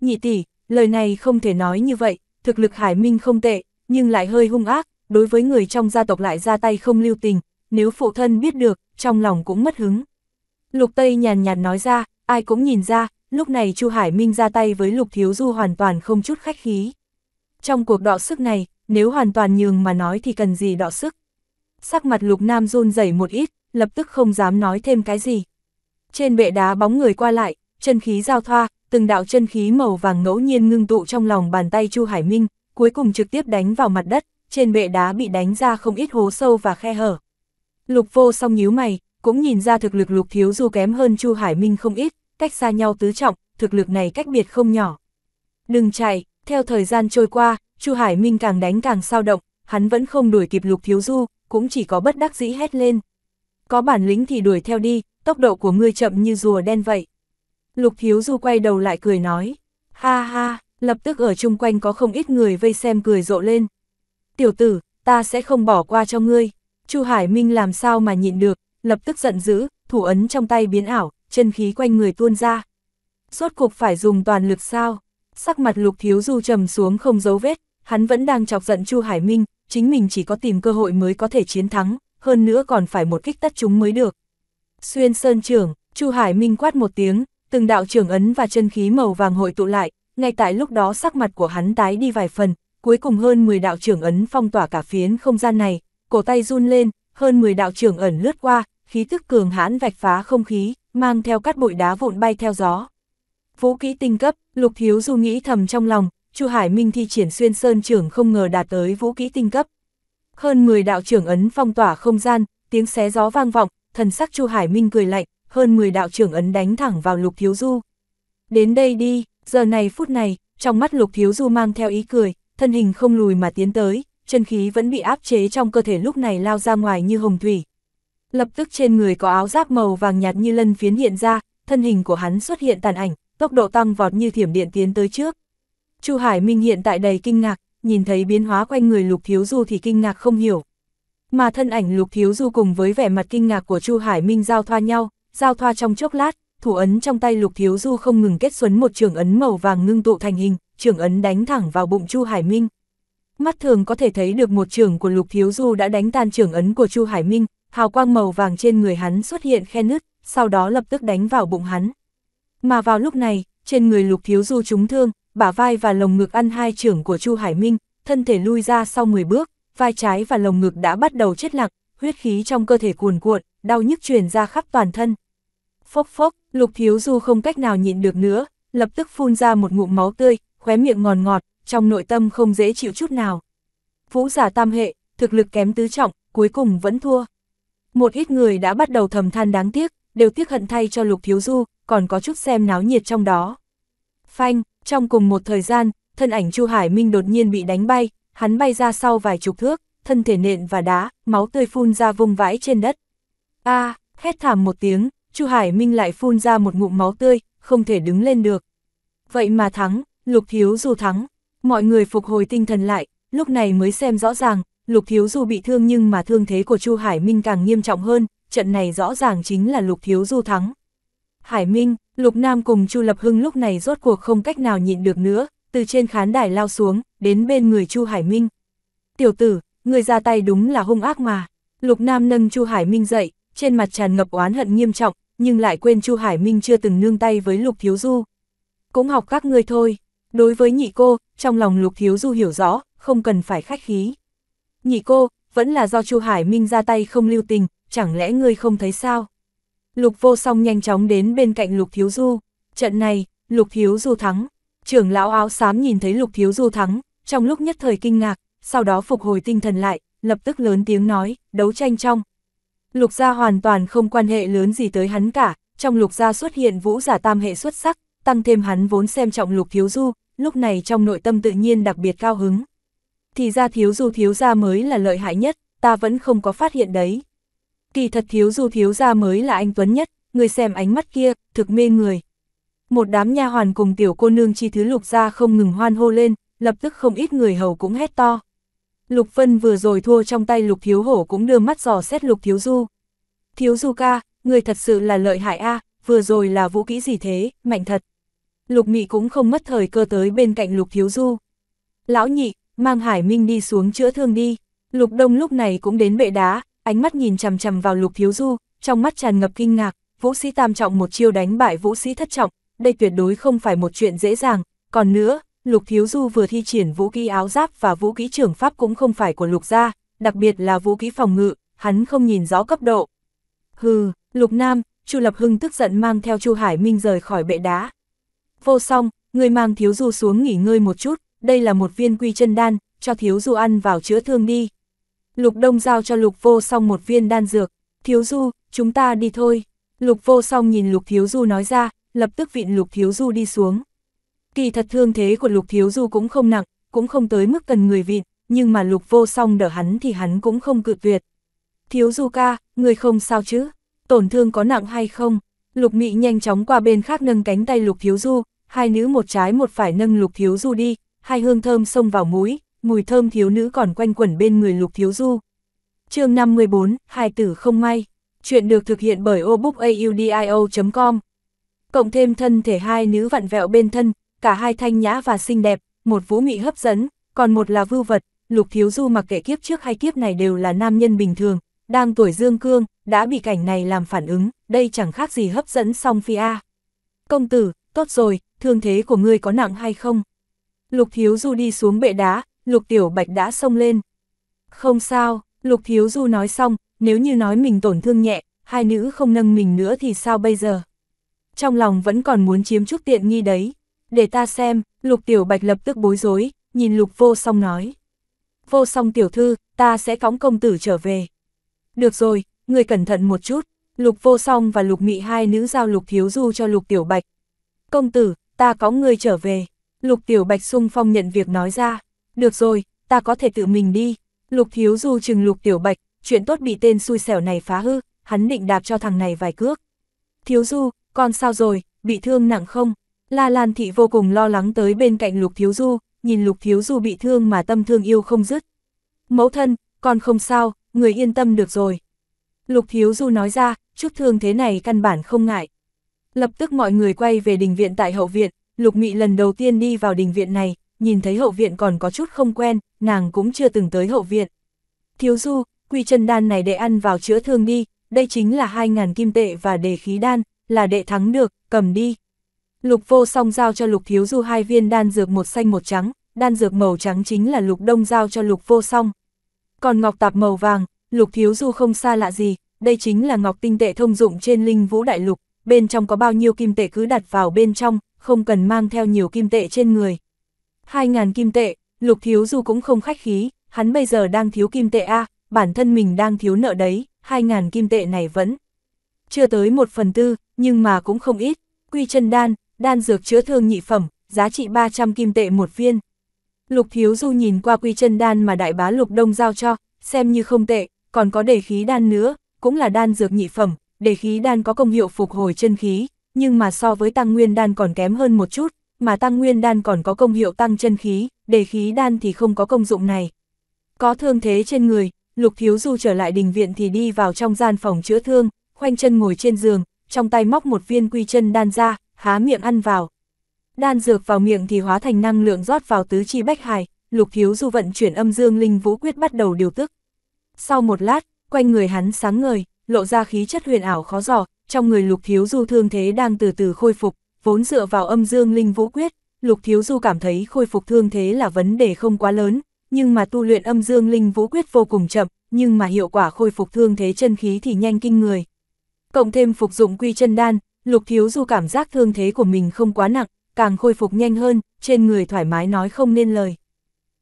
Nhị tỷ, lời này không thể nói như vậy, thực lực Hải Minh không tệ, nhưng lại hơi hung ác, đối với người trong gia tộc lại ra tay không lưu tình, nếu phụ thân biết được, trong lòng cũng mất hứng. Lục Tây nhàn nhạt nói ra, ai cũng nhìn ra, lúc này Chu Hải Minh ra tay với Lục Thiếu Du hoàn toàn không chút khách khí. Trong cuộc đọ sức này, nếu hoàn toàn nhường mà nói thì cần gì đọ sức. Sắc mặt Lục Nam run rẩy một ít, lập tức không dám nói thêm cái gì. Trên bệ đá bóng người qua lại, chân khí giao thoa, từng đạo chân khí màu vàng ngẫu nhiên ngưng tụ trong lòng bàn tay Chu Hải Minh, cuối cùng trực tiếp đánh vào mặt đất, trên bệ đá bị đánh ra không ít hố sâu và khe hở. Lục vô song nhíu mày, cũng nhìn ra thực lực lục thiếu du kém hơn Chu Hải Minh không ít, cách xa nhau tứ trọng, thực lực này cách biệt không nhỏ. Đừng chạy, theo thời gian trôi qua, Chu Hải Minh càng đánh càng sao động, hắn vẫn không đuổi kịp lục thiếu du, cũng chỉ có bất đắc dĩ hét lên. Có bản lĩnh thì đuổi theo đi, tốc độ của ngươi chậm như rùa đen vậy. Lục thiếu du quay đầu lại cười nói, ha ha, lập tức ở chung quanh có không ít người vây xem cười rộ lên tiểu tử, ta sẽ không bỏ qua cho ngươi. Chu Hải Minh làm sao mà nhịn được, lập tức giận dữ, thủ ấn trong tay biến ảo, chân khí quanh người tuôn ra. Suốt cuộc phải dùng toàn lực sao? Sắc mặt Lục Thiếu Du trầm xuống không dấu vết, hắn vẫn đang chọc giận Chu Hải Minh, chính mình chỉ có tìm cơ hội mới có thể chiến thắng, hơn nữa còn phải một kích tất chúng mới được. Xuyên Sơn trưởng, Chu Hải Minh quát một tiếng, từng đạo trưởng ấn và chân khí màu vàng hội tụ lại, ngay tại lúc đó sắc mặt của hắn tái đi vài phần, cuối cùng hơn 10 đạo trưởng ấn phong tỏa cả phiến không gian này, cổ tay run lên, hơn 10 đạo trưởng ẩn lướt qua, khí tức cường hãn vạch phá không khí, mang theo cát bụi đá vụn bay theo gió. Vũ kỹ tinh cấp, Lục Thiếu Du nghĩ thầm trong lòng, Chu Hải Minh thi triển xuyên sơn trưởng không ngờ đạt tới vũ kỹ tinh cấp. Hơn 10 đạo trưởng ấn phong tỏa không gian, tiếng xé gió vang vọng, thần sắc Chu Hải Minh cười lạnh, hơn 10 đạo trưởng ấn đánh thẳng vào Lục Thiếu Du. Đến đây đi, giờ này phút này, trong mắt Lục Thiếu Du mang theo ý cười, thân hình không lùi mà tiến tới, chân khí vẫn bị áp chế trong cơ thể lúc này lao ra ngoài như hồng thủy. Lập tức trên người có áo giáp màu vàng nhạt như lân phiến hiện ra, thân hình của hắn xuất hiện tàn ảnh, tốc độ tăng vọt như thiểm điện tiến tới trước. Chu Hải Minh hiện tại đầy kinh ngạc, nhìn thấy biến hóa quanh người Lục Thiếu Du thì kinh ngạc không hiểu. Mà thân ảnh Lục Thiếu Du cùng với vẻ mặt kinh ngạc của Chu Hải Minh giao thoa nhau, giao thoa trong chốc lát, thủ ấn trong tay Lục Thiếu Du không ngừng kết xuấn một trường ấn màu vàng ngưng tụ thành hình trưởng ấn đánh thẳng vào bụng Chu Hải Minh. Mắt thường có thể thấy được một trưởng của Lục Thiếu Du đã đánh tan trưởng ấn của Chu Hải Minh, hào quang màu vàng trên người hắn xuất hiện khe nứt, sau đó lập tức đánh vào bụng hắn. Mà vào lúc này, trên người Lục Thiếu Du trúng thương, bả vai và lồng ngực ăn hai trưởng của Chu Hải Minh, thân thể lui ra sau 10 bước, vai trái và lồng ngực đã bắt đầu chết lặng, huyết khí trong cơ thể cuồn cuộn, đau nhức truyền ra khắp toàn thân. Phốc phốc, Lục Thiếu Du không cách nào nhịn được nữa, lập tức phun ra một ngụm máu tươi, khóe miệng ngòn ngọt, trong nội tâm không dễ chịu chút nào. Vũ giả tam hệ, thực lực kém tứ trọng, cuối cùng vẫn thua. Một ít người đã bắt đầu thầm than đáng tiếc, đều tiếc hận thay cho Lục Thiếu Du, còn có chút xem náo nhiệt trong đó. Phanh, trong cùng một thời gian, thân ảnh Chu Hải Minh đột nhiên bị đánh bay, hắn bay ra sau vài chục thước, thân thể nện và đá, máu tươi phun ra vùng vãi trên đất. A, à, hét thảm một tiếng, Chu Hải Minh lại phun ra một ngụm máu tươi, không thể đứng lên được. Vậy mà thắng, Lục Thiếu Du thắng, mọi người phục hồi tinh thần lại, lúc này mới xem rõ ràng, Lục Thiếu Du bị thương nhưng mà thương thế của Chu Hải Minh càng nghiêm trọng hơn, trận này rõ ràng chính là Lục Thiếu Du thắng. Hải Minh, Lục Nam cùng Chu Lập Hưng lúc này rốt cuộc không cách nào nhịn được nữa, từ trên khán đài lao xuống, đến bên người Chu Hải Minh. Tiểu tử, người ra tay đúng là hung ác mà. Lục Nam nâng Chu Hải Minh dậy, trên mặt tràn ngập oán hận nghiêm trọng, nhưng lại quên Chu Hải Minh chưa từng nương tay với Lục Thiếu Du. Cũng học các ngươi thôi. Đối với nhị cô, trong lòng Lục Thiếu Du hiểu rõ, không cần phải khách khí. Nhị cô, vẫn là do Chu Hải Minh ra tay không lưu tình, chẳng lẽ ngươi không thấy sao? Lục vô song nhanh chóng đến bên cạnh Lục Thiếu Du. Trận này, Lục Thiếu Du thắng. Trưởng lão áo xám nhìn thấy Lục Thiếu Du thắng, trong lúc nhất thời kinh ngạc, sau đó phục hồi tinh thần lại, lập tức lớn tiếng nói, đấu tranh trong. Lục gia hoàn toàn không quan hệ lớn gì tới hắn cả, trong lục gia xuất hiện vũ giả tam hệ xuất sắc, tăng thêm hắn vốn xem trọng lục thiếu du, lúc này trong nội tâm tự nhiên đặc biệt cao hứng. Thì ra thiếu du thiếu gia mới là lợi hại nhất, ta vẫn không có phát hiện đấy. Kỳ thật thiếu du thiếu gia mới là anh Tuấn nhất, người xem ánh mắt kia, thực mê người. Một đám nha hoàn cùng tiểu cô nương chi thứ lục gia không ngừng hoan hô lên, lập tức không ít người hầu cũng hét to. Lục Vân vừa rồi thua trong tay Lục Thiếu Hổ cũng đưa mắt dò xét Lục Thiếu Du. Thiếu Du ca, người thật sự là lợi hại a, vừa rồi là vũ kỹ gì thế, mạnh thật. Lục Mị cũng không mất thời cơ tới bên cạnh Lục Thiếu Du. Lão nhị, mang Hải Minh đi xuống chữa thương đi. Lục Đông lúc này cũng đến bệ đá, ánh mắt nhìn chằm chằm vào Lục Thiếu Du, trong mắt tràn ngập kinh ngạc, vũ sĩ tam trọng một chiêu đánh bại vũ sĩ thất trọng, đây tuyệt đối không phải một chuyện dễ dàng, còn nữa, Lục Thiếu Du vừa thi triển vũ khí áo giáp và vũ khí trưởng pháp cũng không phải của Lục gia, đặc biệt là vũ khí phòng ngự, hắn không nhìn rõ cấp độ. Hừ, Lục Nam, Chu Lập Hưng tức giận mang theo Chu Hải Minh rời khỏi bệ đá, Vô song, người mang thiếu du xuống nghỉ ngơi một chút, đây là một viên quy chân đan, cho thiếu du ăn vào chữa thương đi. Lục Đông giao cho Lục Vô Song một viên đan dược, thiếu du, chúng ta đi thôi. Lục Vô Song nhìn Lục Thiếu Du nói ra, lập tức vịn Lục Thiếu Du đi xuống. Kỳ thật thương thế của Lục Thiếu Du cũng không nặng, cũng không tới mức cần người vịn, nhưng mà Lục Vô Song đỡ hắn thì hắn cũng không cự tuyệt. Thiếu Du ca, người không sao chứ? Tổn thương có nặng hay không? Lục Mị nhanh chóng qua bên khác nâng cánh tay Lục Thiếu Du, hai nữ một trái một phải nâng Lục Thiếu Du đi, hai hương thơm xông vào mũi, mùi thơm thiếu nữ còn quanh quẩn bên người Lục Thiếu Du. chương 54, hai tử không may. Chuyện được thực hiện bởi obookaudio.com. Cộng thêm thân thể hai nữ vặn vẹo bên thân, cả hai thanh nhã và xinh đẹp, một vũ mị hấp dẫn, còn một là vưu vật, Lục Thiếu Du mặc kệ kiếp trước hay kiếp này đều là nam nhân bình thường, đang tuổi dương cương, đã bị cảnh này làm phản ứng, đây chẳng khác gì hấp dẫn song phi A. Công tử, tốt rồi, thương thế của ngươi có nặng hay không? Lục Thiếu Du đi xuống bệ đá, Lục Tiểu Bạch đã xông lên. Không sao, Lục Thiếu Du nói xong, nếu như nói mình tổn thương nhẹ, hai nữ không nâng mình nữa thì sao bây giờ? Trong lòng vẫn còn muốn chiếm chút tiện nghi đấy. Để ta xem, Lục Tiểu Bạch lập tức bối rối, nhìn Lục Vô Song nói. Vô Song tiểu thư, ta sẽ phóng công tử trở về. Được rồi, người cẩn thận một chút, lục vô song và lục mị hai nữ giao lục thiếu du cho lục tiểu bạch. Công tử, ta có người trở về, lục tiểu bạch sung phong nhận việc nói ra, được rồi, ta có thể tự mình đi, lục thiếu du chừng lục tiểu bạch, chuyện tốt bị tên xui xẻo này phá hư, hắn định đạp cho thằng này vài cước. Thiếu du, con sao rồi, bị thương nặng không? La Lan Thị vô cùng lo lắng tới bên cạnh Lục Thiếu Du, nhìn Lục Thiếu Du bị thương mà tâm thương yêu không dứt. Mẫu thân, con không sao, người yên tâm được rồi. Lục Thiếu Du nói ra, chút thương thế này căn bản không ngại. Lập tức mọi người quay về đình viện tại hậu viện, Lục Mị lần đầu tiên đi vào đình viện này, nhìn thấy hậu viện còn có chút không quen, nàng cũng chưa từng tới hậu viện. Thiếu Du, quy chân đan này để ăn vào chữa thương đi, đây chính là 2.000 kim tệ và đề khí đan, là đệ thắng được, cầm đi. Lục vô song giao cho Lục Thiếu Du hai viên đan dược một xanh một trắng, đan dược màu trắng chính là Lục Đông giao cho Lục vô song. Còn ngọc tạp màu vàng, Lục Thiếu Du không xa lạ gì, đây chính là ngọc tinh tệ thông dụng trên linh vũ đại lục, bên trong có bao nhiêu kim tệ cứ đặt vào bên trong, không cần mang theo nhiều kim tệ trên người. 2.000 kim tệ, Lục Thiếu Du cũng không khách khí, hắn bây giờ đang thiếu kim tệ A, à, bản thân mình đang thiếu nợ đấy, 2.000 kim tệ này vẫn chưa tới một phần tư, nhưng mà cũng không ít. Quy chân đan, đan dược chữa thương nhị phẩm, giá trị 300 kim tệ một viên. Lục Thiếu Du nhìn qua quy chân đan mà đại bá Lục Đông giao cho, xem như không tệ, còn có đề khí đan nữa, cũng là đan dược nhị phẩm, đề khí đan có công hiệu phục hồi chân khí, nhưng mà so với tăng nguyên đan còn kém hơn một chút, mà tăng nguyên đan còn có công hiệu tăng chân khí, đề khí đan thì không có công dụng này. Có thương thế trên người, Lục Thiếu Du trở lại đình viện thì đi vào trong gian phòng chữa thương, khoanh chân ngồi trên giường, trong tay móc một viên quy chân đan ra, há miệng ăn vào. Đan dược vào miệng thì hóa thành năng lượng rót vào tứ chi bách hài, Lục Thiếu Du vận chuyển âm dương linh vũ quyết bắt đầu điều tức. Sau một lát, quanh người hắn sáng ngời, lộ ra khí chất huyền ảo khó giỏ, trong người Lục Thiếu Du thương thế đang từ từ khôi phục, vốn dựa vào âm dương linh vũ quyết, Lục Thiếu Du cảm thấy khôi phục thương thế là vấn đề không quá lớn, nhưng mà tu luyện âm dương linh vũ quyết vô cùng chậm, nhưng mà hiệu quả khôi phục thương thế chân khí thì nhanh kinh người. Cộng thêm phục dụng quy chân đan, Lục Thiếu Du cảm giác thương thế của mình không quá nặng, càng khôi phục nhanh hơn, trên người thoải mái nói không nên lời.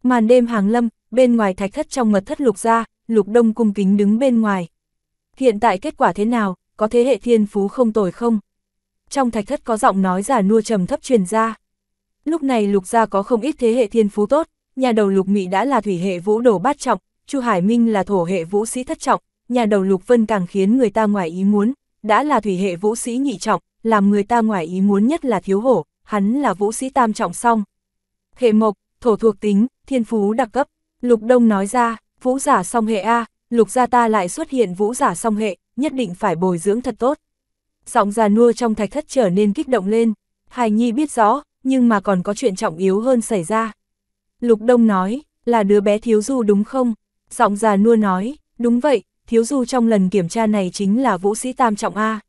Màn đêm hàng lâm, bên ngoài thạch thất trong mật thất lục ra, Lục Đông cung kính đứng bên ngoài. Hiện tại kết quả thế nào, có thế hệ thiên phú không tồi không? Trong thạch thất có giọng nói giả nua trầm thấp truyền ra. Lúc này lục gia có không ít thế hệ thiên phú tốt, nhà đầu lục Mị đã là thủy hệ vũ đổ bát trọng, Chu Hải Minh là thổ hệ vũ sĩ thất trọng, nhà đầu lục vân càng khiến người ta ngoài ý muốn, đã là thủy hệ vũ sĩ nhị trọng, làm người ta ngoài ý muốn nhất là thiếu hổ, hắn là vũ sĩ tam trọng song. Hệ mộc, thổ thuộc tính, thiên phú đặc cấp, lục đông nói ra. Vũ giả song hệ A, lục gia ta lại xuất hiện vũ giả song hệ, nhất định phải bồi dưỡng thật tốt. Giọng già nua trong thạch thất trở nên kích động lên, Hải Nhi biết rõ, nhưng mà còn có chuyện trọng yếu hơn xảy ra. Lục Đông nói, là đứa bé thiếu du đúng không? Giọng già nua nói, đúng vậy, thiếu du trong lần kiểm tra này chính là vũ sĩ tam trọng A.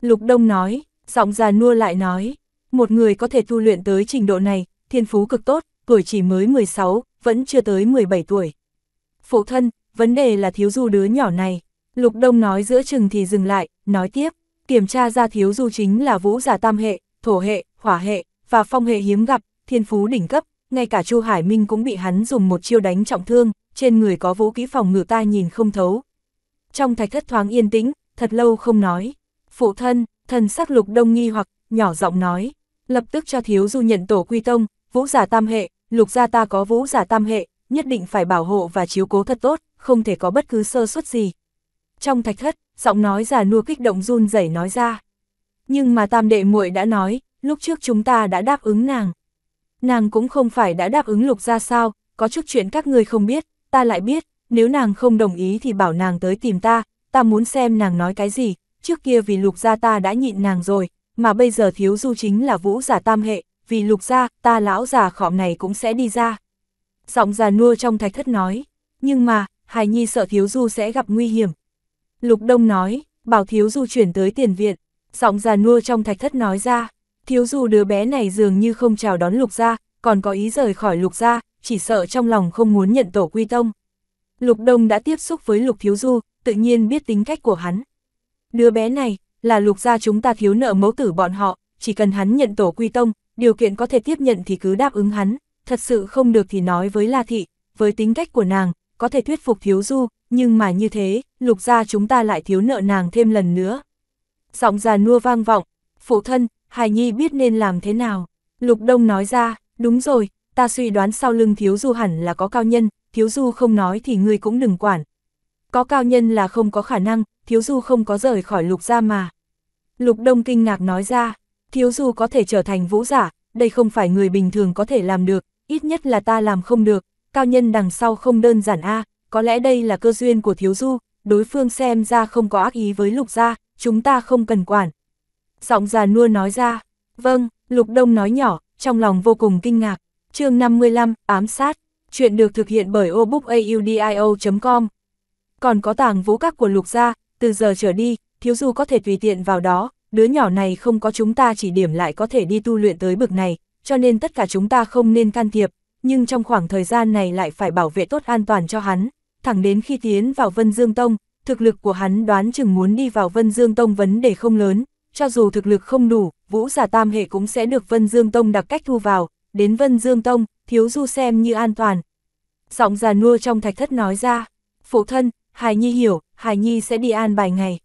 Lục Đông nói, giọng già nua lại nói, một người có thể tu luyện tới trình độ này, thiên phú cực tốt, tuổi chỉ mới 16, vẫn chưa tới 17 tuổi phụ thân, vấn đề là thiếu du đứa nhỏ này. Lục Đông nói giữa chừng thì dừng lại, nói tiếp, kiểm tra ra thiếu du chính là vũ giả tam hệ, thổ hệ, hỏa hệ, và phong hệ hiếm gặp, thiên phú đỉnh cấp, ngay cả Chu Hải Minh cũng bị hắn dùng một chiêu đánh trọng thương, trên người có vũ kỹ phòng ngự ta nhìn không thấu. Trong thạch thất thoáng yên tĩnh, thật lâu không nói. Phụ thân, thần sắc lục đông nghi hoặc, nhỏ giọng nói, lập tức cho thiếu du nhận tổ quy tông, vũ giả tam hệ, lục gia ta có vũ giả tam hệ, nhất định phải bảo hộ và chiếu cố thật tốt, không thể có bất cứ sơ suất gì. Trong thạch thất, giọng nói già nua kích động run rẩy nói ra. Nhưng mà tam đệ muội đã nói, lúc trước chúng ta đã đáp ứng nàng. Nàng cũng không phải đã đáp ứng lục ra sao, có chút chuyện các người không biết, ta lại biết, nếu nàng không đồng ý thì bảo nàng tới tìm ta, ta muốn xem nàng nói cái gì, trước kia vì lục gia ta đã nhịn nàng rồi, mà bây giờ thiếu du chính là vũ giả tam hệ, vì lục gia, ta lão già khọm này cũng sẽ đi ra giọng già nua trong thạch thất nói, nhưng mà, Hải Nhi sợ Thiếu Du sẽ gặp nguy hiểm. Lục Đông nói, bảo Thiếu Du chuyển tới tiền viện, giọng già nua trong thạch thất nói ra, Thiếu Du đứa bé này dường như không chào đón Lục gia, còn có ý rời khỏi Lục gia, chỉ sợ trong lòng không muốn nhận tổ quy tông. Lục Đông đã tiếp xúc với Lục Thiếu Du, tự nhiên biết tính cách của hắn. Đứa bé này, là Lục gia chúng ta thiếu nợ mẫu tử bọn họ, chỉ cần hắn nhận tổ quy tông, điều kiện có thể tiếp nhận thì cứ đáp ứng hắn thật sự không được thì nói với La Thị, với tính cách của nàng, có thể thuyết phục thiếu du, nhưng mà như thế, lục ra chúng ta lại thiếu nợ nàng thêm lần nữa. Giọng già nua vang vọng, phụ thân, Hải Nhi biết nên làm thế nào. Lục Đông nói ra, đúng rồi, ta suy đoán sau lưng thiếu du hẳn là có cao nhân, thiếu du không nói thì ngươi cũng đừng quản. Có cao nhân là không có khả năng, thiếu du không có rời khỏi lục ra mà. Lục Đông kinh ngạc nói ra, thiếu du có thể trở thành vũ giả, đây không phải người bình thường có thể làm được, ít nhất là ta làm không được, cao nhân đằng sau không đơn giản a có lẽ đây là cơ duyên của thiếu du, đối phương xem ra không có ác ý với lục gia, chúng ta không cần quản. Giọng già nua nói ra, vâng, lục đông nói nhỏ, trong lòng vô cùng kinh ngạc, chương 55, ám sát, chuyện được thực hiện bởi obookaudio.com. Còn có tàng vũ các của lục gia, từ giờ trở đi, thiếu du có thể tùy tiện vào đó, đứa nhỏ này không có chúng ta chỉ điểm lại có thể đi tu luyện tới bực này, cho nên tất cả chúng ta không nên can thiệp, nhưng trong khoảng thời gian này lại phải bảo vệ tốt an toàn cho hắn, thẳng đến khi tiến vào Vân Dương Tông, thực lực của hắn đoán chừng muốn đi vào Vân Dương Tông vấn đề không lớn, cho dù thực lực không đủ, Vũ giả Tam Hệ cũng sẽ được Vân Dương Tông đặc cách thu vào, đến Vân Dương Tông, thiếu du xem như an toàn. Giọng già nua trong thạch thất nói ra, phụ thân, Hải Nhi hiểu, Hải Nhi sẽ đi an bài ngày.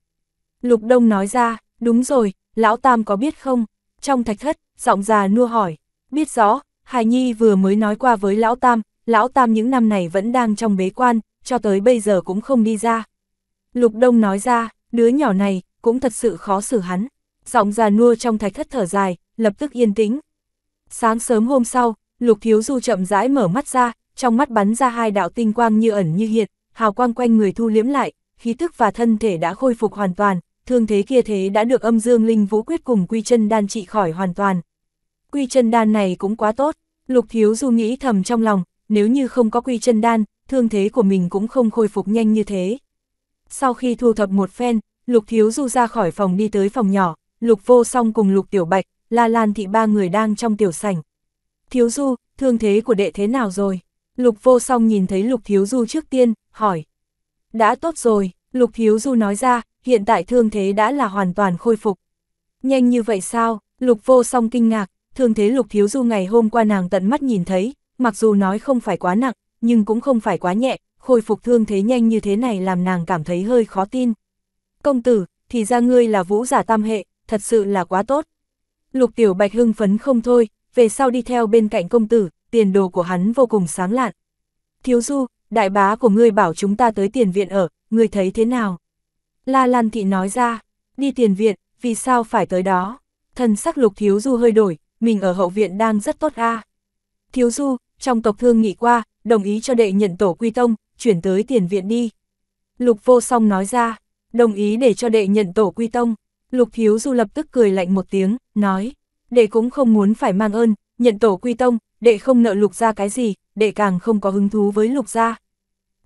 Lục Đông nói ra, đúng rồi, Lão Tam có biết không? Trong thạch thất, giọng già nua hỏi, biết rõ, Hải Nhi vừa mới nói qua với Lão Tam, Lão Tam những năm này vẫn đang trong bế quan, cho tới bây giờ cũng không đi ra. Lục Đông nói ra, đứa nhỏ này, cũng thật sự khó xử hắn. Giọng già nua trong thạch thất thở dài, lập tức yên tĩnh. Sáng sớm hôm sau, Lục Thiếu Du chậm rãi mở mắt ra, trong mắt bắn ra hai đạo tinh quang như ẩn như hiện, hào quang quanh người thu liếm lại, khí tức và thân thể đã khôi phục hoàn toàn, thương thế kia thế đã được âm dương linh vũ quyết cùng quy chân đan trị khỏi hoàn toàn, quy chân đan này cũng quá tốt. Lục Thiếu Du nghĩ thầm trong lòng, nếu như không có quy chân đan, thương thế của mình cũng không khôi phục nhanh như thế. Sau khi thu thập một phen, Lục Thiếu Du ra khỏi phòng đi tới phòng nhỏ, Lục Vô Song cùng Lục Tiểu Bạch, La Lan Thị ba người đang trong tiểu sảnh. Thiếu Du, thương thế của đệ thế nào rồi? Lục Vô Song nhìn thấy Lục Thiếu Du trước tiên, hỏi. Đã tốt rồi, Lục Thiếu Du nói ra, hiện tại thương thế đã là hoàn toàn khôi phục. Nhanh như vậy sao? Lục Vô Song kinh ngạc, thương thế lục thiếu du ngày hôm qua nàng tận mắt nhìn thấy, mặc dù nói không phải quá nặng, nhưng cũng không phải quá nhẹ, khôi phục thương thế nhanh như thế này làm nàng cảm thấy hơi khó tin. Công tử, thì ra ngươi là vũ giả tam hệ, thật sự là quá tốt. Lục tiểu bạch hưng phấn không thôi, về sau đi theo bên cạnh công tử, tiền đồ của hắn vô cùng sáng lạn. Thiếu du, đại bá của ngươi bảo chúng ta tới tiền viện ở, ngươi thấy thế nào? La Lan Thị nói ra, đi tiền viện, vì sao phải tới đó? Thần sắc lục thiếu du hơi đổi, mình ở hậu viện đang rất tốt a. Thiếu Du, trong tộc thương nghị qua, đồng ý cho đệ nhận tổ quy tông, chuyển tới tiền viện đi. Lục vô song nói ra, đồng ý để cho đệ nhận tổ quy tông. Lục Thiếu Du lập tức cười lạnh một tiếng, nói, đệ cũng không muốn phải mang ơn, nhận tổ quy tông, đệ không nợ lục ra cái gì, đệ càng không có hứng thú với lục ra.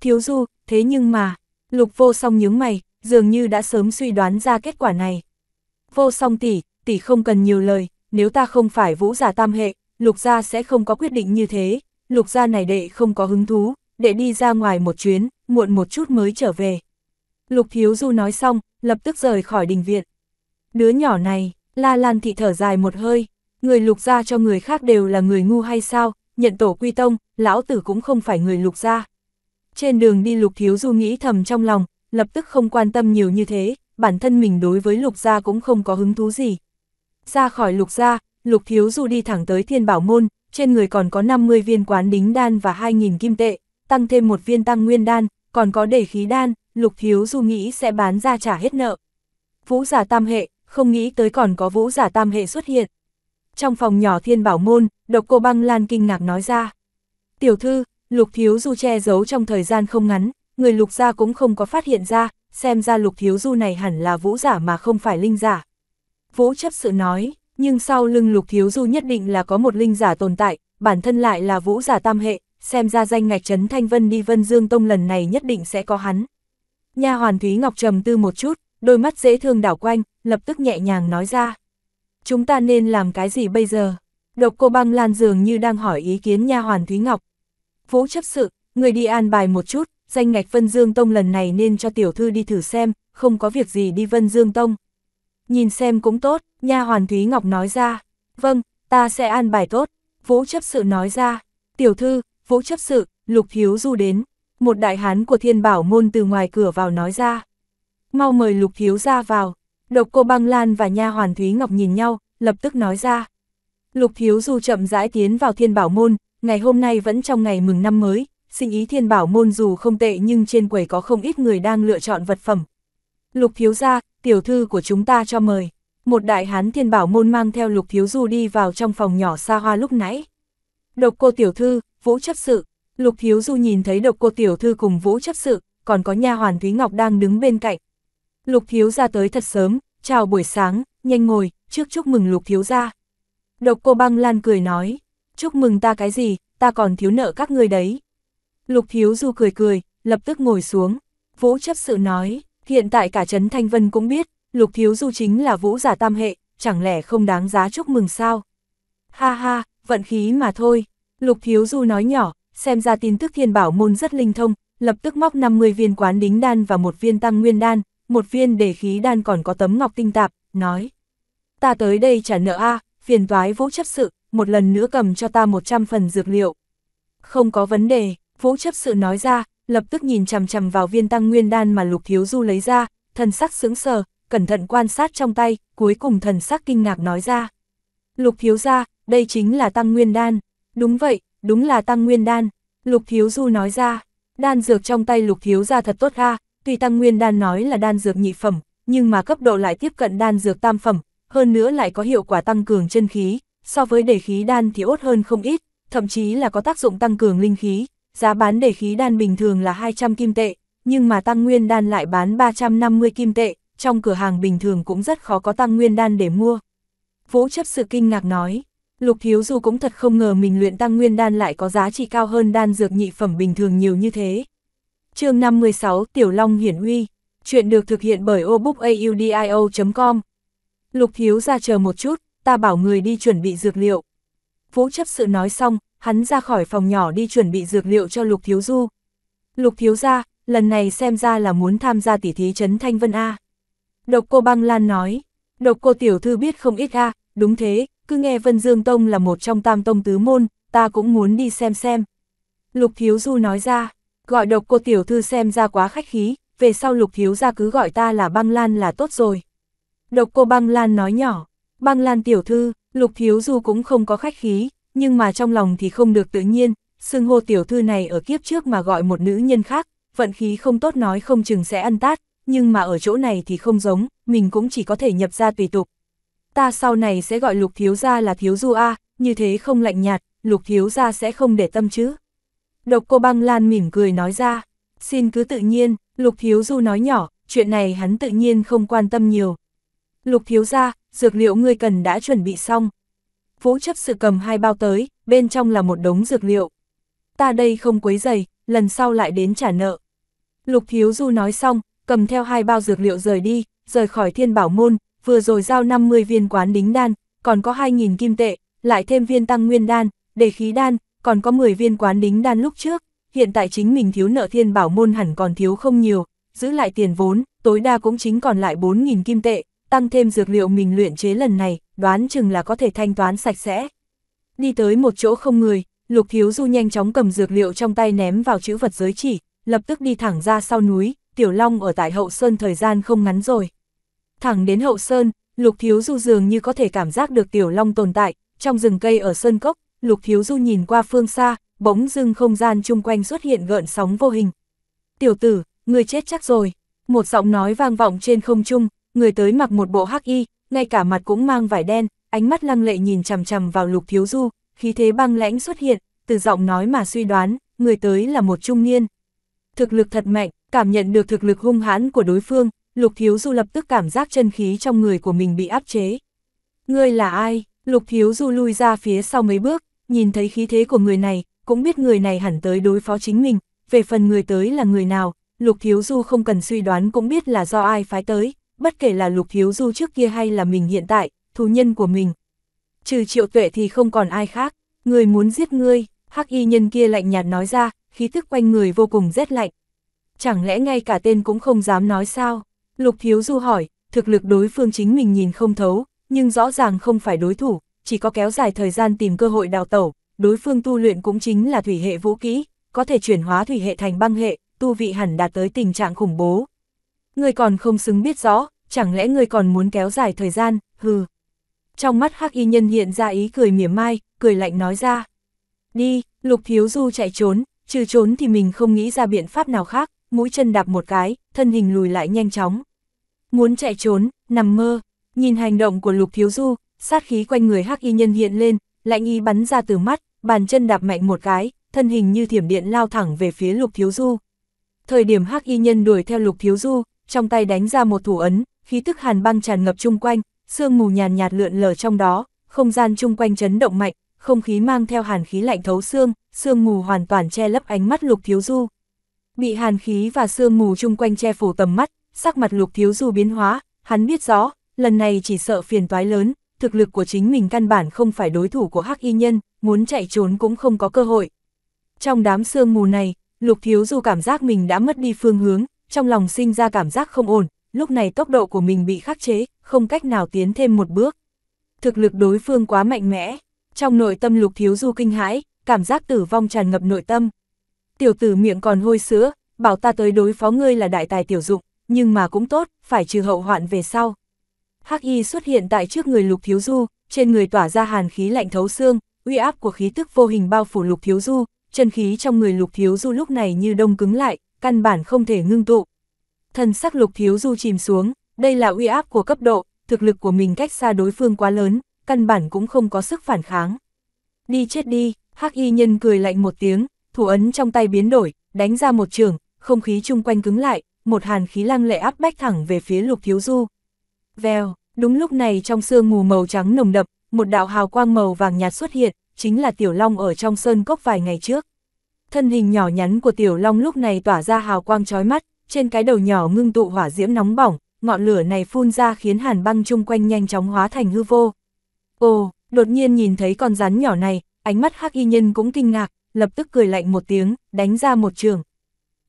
Thiếu Du, thế nhưng mà, lục vô song nhướng mày, dường như đã sớm suy đoán ra kết quả này. Vô song tỷ, tỷ không cần nhiều lời, nếu ta không phải vũ giả tam hệ, lục gia sẽ không có quyết định như thế, lục gia này đệ không có hứng thú, đệ đi ra ngoài một chuyến, muộn một chút mới trở về. Lục Thiếu Du nói xong, lập tức rời khỏi đình viện. Đứa nhỏ này, La Lan Thị thở dài một hơi, người lục gia cho người khác đều là người ngu hay sao, nhận tổ quy tông, lão tử cũng không phải người lục gia. Trên đường đi Lục Thiếu Du nghĩ thầm trong lòng, lập tức không quan tâm nhiều như thế, bản thân mình đối với lục gia cũng không có hứng thú gì, ra khỏi lục gia, lục thiếu du đi thẳng tới thiên bảo môn, trên người còn có 50 viên quán đính đan và 2.000 kim tệ, tăng thêm một viên tăng nguyên đan, còn có đề khí đan, lục thiếu du nghĩ sẽ bán ra trả hết nợ. Vũ giả tam hệ, không nghĩ tới còn có vũ giả tam hệ xuất hiện. Trong phòng nhỏ thiên bảo môn, độc cô băng lan kinh ngạc nói ra. Tiểu thư, lục thiếu du che giấu trong thời gian không ngắn, người lục gia cũng không có phát hiện ra, xem ra lục thiếu du này hẳn là vũ giả mà không phải linh giả. Vũ chấp sự nói, nhưng sau lưng lục thiếu du nhất định là có một linh giả tồn tại, bản thân lại là vũ giả tam hệ, xem ra danh ngạch trấn Thanh Vân đi Vân Dương Tông lần này nhất định sẽ có hắn. Nha hoàn Thúy Ngọc trầm tư một chút, đôi mắt dễ thương đảo quanh, lập tức nhẹ nhàng nói ra. Chúng ta nên làm cái gì bây giờ? Độc cô băng lan dường như đang hỏi ý kiến nha hoàn Thúy Ngọc. Vũ chấp sự, người đi an bài một chút, danh ngạch Vân Dương Tông lần này nên cho tiểu thư đi thử xem, không có việc gì đi Vân Dương Tông. Nhìn xem cũng tốt, nha hoàn Thúy Ngọc nói ra. Vâng, ta sẽ an bài tốt. Vũ chấp sự nói ra. Tiểu thư, vũ chấp sự, lục thiếu du đến. Một đại hán của thiên bảo môn từ ngoài cửa vào nói ra. Mau mời lục thiếu ra vào. Độc cô băng lan và nha hoàn Thúy Ngọc nhìn nhau, lập tức nói ra. Lục thiếu du chậm rãi tiến vào thiên bảo môn, ngày hôm nay vẫn trong ngày mừng năm mới, sinh ý thiên bảo môn dù không tệ nhưng trên quầy có không ít người đang lựa chọn vật phẩm. Lục thiếu gia, tiểu thư của chúng ta cho mời. Một đại hán thiên bảo môn mang theo lục thiếu du đi vào trong phòng nhỏ xa hoa lúc nãy. Độc cô tiểu thư, vũ chấp sự, lục thiếu du nhìn thấy độc cô tiểu thư cùng vũ chấp sự, còn có nha hoàn Thúy Ngọc đang đứng bên cạnh. Lục thiếu ra tới thật sớm, chào buổi sáng, nhanh ngồi, trước chúc mừng lục thiếu ra. Độc cô băng lan cười nói, chúc mừng ta cái gì, ta còn thiếu nợ các người đấy. Lục thiếu du cười cười, lập tức ngồi xuống, vũ chấp sự nói, Hiện tại cả Trấn Thanh Vân cũng biết, Lục Thiếu Du chính là vũ giả tam hệ, chẳng lẽ không đáng giá chúc mừng sao? Ha ha, vận khí mà thôi. Lục Thiếu Du nói nhỏ, xem ra tin tức thiên bảo môn rất linh thông, lập tức móc 50 viên quán đính đan và một viên tăng nguyên đan, một viên để khí đan còn có tấm ngọc tinh tạp, nói. Ta tới đây trả nợ a phiền toái vũ chấp sự, một lần nữa cầm cho ta 100 phần dược liệu. Không có vấn đề, vũ chấp sự nói ra, lập tức nhìn chằm chằm vào viên tăng nguyên đan mà Lục Thiếu Du lấy ra, thần sắc sững sờ, cẩn thận quan sát trong tay, cuối cùng thần sắc kinh ngạc nói ra. Lục Thiếu ra, đây chính là tăng nguyên đan. Đúng vậy, đúng là tăng nguyên đan. Lục Thiếu Du nói ra, đan dược trong tay Lục Thiếu ra thật tốt ha, tuy tăng nguyên đan nói là đan dược nhị phẩm, nhưng mà cấp độ lại tiếp cận đan dược tam phẩm, hơn nữa lại có hiệu quả tăng cường chân khí, so với đề khí đan thì ốt hơn không ít, thậm chí là có tác dụng tăng cường linh khí, giá bán để khí đan bình thường là 200 kim tệ, nhưng mà tăng nguyên đan lại bán 350 kim tệ, trong cửa hàng bình thường cũng rất khó có tăng nguyên đan để mua. Vũ chấp sự kinh ngạc nói, Lục Thiếu Du cũng thật không ngờ mình luyện tăng nguyên đan lại có giá trị cao hơn đan dược nhị phẩm bình thường nhiều như thế. chương 56 Tiểu Long Hiển Huy chuyện được thực hiện bởi obookaudio.com. Lục Thiếu ra chờ một chút, ta bảo người đi chuẩn bị dược liệu. Vũ chấp sự nói xong, hắn ra khỏi phòng nhỏ đi chuẩn bị dược liệu cho Lục Thiếu Du. Lục Thiếu gia, lần này xem ra là muốn tham gia tỉ thí trấn Thanh Vân A. Độc cô băng lan nói, độc cô tiểu thư biết không ít A, đúng thế, cứ nghe Vân Dương Tông là một trong tam tông tứ môn, ta cũng muốn đi xem xem. Lục Thiếu Du nói ra, gọi độc cô tiểu thư xem ra quá khách khí, về sau Lục Thiếu gia cứ gọi ta là băng lan là tốt rồi. Độc cô băng lan nói nhỏ, băng lan tiểu thư, Lục Thiếu Du cũng không có khách khí, nhưng mà trong lòng thì không được tự nhiên, xưng hô tiểu thư này ở kiếp trước mà gọi một nữ nhân khác, vận khí không tốt nói không chừng sẽ ăn tát, nhưng mà ở chỗ này thì không giống, mình cũng chỉ có thể nhập ra tùy tục. Ta sau này sẽ gọi lục thiếu gia là thiếu du A, như thế không lạnh nhạt, lục thiếu gia sẽ không để tâm chứ. Độc cô băng lan mỉm cười nói ra, xin cứ tự nhiên, lục thiếu du nói nhỏ, chuyện này hắn tự nhiên không quan tâm nhiều. Lục thiếu gia, dược liệu ngươi cần đã chuẩn bị xong, vũ chấp sự cầm hai bao tới, bên trong là một đống dược liệu. Ta đây không quấy dày, lần sau lại đến trả nợ. Lục Thiếu Du nói xong, cầm theo hai bao dược liệu rời đi, rời khỏi thiên bảo môn, vừa rồi giao 50 viên quán đính đan, còn có 2.000 kim tệ, lại thêm viên tăng nguyên đan, đề khí đan, còn có 10 viên quán đính đan lúc trước, hiện tại chính mình thiếu nợ thiên bảo môn hẳn còn thiếu không nhiều, giữ lại tiền vốn, tối đa cũng chính còn lại 4.000 kim tệ, tăng thêm dược liệu mình luyện chế lần này, đoán chừng là có thể thanh toán sạch sẽ. Đi tới một chỗ không người, Lục Thiếu Du nhanh chóng cầm dược liệu trong tay ném vào chữ vật giới chỉ, lập tức đi thẳng ra sau núi, Tiểu Long ở tại Hậu Sơn thời gian không ngắn rồi. Thẳng đến Hậu Sơn, Lục Thiếu Du dường như có thể cảm giác được Tiểu Long tồn tại, trong rừng cây ở Sơn Cốc, Lục Thiếu Du nhìn qua phương xa, bỗng dưng không gian chung quanh xuất hiện gợn sóng vô hình. Tiểu tử, người chết chắc rồi. Một giọng nói vang vọng trên không trung, người tới mặc một bộ hắc y, ngay cả mặt cũng mang vải đen, ánh mắt lăng lệ nhìn chằm chằm vào lục thiếu du, khí thế băng lãnh xuất hiện, từ giọng nói mà suy đoán, người tới là một trung niên. Thực lực thật mạnh, cảm nhận được thực lực hung hãn của đối phương, lục thiếu du lập tức cảm giác chân khí trong người của mình bị áp chế. Ngươi là ai? Lục thiếu du lui ra phía sau mấy bước, nhìn thấy khí thế của người này, cũng biết người này hẳn tới đối phó chính mình, về phần người tới là người nào, lục thiếu du không cần suy đoán cũng biết là do ai phái tới, bất kể là Lục Thiếu Du trước kia hay là mình hiện tại, thù nhân của mình. Trừ triệu tuệ thì không còn ai khác, người muốn giết ngươi, hắc y nhân kia lạnh nhạt nói ra, khí thức quanh người vô cùng rét lạnh. Chẳng lẽ ngay cả tên cũng không dám nói sao? Lục Thiếu Du hỏi, thực lực đối phương chính mình nhìn không thấu, nhưng rõ ràng không phải đối thủ, chỉ có kéo dài thời gian tìm cơ hội đào tẩu, đối phương tu luyện cũng chính là thủy hệ vũ kỹ, có thể chuyển hóa thủy hệ thành băng hệ, tu vị hẳn đạt tới tình trạng khủng bố, người còn không xứng biết rõ, chẳng lẽ người còn muốn kéo dài thời gian, hừ. Trong mắt hắc y nhân hiện ra ý cười mỉa mai, cười lạnh nói ra. Đi, lục thiếu du chạy trốn, trừ trốn thì mình không nghĩ ra biện pháp nào khác, mũi chân đạp một cái, thân hình lùi lại nhanh chóng. Muốn chạy trốn, nằm mơ, nhìn hành động của lục thiếu du, sát khí quanh người hắc y nhân hiện lên, lạnh y bắn ra từ mắt, bàn chân đạp mạnh một cái, thân hình như thiểm điện lao thẳng về phía lục thiếu du. Thời điểm hắc y nhân đuổi theo lục thiếu du, trong tay đánh ra một thủ ấn, khí tức hàn băng tràn ngập chung quanh, sương mù nhàn nhạt lượn lờ trong đó, không gian chung quanh chấn động mạnh, không khí mang theo hàn khí lạnh thấu xương, sương mù hoàn toàn che lấp ánh mắt Lục Thiếu Du. Bị hàn khí và sương mù chung quanh che phủ tầm mắt, sắc mặt Lục Thiếu Du biến hóa, hắn biết rõ, lần này chỉ sợ phiền toái lớn, thực lực của chính mình căn bản không phải đối thủ của Hắc Y Nhân, muốn chạy trốn cũng không có cơ hội. Trong đám sương mù này, Lục Thiếu Du cảm giác mình đã mất đi phương hướng, trong lòng sinh ra cảm giác không ổn, lúc này tốc độ của mình bị khắc chế, không cách nào tiến thêm một bước. Thực lực đối phương quá mạnh mẽ, trong nội tâm lục thiếu du kinh hãi, cảm giác tử vong tràn ngập nội tâm. Tiểu tử miệng còn hôi sữa, bảo ta tới đối phó ngươi là đại tài tiểu dụng, nhưng mà cũng tốt, phải trừ hậu hoạn về sau. Hắc y xuất hiện tại trước người lục thiếu du, trên người tỏa ra hàn khí lạnh thấu xương, uy áp của khí tức vô hình bao phủ lục thiếu du, chân khí trong người lục thiếu du lúc này như đông cứng lại, căn bản không thể ngưng tụ. Thần sắc lục thiếu du chìm xuống, đây là uy áp của cấp độ, thực lực của mình cách xa đối phương quá lớn, căn bản cũng không có sức phản kháng. Đi chết đi, hắc y nhân cười lạnh một tiếng, thủ ấn trong tay biến đổi, đánh ra một trường, không khí chung quanh cứng lại, một hàn khí lăng lệ áp bách thẳng về phía lục thiếu du. Vèo, đúng lúc này trong sương mù màu trắng nồng đậm, một đạo hào quang màu vàng nhạt xuất hiện, chính là tiểu long ở trong sơn cốc vài ngày trước thân hình nhỏ nhắn của tiểu long lúc này tỏa ra hào quang chói mắt, trên cái đầu nhỏ ngưng tụ hỏa diễm nóng bỏng, ngọn lửa này phun ra khiến hàn băng chung quanh nhanh chóng hóa thành hư vô. Ồ, đột nhiên nhìn thấy con rắn nhỏ này, ánh mắt hắc y nhân cũng kinh ngạc, lập tức cười lạnh một tiếng, đánh ra một trường.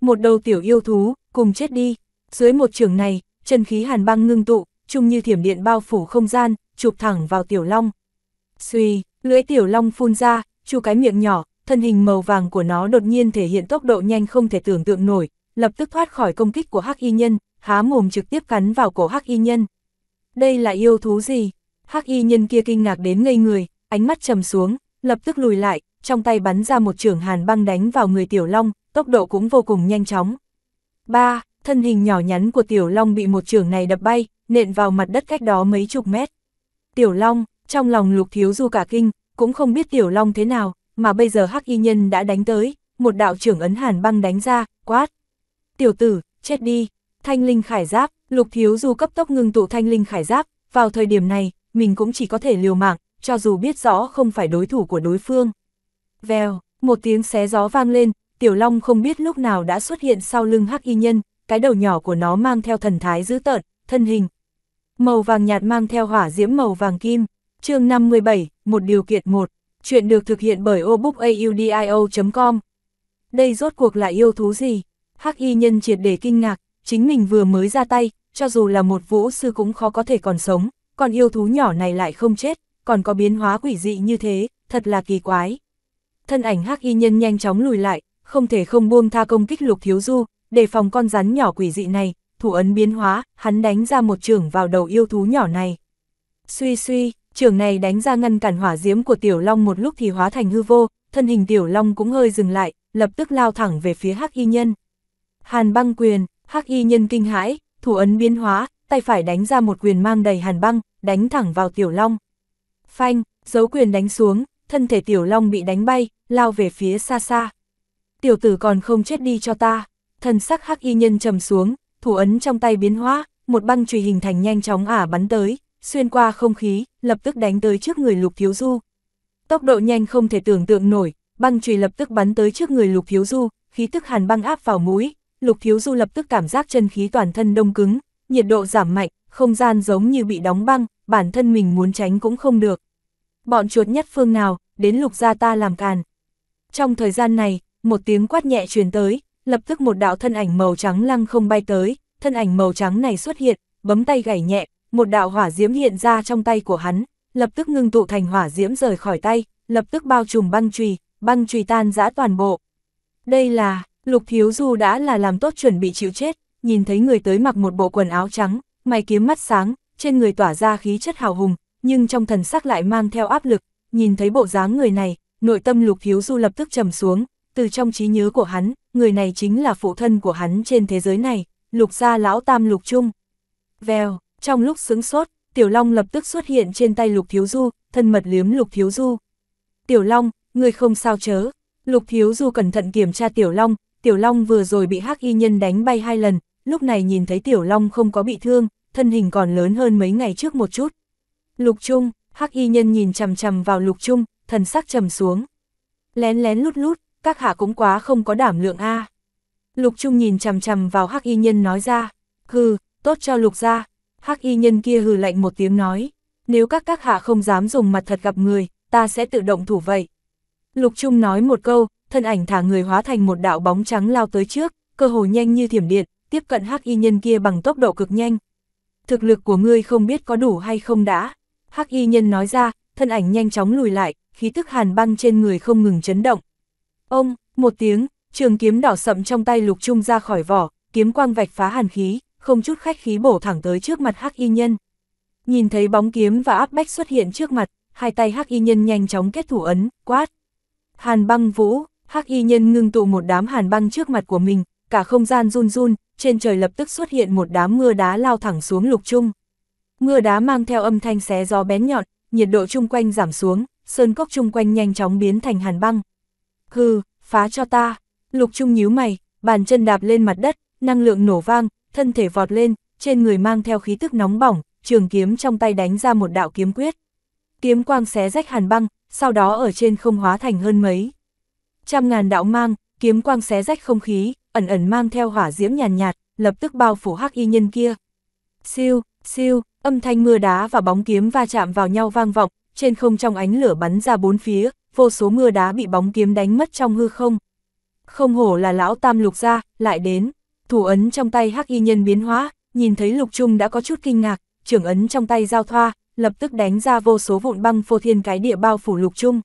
Một đầu tiểu yêu thú, cùng chết đi. Dưới một trường này, chân khí hàn băng ngưng tụ, chung như thiểm điện bao phủ không gian, chụp thẳng vào tiểu long. Xuy, lưỡi tiểu long phun ra, chu cái miệng nhỏ, thân hình màu vàng của nó đột nhiên thể hiện tốc độ nhanh không thể tưởng tượng nổi, lập tức thoát khỏi công kích của Hắc Y Nhân, há mồm trực tiếp cắn vào cổ Hắc Y Nhân. Đây là yêu thú gì? Hắc Y Nhân kia kinh ngạc đến ngây người, ánh mắt trầm xuống, lập tức lùi lại, trong tay bắn ra một trường hàn băng đánh vào người Tiểu Long, tốc độ cũng vô cùng nhanh chóng. Ba, Thân hình nhỏ nhắn của Tiểu Long bị một trường này đập bay, nện vào mặt đất cách đó mấy chục mét. Tiểu Long, trong lòng Lục Thiếu Du cả kinh, cũng không biết Tiểu Long thế nào, mà bây giờ hắc y nhân đã đánh tới, một đạo trưởng ấn hàn băng đánh ra, quát. Tiểu tử, chết đi, thanh linh khải giáp, lục thiếu du cấp tốc ngưng tụ thanh linh khải giáp, vào thời điểm này, mình cũng chỉ có thể liều mạng, cho dù biết rõ không phải đối thủ của đối phương. Vèo, một tiếng xé gió vang lên, tiểu long không biết lúc nào đã xuất hiện sau lưng hắc y nhân, cái đầu nhỏ của nó mang theo thần thái dữ tợn, thân hình. Màu vàng nhạt mang theo hỏa diễm màu vàng kim, chương 57, một điều kiện một. Chuyện được thực hiện bởi obookaudio.com Đây rốt cuộc là yêu thú gì? Hắc y nhân triệt để kinh ngạc, chính mình vừa mới ra tay, cho dù là một vũ sư cũng khó có thể còn sống, còn yêu thú nhỏ này lại không chết, còn có biến hóa quỷ dị như thế, thật là kỳ quái. Thân ảnh hắc y nhân nhanh chóng lùi lại, không thể không buông tha công kích lục thiếu du, để phòng con rắn nhỏ quỷ dị này, thủ ấn biến hóa, hắn đánh ra một trường vào đầu yêu thú nhỏ này. Suy suy, trường này đánh ra ngăn cản hỏa diễm của Tiểu Long một lúc thì hóa thành hư vô, thân hình Tiểu Long cũng hơi dừng lại, lập tức lao thẳng về phía Hắc Y Nhân. Hàn băng quyền, Hắc Y Nhân kinh hãi, thủ ấn biến hóa, tay phải đánh ra một quyền mang đầy hàn băng, đánh thẳng vào Tiểu Long. Phanh, dấu quyền đánh xuống, thân thể Tiểu Long bị đánh bay, lao về phía xa xa. Tiểu tử còn không chết đi cho ta, thân sắc Hắc Y Nhân trầm xuống, thủ ấn trong tay biến hóa, một băng chùy hình thành nhanh chóng ả bắn tới, xuyên qua không khí, lập tức đánh tới trước người Lục Thiếu Du. Tốc độ nhanh không thể tưởng tượng nổi, băng chùy lập tức bắn tới trước người Lục Thiếu Du, khí tức hàn băng áp vào mũi, Lục Thiếu Du lập tức cảm giác chân khí toàn thân đông cứng, nhiệt độ giảm mạnh, không gian giống như bị đóng băng, bản thân mình muốn tránh cũng không được. Bọn chuột nhất phương nào, đến Lục gia ta làm càn. Trong thời gian này, một tiếng quát nhẹ truyền tới, lập tức một đạo thân ảnh màu trắng lăng không bay tới, thân ảnh màu trắng này xuất hiện, bấm tay gảy nhẹ, một đạo hỏa diễm hiện ra trong tay của hắn, lập tức ngưng tụ thành hỏa diễm rời khỏi tay, lập tức bao trùm băng chùy, băng chùy tan rã toàn bộ. Đây là, Lục Thiếu Du đã là làm tốt chuẩn bị chịu chết, nhìn thấy người tới mặc một bộ quần áo trắng, mày kiếm mắt sáng, trên người tỏa ra khí chất hào hùng, nhưng trong thần sắc lại mang theo áp lực, nhìn thấy bộ dáng người này, nội tâm Lục Thiếu Du lập tức trầm xuống, từ trong trí nhớ của hắn, người này chính là phụ thân của hắn trên thế giới này, Lục gia lão tam Lục Trung. Vèo, trong lúc sướng sốt, Tiểu Long lập tức xuất hiện trên tay Lục Thiếu Du, thân mật liếm Lục Thiếu Du. Tiểu Long, người không sao chớ. Lục Thiếu Du cẩn thận kiểm tra Tiểu Long, Tiểu Long vừa rồi bị hắc y nhân đánh bay hai lần, lúc này nhìn thấy Tiểu Long không có bị thương, thân hình còn lớn hơn mấy ngày trước một chút. Lục Trung, hắc y nhân nhìn chằm chằm vào Lục Trung, thần sắc trầm xuống. Lén lén lút lút, các hạ cũng quá không có đảm lượng a. Lục Trung nhìn chằm chằm vào hắc y nhân nói ra, hừ, tốt cho Lục gia, hắc y nhân kia hừ lạnh một tiếng nói, nếu các các hạ không dám dùng mặt thật gặp người, ta sẽ tự động thủ vậy. Lục Trung nói một câu, thân ảnh thả người hóa thành một đạo bóng trắng lao tới trước, cơ hồ nhanh như thiểm điện, tiếp cận hắc y nhân kia bằng tốc độ cực nhanh. Thực lực của ngươi không biết có đủ hay không đã. Hắc y nhân nói ra, thân ảnh nhanh chóng lùi lại, khí tức hàn băng trên người không ngừng chấn động. Ông, một tiếng, trường kiếm đỏ sậm trong tay Lục Trung ra khỏi vỏ, kiếm quang vạch phá hàn khí, không chút khách khí bổ thẳng tới trước mặt Hắc Y Nhân. Nhìn thấy bóng kiếm và áp bách xuất hiện trước mặt, hai tay Hắc Y Nhân nhanh chóng kết thủ ấn, quát. Hàn băng vũ, Hắc Y Nhân ngưng tụ một đám hàn băng trước mặt của mình, cả không gian run run, trên trời lập tức xuất hiện một đám mưa đá lao thẳng xuống lục trung. Mưa đá mang theo âm thanh xé gió bén nhọn, nhiệt độ chung quanh giảm xuống, sơn cốc chung quanh nhanh chóng biến thành hàn băng. Hừ, phá cho ta. Lục Trung nhíu mày, bàn chân đạp lên mặt đất, năng lượng nổ vang, thân thể vọt lên, trên người mang theo khí tức nóng bỏng, trường kiếm trong tay đánh ra một đạo kiếm quyết. Kiếm quang xé rách hàn băng, sau đó ở trên không hóa thành hơn mấy. Trăm ngàn đạo mang, kiếm quang xé rách không khí, ẩn ẩn mang theo hỏa diễm nhàn nhạt, nhạt, lập tức bao phủ hắc y nhân kia. Siêu, siêu, âm thanh mưa đá và bóng kiếm va chạm vào nhau vang vọng, trên không trong ánh lửa bắn ra bốn phía, vô số mưa đá bị bóng kiếm đánh mất trong hư không. Không hổ là lão tam lục ra, lại đến thủ ấn trong tay hắc y nhân biến hóa, nhìn thấy Lục Trung đã có chút kinh ngạc, trưởng ấn trong tay giao thoa, lập tức đánh ra vô số vụn băng phô thiên cái địa bao phủ Lục Trung.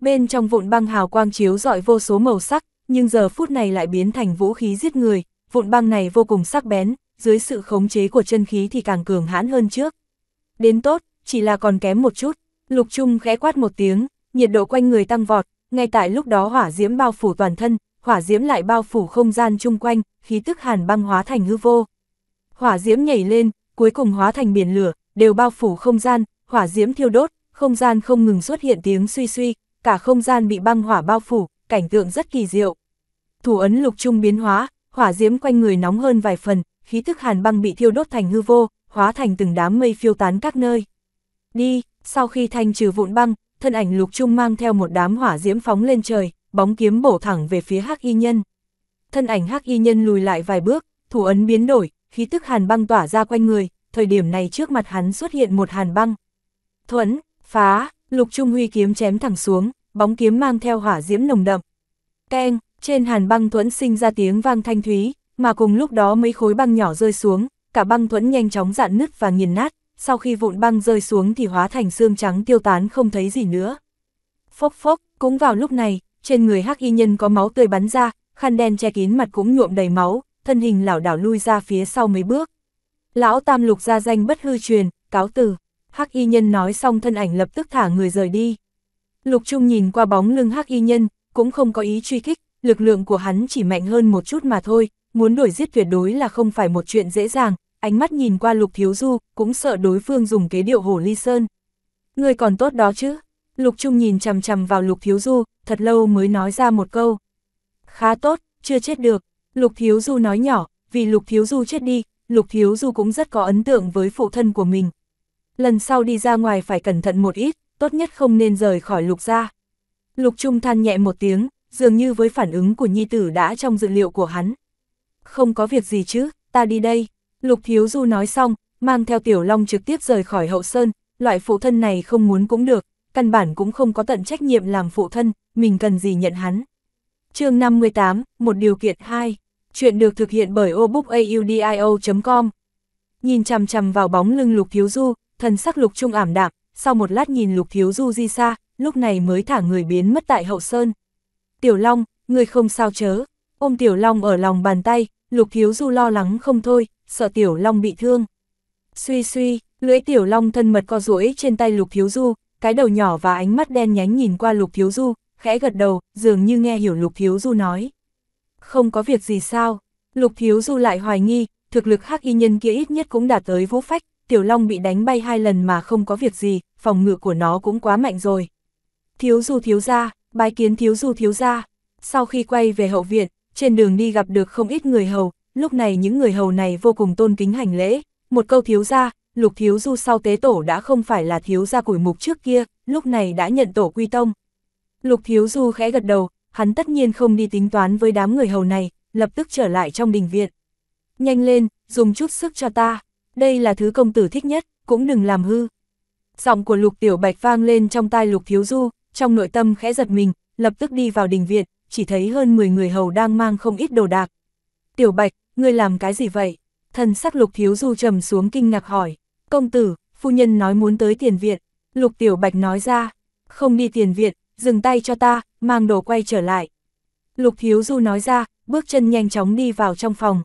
Bên trong vụn băng hào quang chiếu rọi vô số màu sắc, nhưng giờ phút này lại biến thành vũ khí giết người, vụn băng này vô cùng sắc bén, dưới sự khống chế của chân khí thì càng cường hãn hơn trước. Đến tốt, chỉ là còn kém một chút, Lục Trung khẽ quát một tiếng, nhiệt độ quanh người tăng vọt, ngay tại lúc đó hỏa diễm bao phủ toàn thân, hỏa diễm lại bao phủ không gian chung quanh, khí tức hàn băng hóa thành hư vô. Hỏa diễm nhảy lên, cuối cùng hóa thành biển lửa, đều bao phủ không gian, hỏa diễm thiêu đốt, không gian không ngừng xuất hiện tiếng suy suy, cả không gian bị băng hỏa bao phủ, cảnh tượng rất kỳ diệu. Thủ ấn lục trung biến hóa, hỏa diễm quanh người nóng hơn vài phần, khí tức hàn băng bị thiêu đốt thành hư vô, hóa thành từng đám mây phiêu tán các nơi. Đi, sau khi thanh trừ vụn băng, thân ảnh lục trung mang theo một đám hỏa diễm phóng lên trời, bóng kiếm bổ thẳng về phía hắc y nhân. Thân ảnh hắc y nhân lùi lại vài bước, thủ ấn biến đổi, khí tức hàn băng tỏa ra quanh người, thời điểm này trước mặt hắn xuất hiện một hàn băng. Thuẫn, phá, lục trung huy kiếm chém thẳng xuống, bóng kiếm mang theo hỏa diễm nồng đậm. Keng, trên hàn băng thuẫn sinh ra tiếng vang thanh thúy, mà cùng lúc đó mấy khối băng nhỏ rơi xuống, cả băng thuẫn nhanh chóng dạn nứt và nghiền nát, sau khi vụn băng rơi xuống thì hóa thành xương trắng tiêu tán không thấy gì nữa. Phốc phốc, cũng vào lúc này, trên người hắc y nhân có máu tươi bắn ra, khăn đen che kín mặt cũng nhuộm đầy máu, thân hình lảo đảo lui ra phía sau mấy bước. Lão Tam Lục ra danh bất hư truyền, cáo từ. Hắc y nhân nói xong thân ảnh lập tức thả người rời đi. Lục Trung nhìn qua bóng lưng Hắc y nhân, cũng không có ý truy kích, lực lượng của hắn chỉ mạnh hơn một chút mà thôi, muốn đuổi giết tuyệt đối là không phải một chuyện dễ dàng, ánh mắt nhìn qua Lục Thiếu Du, cũng sợ đối phương dùng kế điệu hổ ly sơn. Người còn tốt đó chứ, Lục Trung nhìn chằm chằm vào Lục Thiếu Du, thật lâu mới nói ra một câu. Khá tốt, chưa chết được. Lục Thiếu Du nói nhỏ, vì Lục Thiếu Du chết đi, Lục Thiếu Du cũng rất có ấn tượng với phụ thân của mình. Lần sau đi ra ngoài phải cẩn thận một ít, tốt nhất không nên rời khỏi Lục ra. Lục Trung than nhẹ một tiếng, dường như với phản ứng của Nhi Tử đã trong dự liệu của hắn. Không có việc gì chứ, ta đi đây. Lục Thiếu Du nói xong, mang theo Tiểu Long trực tiếp rời khỏi hậu sơn, loại phụ thân này không muốn cũng được, căn bản cũng không có tận trách nhiệm làm phụ thân, mình cần gì nhận hắn. chương 58, một điều kiện 2. Chuyện được thực hiện bởi obookaudio.com Nhìn chằm chằm vào bóng lưng Lục Thiếu Du, thần sắc Lục Trung ảm đạm, sau một lát nhìn Lục Thiếu Du di xa, lúc này mới thả người biến mất tại hậu sơn. Tiểu Long, người không sao chớ, ôm Tiểu Long ở lòng bàn tay, Lục Thiếu Du lo lắng không thôi, sợ Tiểu Long bị thương. Suy suy, lưỡi Tiểu Long thân mật co rũi trên tay Lục Thiếu Du, cái đầu nhỏ và ánh mắt đen nhánh nhìn qua Lục Thiếu Du, khẽ gật đầu, dường như nghe hiểu Lục Thiếu Du nói. Không có việc gì sao, Lục Thiếu Du lại hoài nghi, thực lực hắc y nhân kia ít nhất cũng đạt tới vũ phách, Tiểu Long bị đánh bay hai lần mà không có việc gì, phòng ngự của nó cũng quá mạnh rồi. Thiếu Du thiếu gia, bái kiến Thiếu Du thiếu gia. Sau khi quay về hậu viện, trên đường đi gặp được không ít người hầu, lúc này những người hầu này vô cùng tôn kính hành lễ, một câu thiếu gia, lục thiếu du sau tế tổ đã không phải là thiếu gia củi mục trước kia, lúc này đã nhận tổ quy tông. Lục thiếu du khẽ gật đầu, hắn tất nhiên không đi tính toán với đám người hầu này, lập tức trở lại trong đình viện. Nhanh lên, dùng chút sức cho ta, đây là thứ công tử thích nhất, cũng đừng làm hư. Giọng của lục tiểu bạch vang lên trong tai lục thiếu du, trong nội tâm khẽ giật mình, lập tức đi vào đình viện, chỉ thấy hơn 10 người hầu đang mang không ít đồ đạc. Tiểu bạch, ngươi làm cái gì vậy? Thần sắc lục thiếu du trầm xuống kinh ngạc hỏi. Công tử, phu nhân nói muốn tới tiền viện, lục tiểu bạch nói ra, không đi tiền viện, dừng tay cho ta, mang đồ quay trở lại. Lục thiếu du nói ra, bước chân nhanh chóng đi vào trong phòng.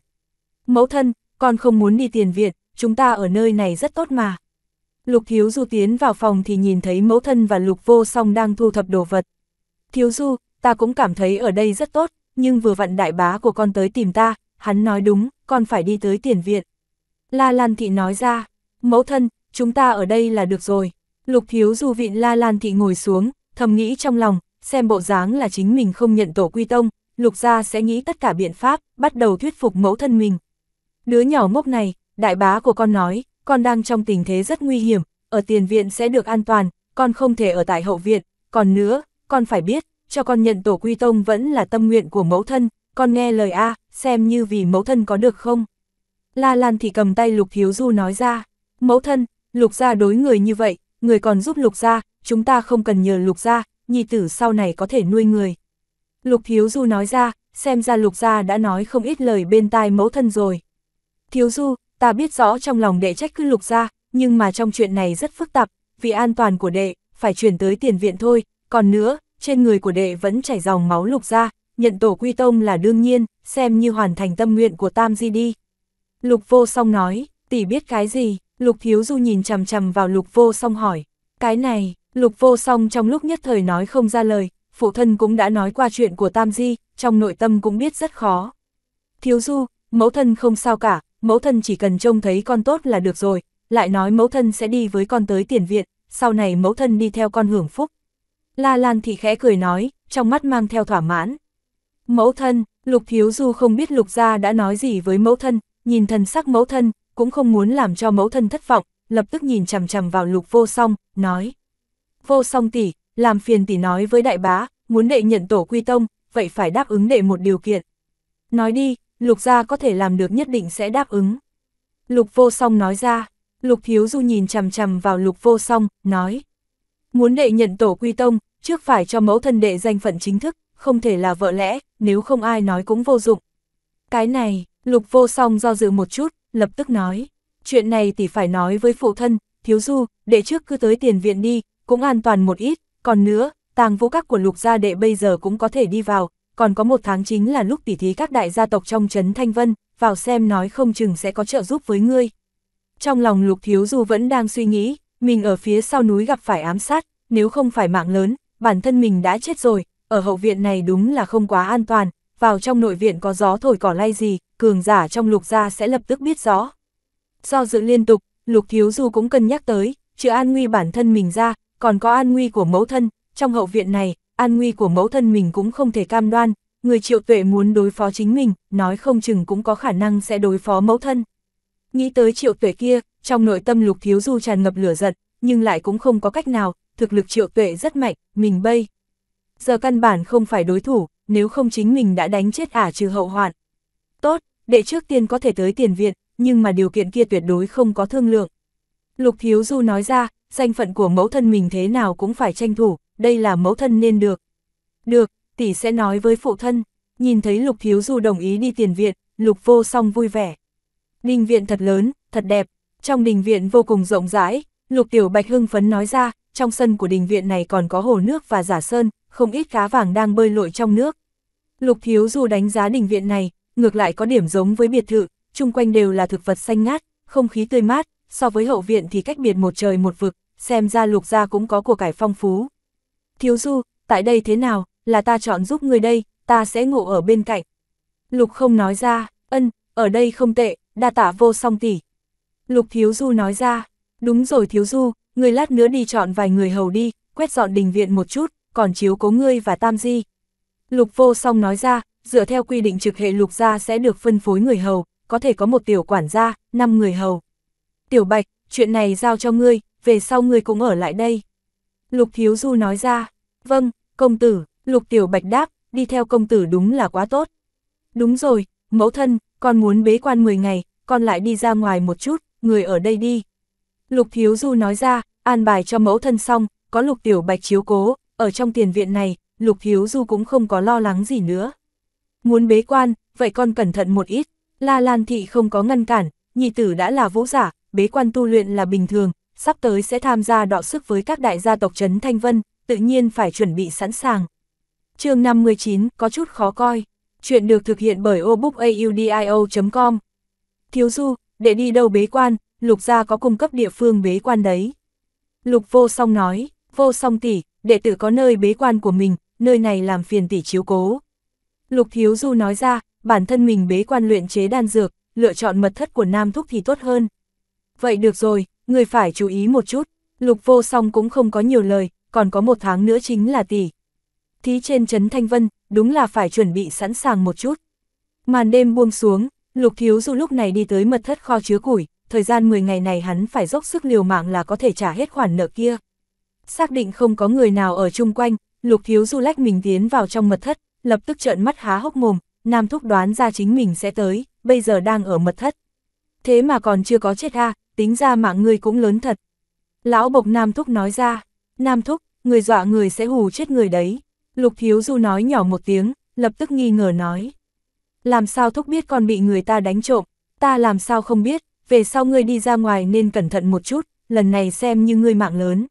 Mẫu thân, con không muốn đi tiền viện, chúng ta ở nơi này rất tốt mà. Lục thiếu du tiến vào phòng thì nhìn thấy mẫu thân và lục vô song đang thu thập đồ vật. Thiếu du, ta cũng cảm thấy ở đây rất tốt, nhưng vừa vặn đại bá của con tới tìm ta, hắn nói đúng, con phải đi tới tiền viện. La Lan Thị nói ra, mẫu thân, chúng ta ở đây là được rồi. Lục thiếu du vịn la lan thị ngồi xuống, thầm nghĩ trong lòng, xem bộ dáng là chính mình không nhận tổ quy tông, lục gia sẽ nghĩ tất cả biện pháp, bắt đầu thuyết phục mẫu thân mình. Đứa nhỏ ngốc này, đại bá của con nói, con đang trong tình thế rất nguy hiểm, ở tiền viện sẽ được an toàn, con không thể ở tại hậu viện, còn nữa, con phải biết, cho con nhận tổ quy tông vẫn là tâm nguyện của mẫu thân, con nghe lời A, xem như vì mẫu thân có được không. La Lan thì cầm tay lục thiếu du nói ra. Mẫu thân, lục gia đối người như vậy, người còn giúp lục gia, chúng ta không cần nhờ lục gia, nhi tử sau này có thể nuôi người. Lục Thiếu Du nói ra, xem ra lục gia đã nói không ít lời bên tai mẫu thân rồi. Thiếu Du, ta biết rõ trong lòng đệ trách cứ lục gia, nhưng mà trong chuyện này rất phức tạp, vì an toàn của đệ, phải chuyển tới tiền viện thôi, còn nữa, trên người của đệ vẫn chảy dòng máu lục gia, nhận tổ quy tông là đương nhiên, xem như hoàn thành tâm nguyện của Tam Di đi. Lục vô song nói, tỷ biết cái gì, Lục Thiếu Du nhìn chằm chằm vào Lục Vô Song hỏi, cái này, Lục Vô Song trong lúc nhất thời nói không ra lời, phụ thân cũng đã nói qua chuyện của Tam Di, trong nội tâm cũng biết rất khó. Thiếu Du, mẫu thân không sao cả, mẫu thân chỉ cần trông thấy con tốt là được rồi, lại nói mẫu thân sẽ đi với con tới tiền viện, sau này mẫu thân đi theo con hưởng phúc. La Lan thì khẽ cười nói, trong mắt mang theo thỏa mãn. Mẫu thân, Lục Thiếu Du không biết Lục Gia đã nói gì với mẫu thân, nhìn thần sắc mẫu thân, cũng không muốn làm cho mẫu thân thất vọng, lập tức nhìn chằm chằm vào lục vô song, nói. Vô song tỷ, làm phiền tỷ nói với đại bá, muốn đệ nhận tổ quy tông, vậy phải đáp ứng đệ một điều kiện. Nói đi, lục gia có thể làm được nhất định sẽ đáp ứng. Lục vô song nói ra, lục thiếu du nhìn chằm chằm vào lục vô song, nói. Muốn đệ nhận tổ quy tông, trước phải cho mẫu thân đệ danh phận chính thức, không thể là vợ lẽ, nếu không ai nói cũng vô dụng. Cái này, lục vô song do dự một chút, lập tức nói, chuyện này thì phải nói với phụ thân, thiếu du, đệ trước cứ tới tiền viện đi, cũng an toàn một ít, còn nữa, tàng vũ các của lục gia đệ bây giờ cũng có thể đi vào, còn có một tháng chính là lúc tỉ thí các đại gia tộc trong trấn Thanh Vân, vào xem nói không chừng sẽ có trợ giúp với ngươi. Trong lòng lục thiếu du vẫn đang suy nghĩ, mình ở phía sau núi gặp phải ám sát, nếu không phải mạng lớn, bản thân mình đã chết rồi, ở hậu viện này đúng là không quá an toàn, vào trong nội viện có gió thổi cỏ lay gì, cường giả trong lục gia sẽ lập tức biết rõ. Do dự liên tục, lục thiếu du cũng cân nhắc tới, chữ an nguy bản thân mình ra, còn có an nguy của mẫu thân, trong hậu viện này, an nguy của mẫu thân mình cũng không thể cam đoan, người triệu tuệ muốn đối phó chính mình, nói không chừng cũng có khả năng sẽ đối phó mẫu thân. Nghĩ tới triệu tuệ kia, trong nội tâm lục thiếu du tràn ngập lửa giận, nhưng lại cũng không có cách nào, thực lực triệu tuệ rất mạnh, mình bây. Giờ căn bản không phải đối thủ, nếu không chính mình đã đánh chết ả trừ hậu hoạn. Tốt, đệ trước tiên có thể tới tiền viện, nhưng mà điều kiện kia tuyệt đối không có thương lượng. Lục Thiếu Du nói ra, danh phận của mẫu thân mình thế nào cũng phải tranh thủ, đây là mẫu thân nên được. Được, tỷ sẽ nói với phụ thân, nhìn thấy Lục Thiếu Du đồng ý đi tiền viện, Lục Vô Song vui vẻ. Đình viện thật lớn, thật đẹp, trong đình viện vô cùng rộng rãi, Lục Tiểu Bạch hưng phấn nói ra, trong sân của đình viện này còn có hồ nước và giả sơn, không ít cá vàng đang bơi lội trong nước. Lục Thiếu Du đánh giá đình viện này, ngược lại có điểm giống với biệt thự, chung quanh đều là thực vật xanh ngát, không khí tươi mát, so với hậu viện thì cách biệt một trời một vực, xem ra lục gia cũng có của cải phong phú. Thiếu Du, tại đây thế nào, là ta chọn giúp người đây, ta sẽ ngủ ở bên cạnh. Lục không nói ra, ân, ở đây không tệ, đa tả vô song tỷ. Lục Thiếu Du nói ra, đúng rồi Thiếu Du, người lát nữa đi chọn vài người hầu đi, quét dọn đình viện một chút, còn chiếu cố ngươi và Tam Di. Lục vô song nói ra, dựa theo quy định trực hệ lục gia sẽ được phân phối người hầu, có thể có một tiểu quản gia, 5 người hầu. Tiểu Bạch, chuyện này giao cho ngươi, về sau ngươi cũng ở lại đây. Lục Thiếu Du nói ra, vâng, công tử, Lục Tiểu Bạch đáp, đi theo công tử đúng là quá tốt. Đúng rồi, mẫu thân, con muốn bế quan 10 ngày, con lại đi ra ngoài một chút, người ở đây đi. Lục Thiếu Du nói ra, an bài cho mẫu thân xong, có Lục Tiểu Bạch chiếu cố, ở trong tiền viện này, Lục Thiếu Du cũng không có lo lắng gì nữa. Muốn bế quan, vậy con cẩn thận một ít. La Lan Thị không có ngăn cản, nhị tử đã là vũ giả, bế quan tu luyện là bình thường, sắp tới sẽ tham gia đọ sức với các đại gia tộc Trấn Thanh Vân, tự nhiên phải chuẩn bị sẵn sàng. chương 59 có chút khó coi. Chuyện được thực hiện bởi obookaudio.com Thiếu Du, để đi đâu bế quan, Lục gia có cung cấp địa phương bế quan đấy. Lục vô song nói, vô song tỷ, đệ tử có nơi bế quan của mình, nơi này làm phiền tỷ chiếu cố. Lục Thiếu Du nói ra, bản thân mình bế quan luyện chế đan dược, lựa chọn mật thất của Nam Thúc thì tốt hơn. Vậy được rồi, người phải chú ý một chút, Lục Vô Song cũng không có nhiều lời, còn có một tháng nữa chính là tỷ. Thí trên Trấn Thanh Vân, đúng là phải chuẩn bị sẵn sàng một chút. Màn đêm buông xuống, Lục Thiếu Du lúc này đi tới mật thất kho chứa củi, thời gian 10 ngày này hắn phải dốc sức liều mạng là có thể trả hết khoản nợ kia. Xác định không có người nào ở chung quanh, Lục Thiếu Du lách mình tiến vào trong mật thất, lập tức trợn mắt há hốc mồm, Nam Thúc đoán ra chính mình sẽ tới, bây giờ đang ở mật thất. Thế mà còn chưa có chết ha, à, tính ra mạng người cũng lớn thật. Lão bộc Nam Thúc nói ra, Nam Thúc, người dọa người sẽ hù chết người đấy. Lục Thiếu Du nói nhỏ một tiếng, lập tức nghi ngờ nói. Làm sao Thúc biết con bị người ta đánh trộm, ta làm sao không biết, về sau ngươi đi ra ngoài nên cẩn thận một chút, lần này xem như ngươi mạng lớn.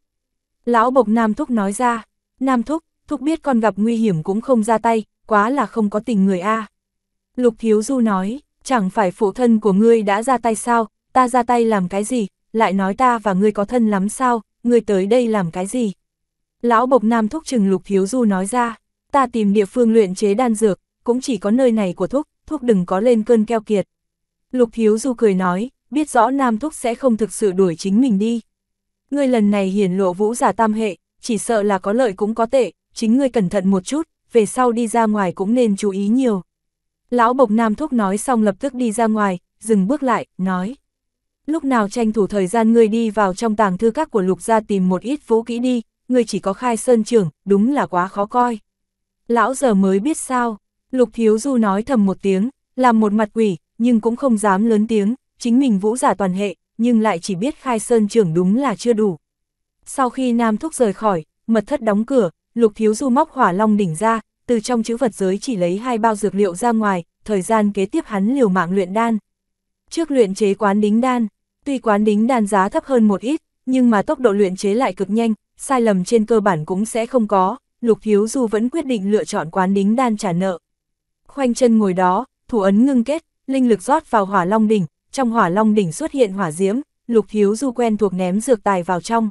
Lão bộc Nam Thúc nói ra, Nam Thúc, thúc biết con gặp nguy hiểm cũng không ra tay, quá là không có tình người a. Lục Thiếu Du nói, chẳng phải phụ thân của ngươi đã ra tay sao, ta ra tay làm cái gì, lại nói ta và ngươi có thân lắm sao, ngươi tới đây làm cái gì. Lão Bộc Nam thúc trừng Lục Thiếu Du nói ra, ta tìm địa phương luyện chế đan dược, cũng chỉ có nơi này của thúc, thúc đừng có lên cơn keo kiệt. Lục Thiếu Du cười nói, biết rõ Nam thúc sẽ không thực sự đuổi chính mình đi. Ngươi lần này hiển lộ vũ giả tam hệ, chỉ sợ là có lợi cũng có tệ, chính ngươi cẩn thận một chút, về sau đi ra ngoài cũng nên chú ý nhiều. Lão Bộc Nam Thúc nói xong lập tức đi ra ngoài, dừng bước lại, nói. Lúc nào tranh thủ thời gian ngươi đi vào trong tàng thư các của lục gia tìm một ít vũ kỹ đi, ngươi chỉ có khai sơn trưởng, đúng là quá khó coi. Lão giờ mới biết sao, lục thiếu du nói thầm một tiếng, làm một mặt quỷ, nhưng cũng không dám lớn tiếng, chính mình vũ giả toàn hệ, nhưng lại chỉ biết khai sơn trưởng đúng là chưa đủ. Sau khi Nam Thúc rời khỏi, mật thất đóng cửa, Lục Thiếu Du móc hỏa long đỉnh ra, từ trong chữ vật giới chỉ lấy hai bao dược liệu ra ngoài, thời gian kế tiếp hắn liều mạng luyện đan. Trước luyện chế quán đính đan, tuy quán đính đan giá thấp hơn một ít, nhưng mà tốc độ luyện chế lại cực nhanh, sai lầm trên cơ bản cũng sẽ không có, Lục Thiếu Du vẫn quyết định lựa chọn quán đính đan trả nợ. Khoanh chân ngồi đó, thủ ấn ngưng kết, linh lực rót vào hỏa long đỉnh, trong hỏa long đỉnh xuất hiện hỏa diễm, Lục Thiếu Du quen thuộc ném dược tài vào trong.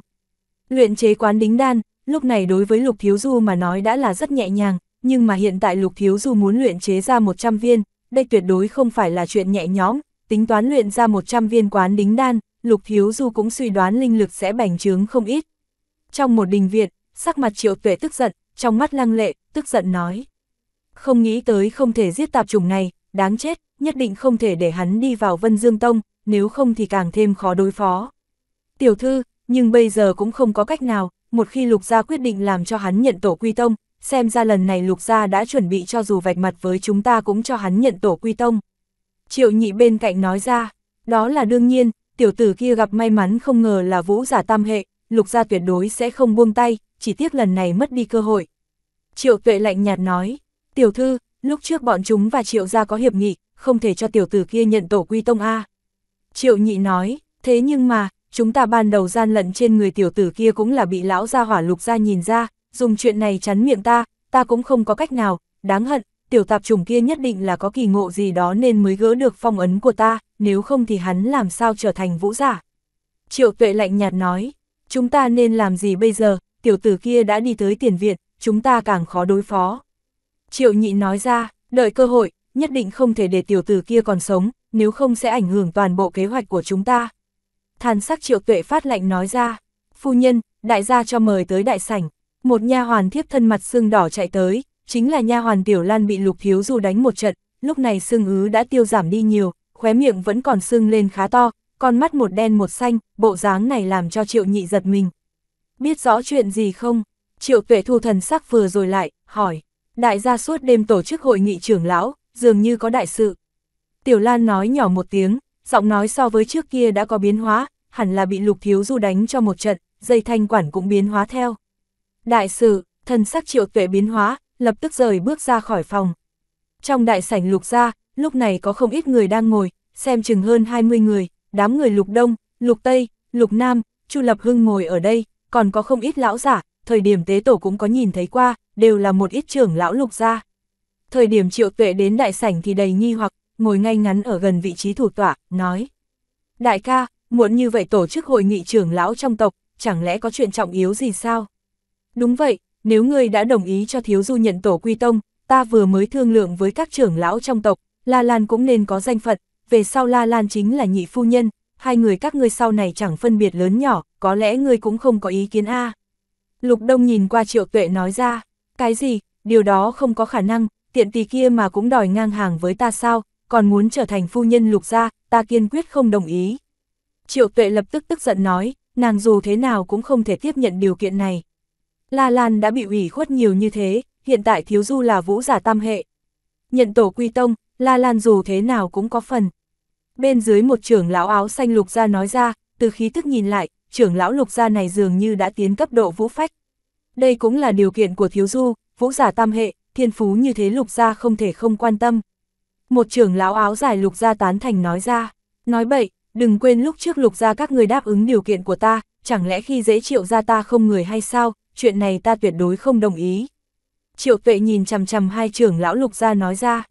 Luyện chế quán đính đan, lúc này đối với Lục Thiếu Du mà nói đã là rất nhẹ nhàng, nhưng mà hiện tại Lục Thiếu Du muốn luyện chế ra 100 viên, đây tuyệt đối không phải là chuyện nhẹ nhõm, tính toán luyện ra 100 viên quán đính đan, Lục Thiếu Du cũng suy đoán linh lực sẽ bành trướng không ít. Trong một đình viện, sắc mặt triệu tuệ tức giận, trong mắt lăng lệ, tức giận nói. Không nghĩ tới không thể giết tạp chủng này, đáng chết, nhất định không thể để hắn đi vào Vân Dương Tông, nếu không thì càng thêm khó đối phó. Tiểu thư, nhưng bây giờ cũng không có cách nào, một khi Lục Gia quyết định làm cho hắn nhận tổ quy tông, xem ra lần này Lục Gia đã chuẩn bị cho dù vạch mặt với chúng ta cũng cho hắn nhận tổ quy tông. Triệu nhị bên cạnh nói ra, đó là đương nhiên, tiểu tử kia gặp may mắn không ngờ là vũ giả tam hệ, Lục Gia tuyệt đối sẽ không buông tay, chỉ tiếc lần này mất đi cơ hội. Triệu tuệ lạnh nhạt nói, tiểu thư, lúc trước bọn chúng và Triệu Gia có hiệp nghị, không thể cho tiểu tử kia nhận tổ quy tông A. Triệu nhị nói, thế nhưng mà, chúng ta ban đầu gian lận trên người tiểu tử kia cũng là bị lão gia hỏa lục gia nhìn ra, dùng chuyện này chắn miệng ta, ta cũng không có cách nào, đáng hận, tiểu tạp trùng kia nhất định là có kỳ ngộ gì đó nên mới gỡ được phong ấn của ta, nếu không thì hắn làm sao trở thành vũ giả. Triệu tuệ lạnh nhạt nói, chúng ta nên làm gì bây giờ, tiểu tử kia đã đi tới tiền viện, chúng ta càng khó đối phó. Triệu nhị nói ra, đợi cơ hội, nhất định không thể để tiểu tử kia còn sống, nếu không sẽ ảnh hưởng toàn bộ kế hoạch của chúng ta than sắc triệu tuệ phát lạnh nói ra, phu nhân, đại gia cho mời tới đại sảnh, một nha hoàn thiếp thân mặt xương đỏ chạy tới, chính là nha hoàn tiểu lan bị lục thiếu du đánh một trận, lúc này xương ứ đã tiêu giảm đi nhiều, khóe miệng vẫn còn xương lên khá to, con mắt một đen một xanh, bộ dáng này làm cho triệu nhị giật mình. Biết rõ chuyện gì không? Triệu tuệ thu thần sắc vừa rồi lại, hỏi, đại gia suốt đêm tổ chức hội nghị trưởng lão, dường như có đại sự. Tiểu Lan nói nhỏ một tiếng, giọng nói so với trước kia đã có biến hóa, hẳn là bị lục thiếu du đánh cho một trận, dây thanh quản cũng biến hóa theo. Đại sử, thân sắc triệu tuệ biến hóa, lập tức rời bước ra khỏi phòng. Trong đại sảnh lục gia, lúc này có không ít người đang ngồi, xem chừng hơn 20 người, đám người lục đông, lục tây, lục nam, chu lập hưng ngồi ở đây, còn có không ít lão giả, thời điểm tế tổ cũng có nhìn thấy qua, đều là một ít trưởng lão lục gia. Thời điểm triệu tuệ đến đại sảnh thì đầy nghi hoặc, ngồi ngay ngắn ở gần vị trí thủ tọa, nói. Đại ca, Muộn như vậy tổ chức hội nghị trưởng lão trong tộc, chẳng lẽ có chuyện trọng yếu gì sao? Đúng vậy, nếu ngươi đã đồng ý cho thiếu du nhận tổ quy tông, ta vừa mới thương lượng với các trưởng lão trong tộc, La Lan cũng nên có danh phận, về sau La Lan chính là nhị phu nhân, hai người các ngươi sau này chẳng phân biệt lớn nhỏ, có lẽ ngươi cũng không có ý kiến a Lục Đông nhìn qua triệu tuệ nói ra, cái gì, điều đó không có khả năng, tiện tì kia mà cũng đòi ngang hàng với ta sao, còn muốn trở thành phu nhân lục gia, ta kiên quyết không đồng ý. Triệu tuệ lập tức tức giận nói, nàng dù thế nào cũng không thể tiếp nhận điều kiện này. La Lan đã bị ủy khuất nhiều như thế, hiện tại thiếu du là vũ giả tam hệ. Nhận tổ quy tông, La Lan dù thế nào cũng có phần. Bên dưới một trưởng lão áo xanh lục gia nói ra, từ khí thức nhìn lại, trưởng lão lục gia này dường như đã tiến cấp độ vũ phách. Đây cũng là điều kiện của thiếu du, vũ giả tam hệ, thiên phú như thế lục gia không thể không quan tâm. Một trưởng lão áo dài lục gia tán thành nói ra, nói bậy, đừng quên lúc trước lục ra các người đáp ứng điều kiện của ta, chẳng lẽ khi dễ triệu ra ta không người hay sao, chuyện này ta tuyệt đối không đồng ý. Triệu tuệ nhìn chằm chằm hai trưởng lão lục ra nói ra.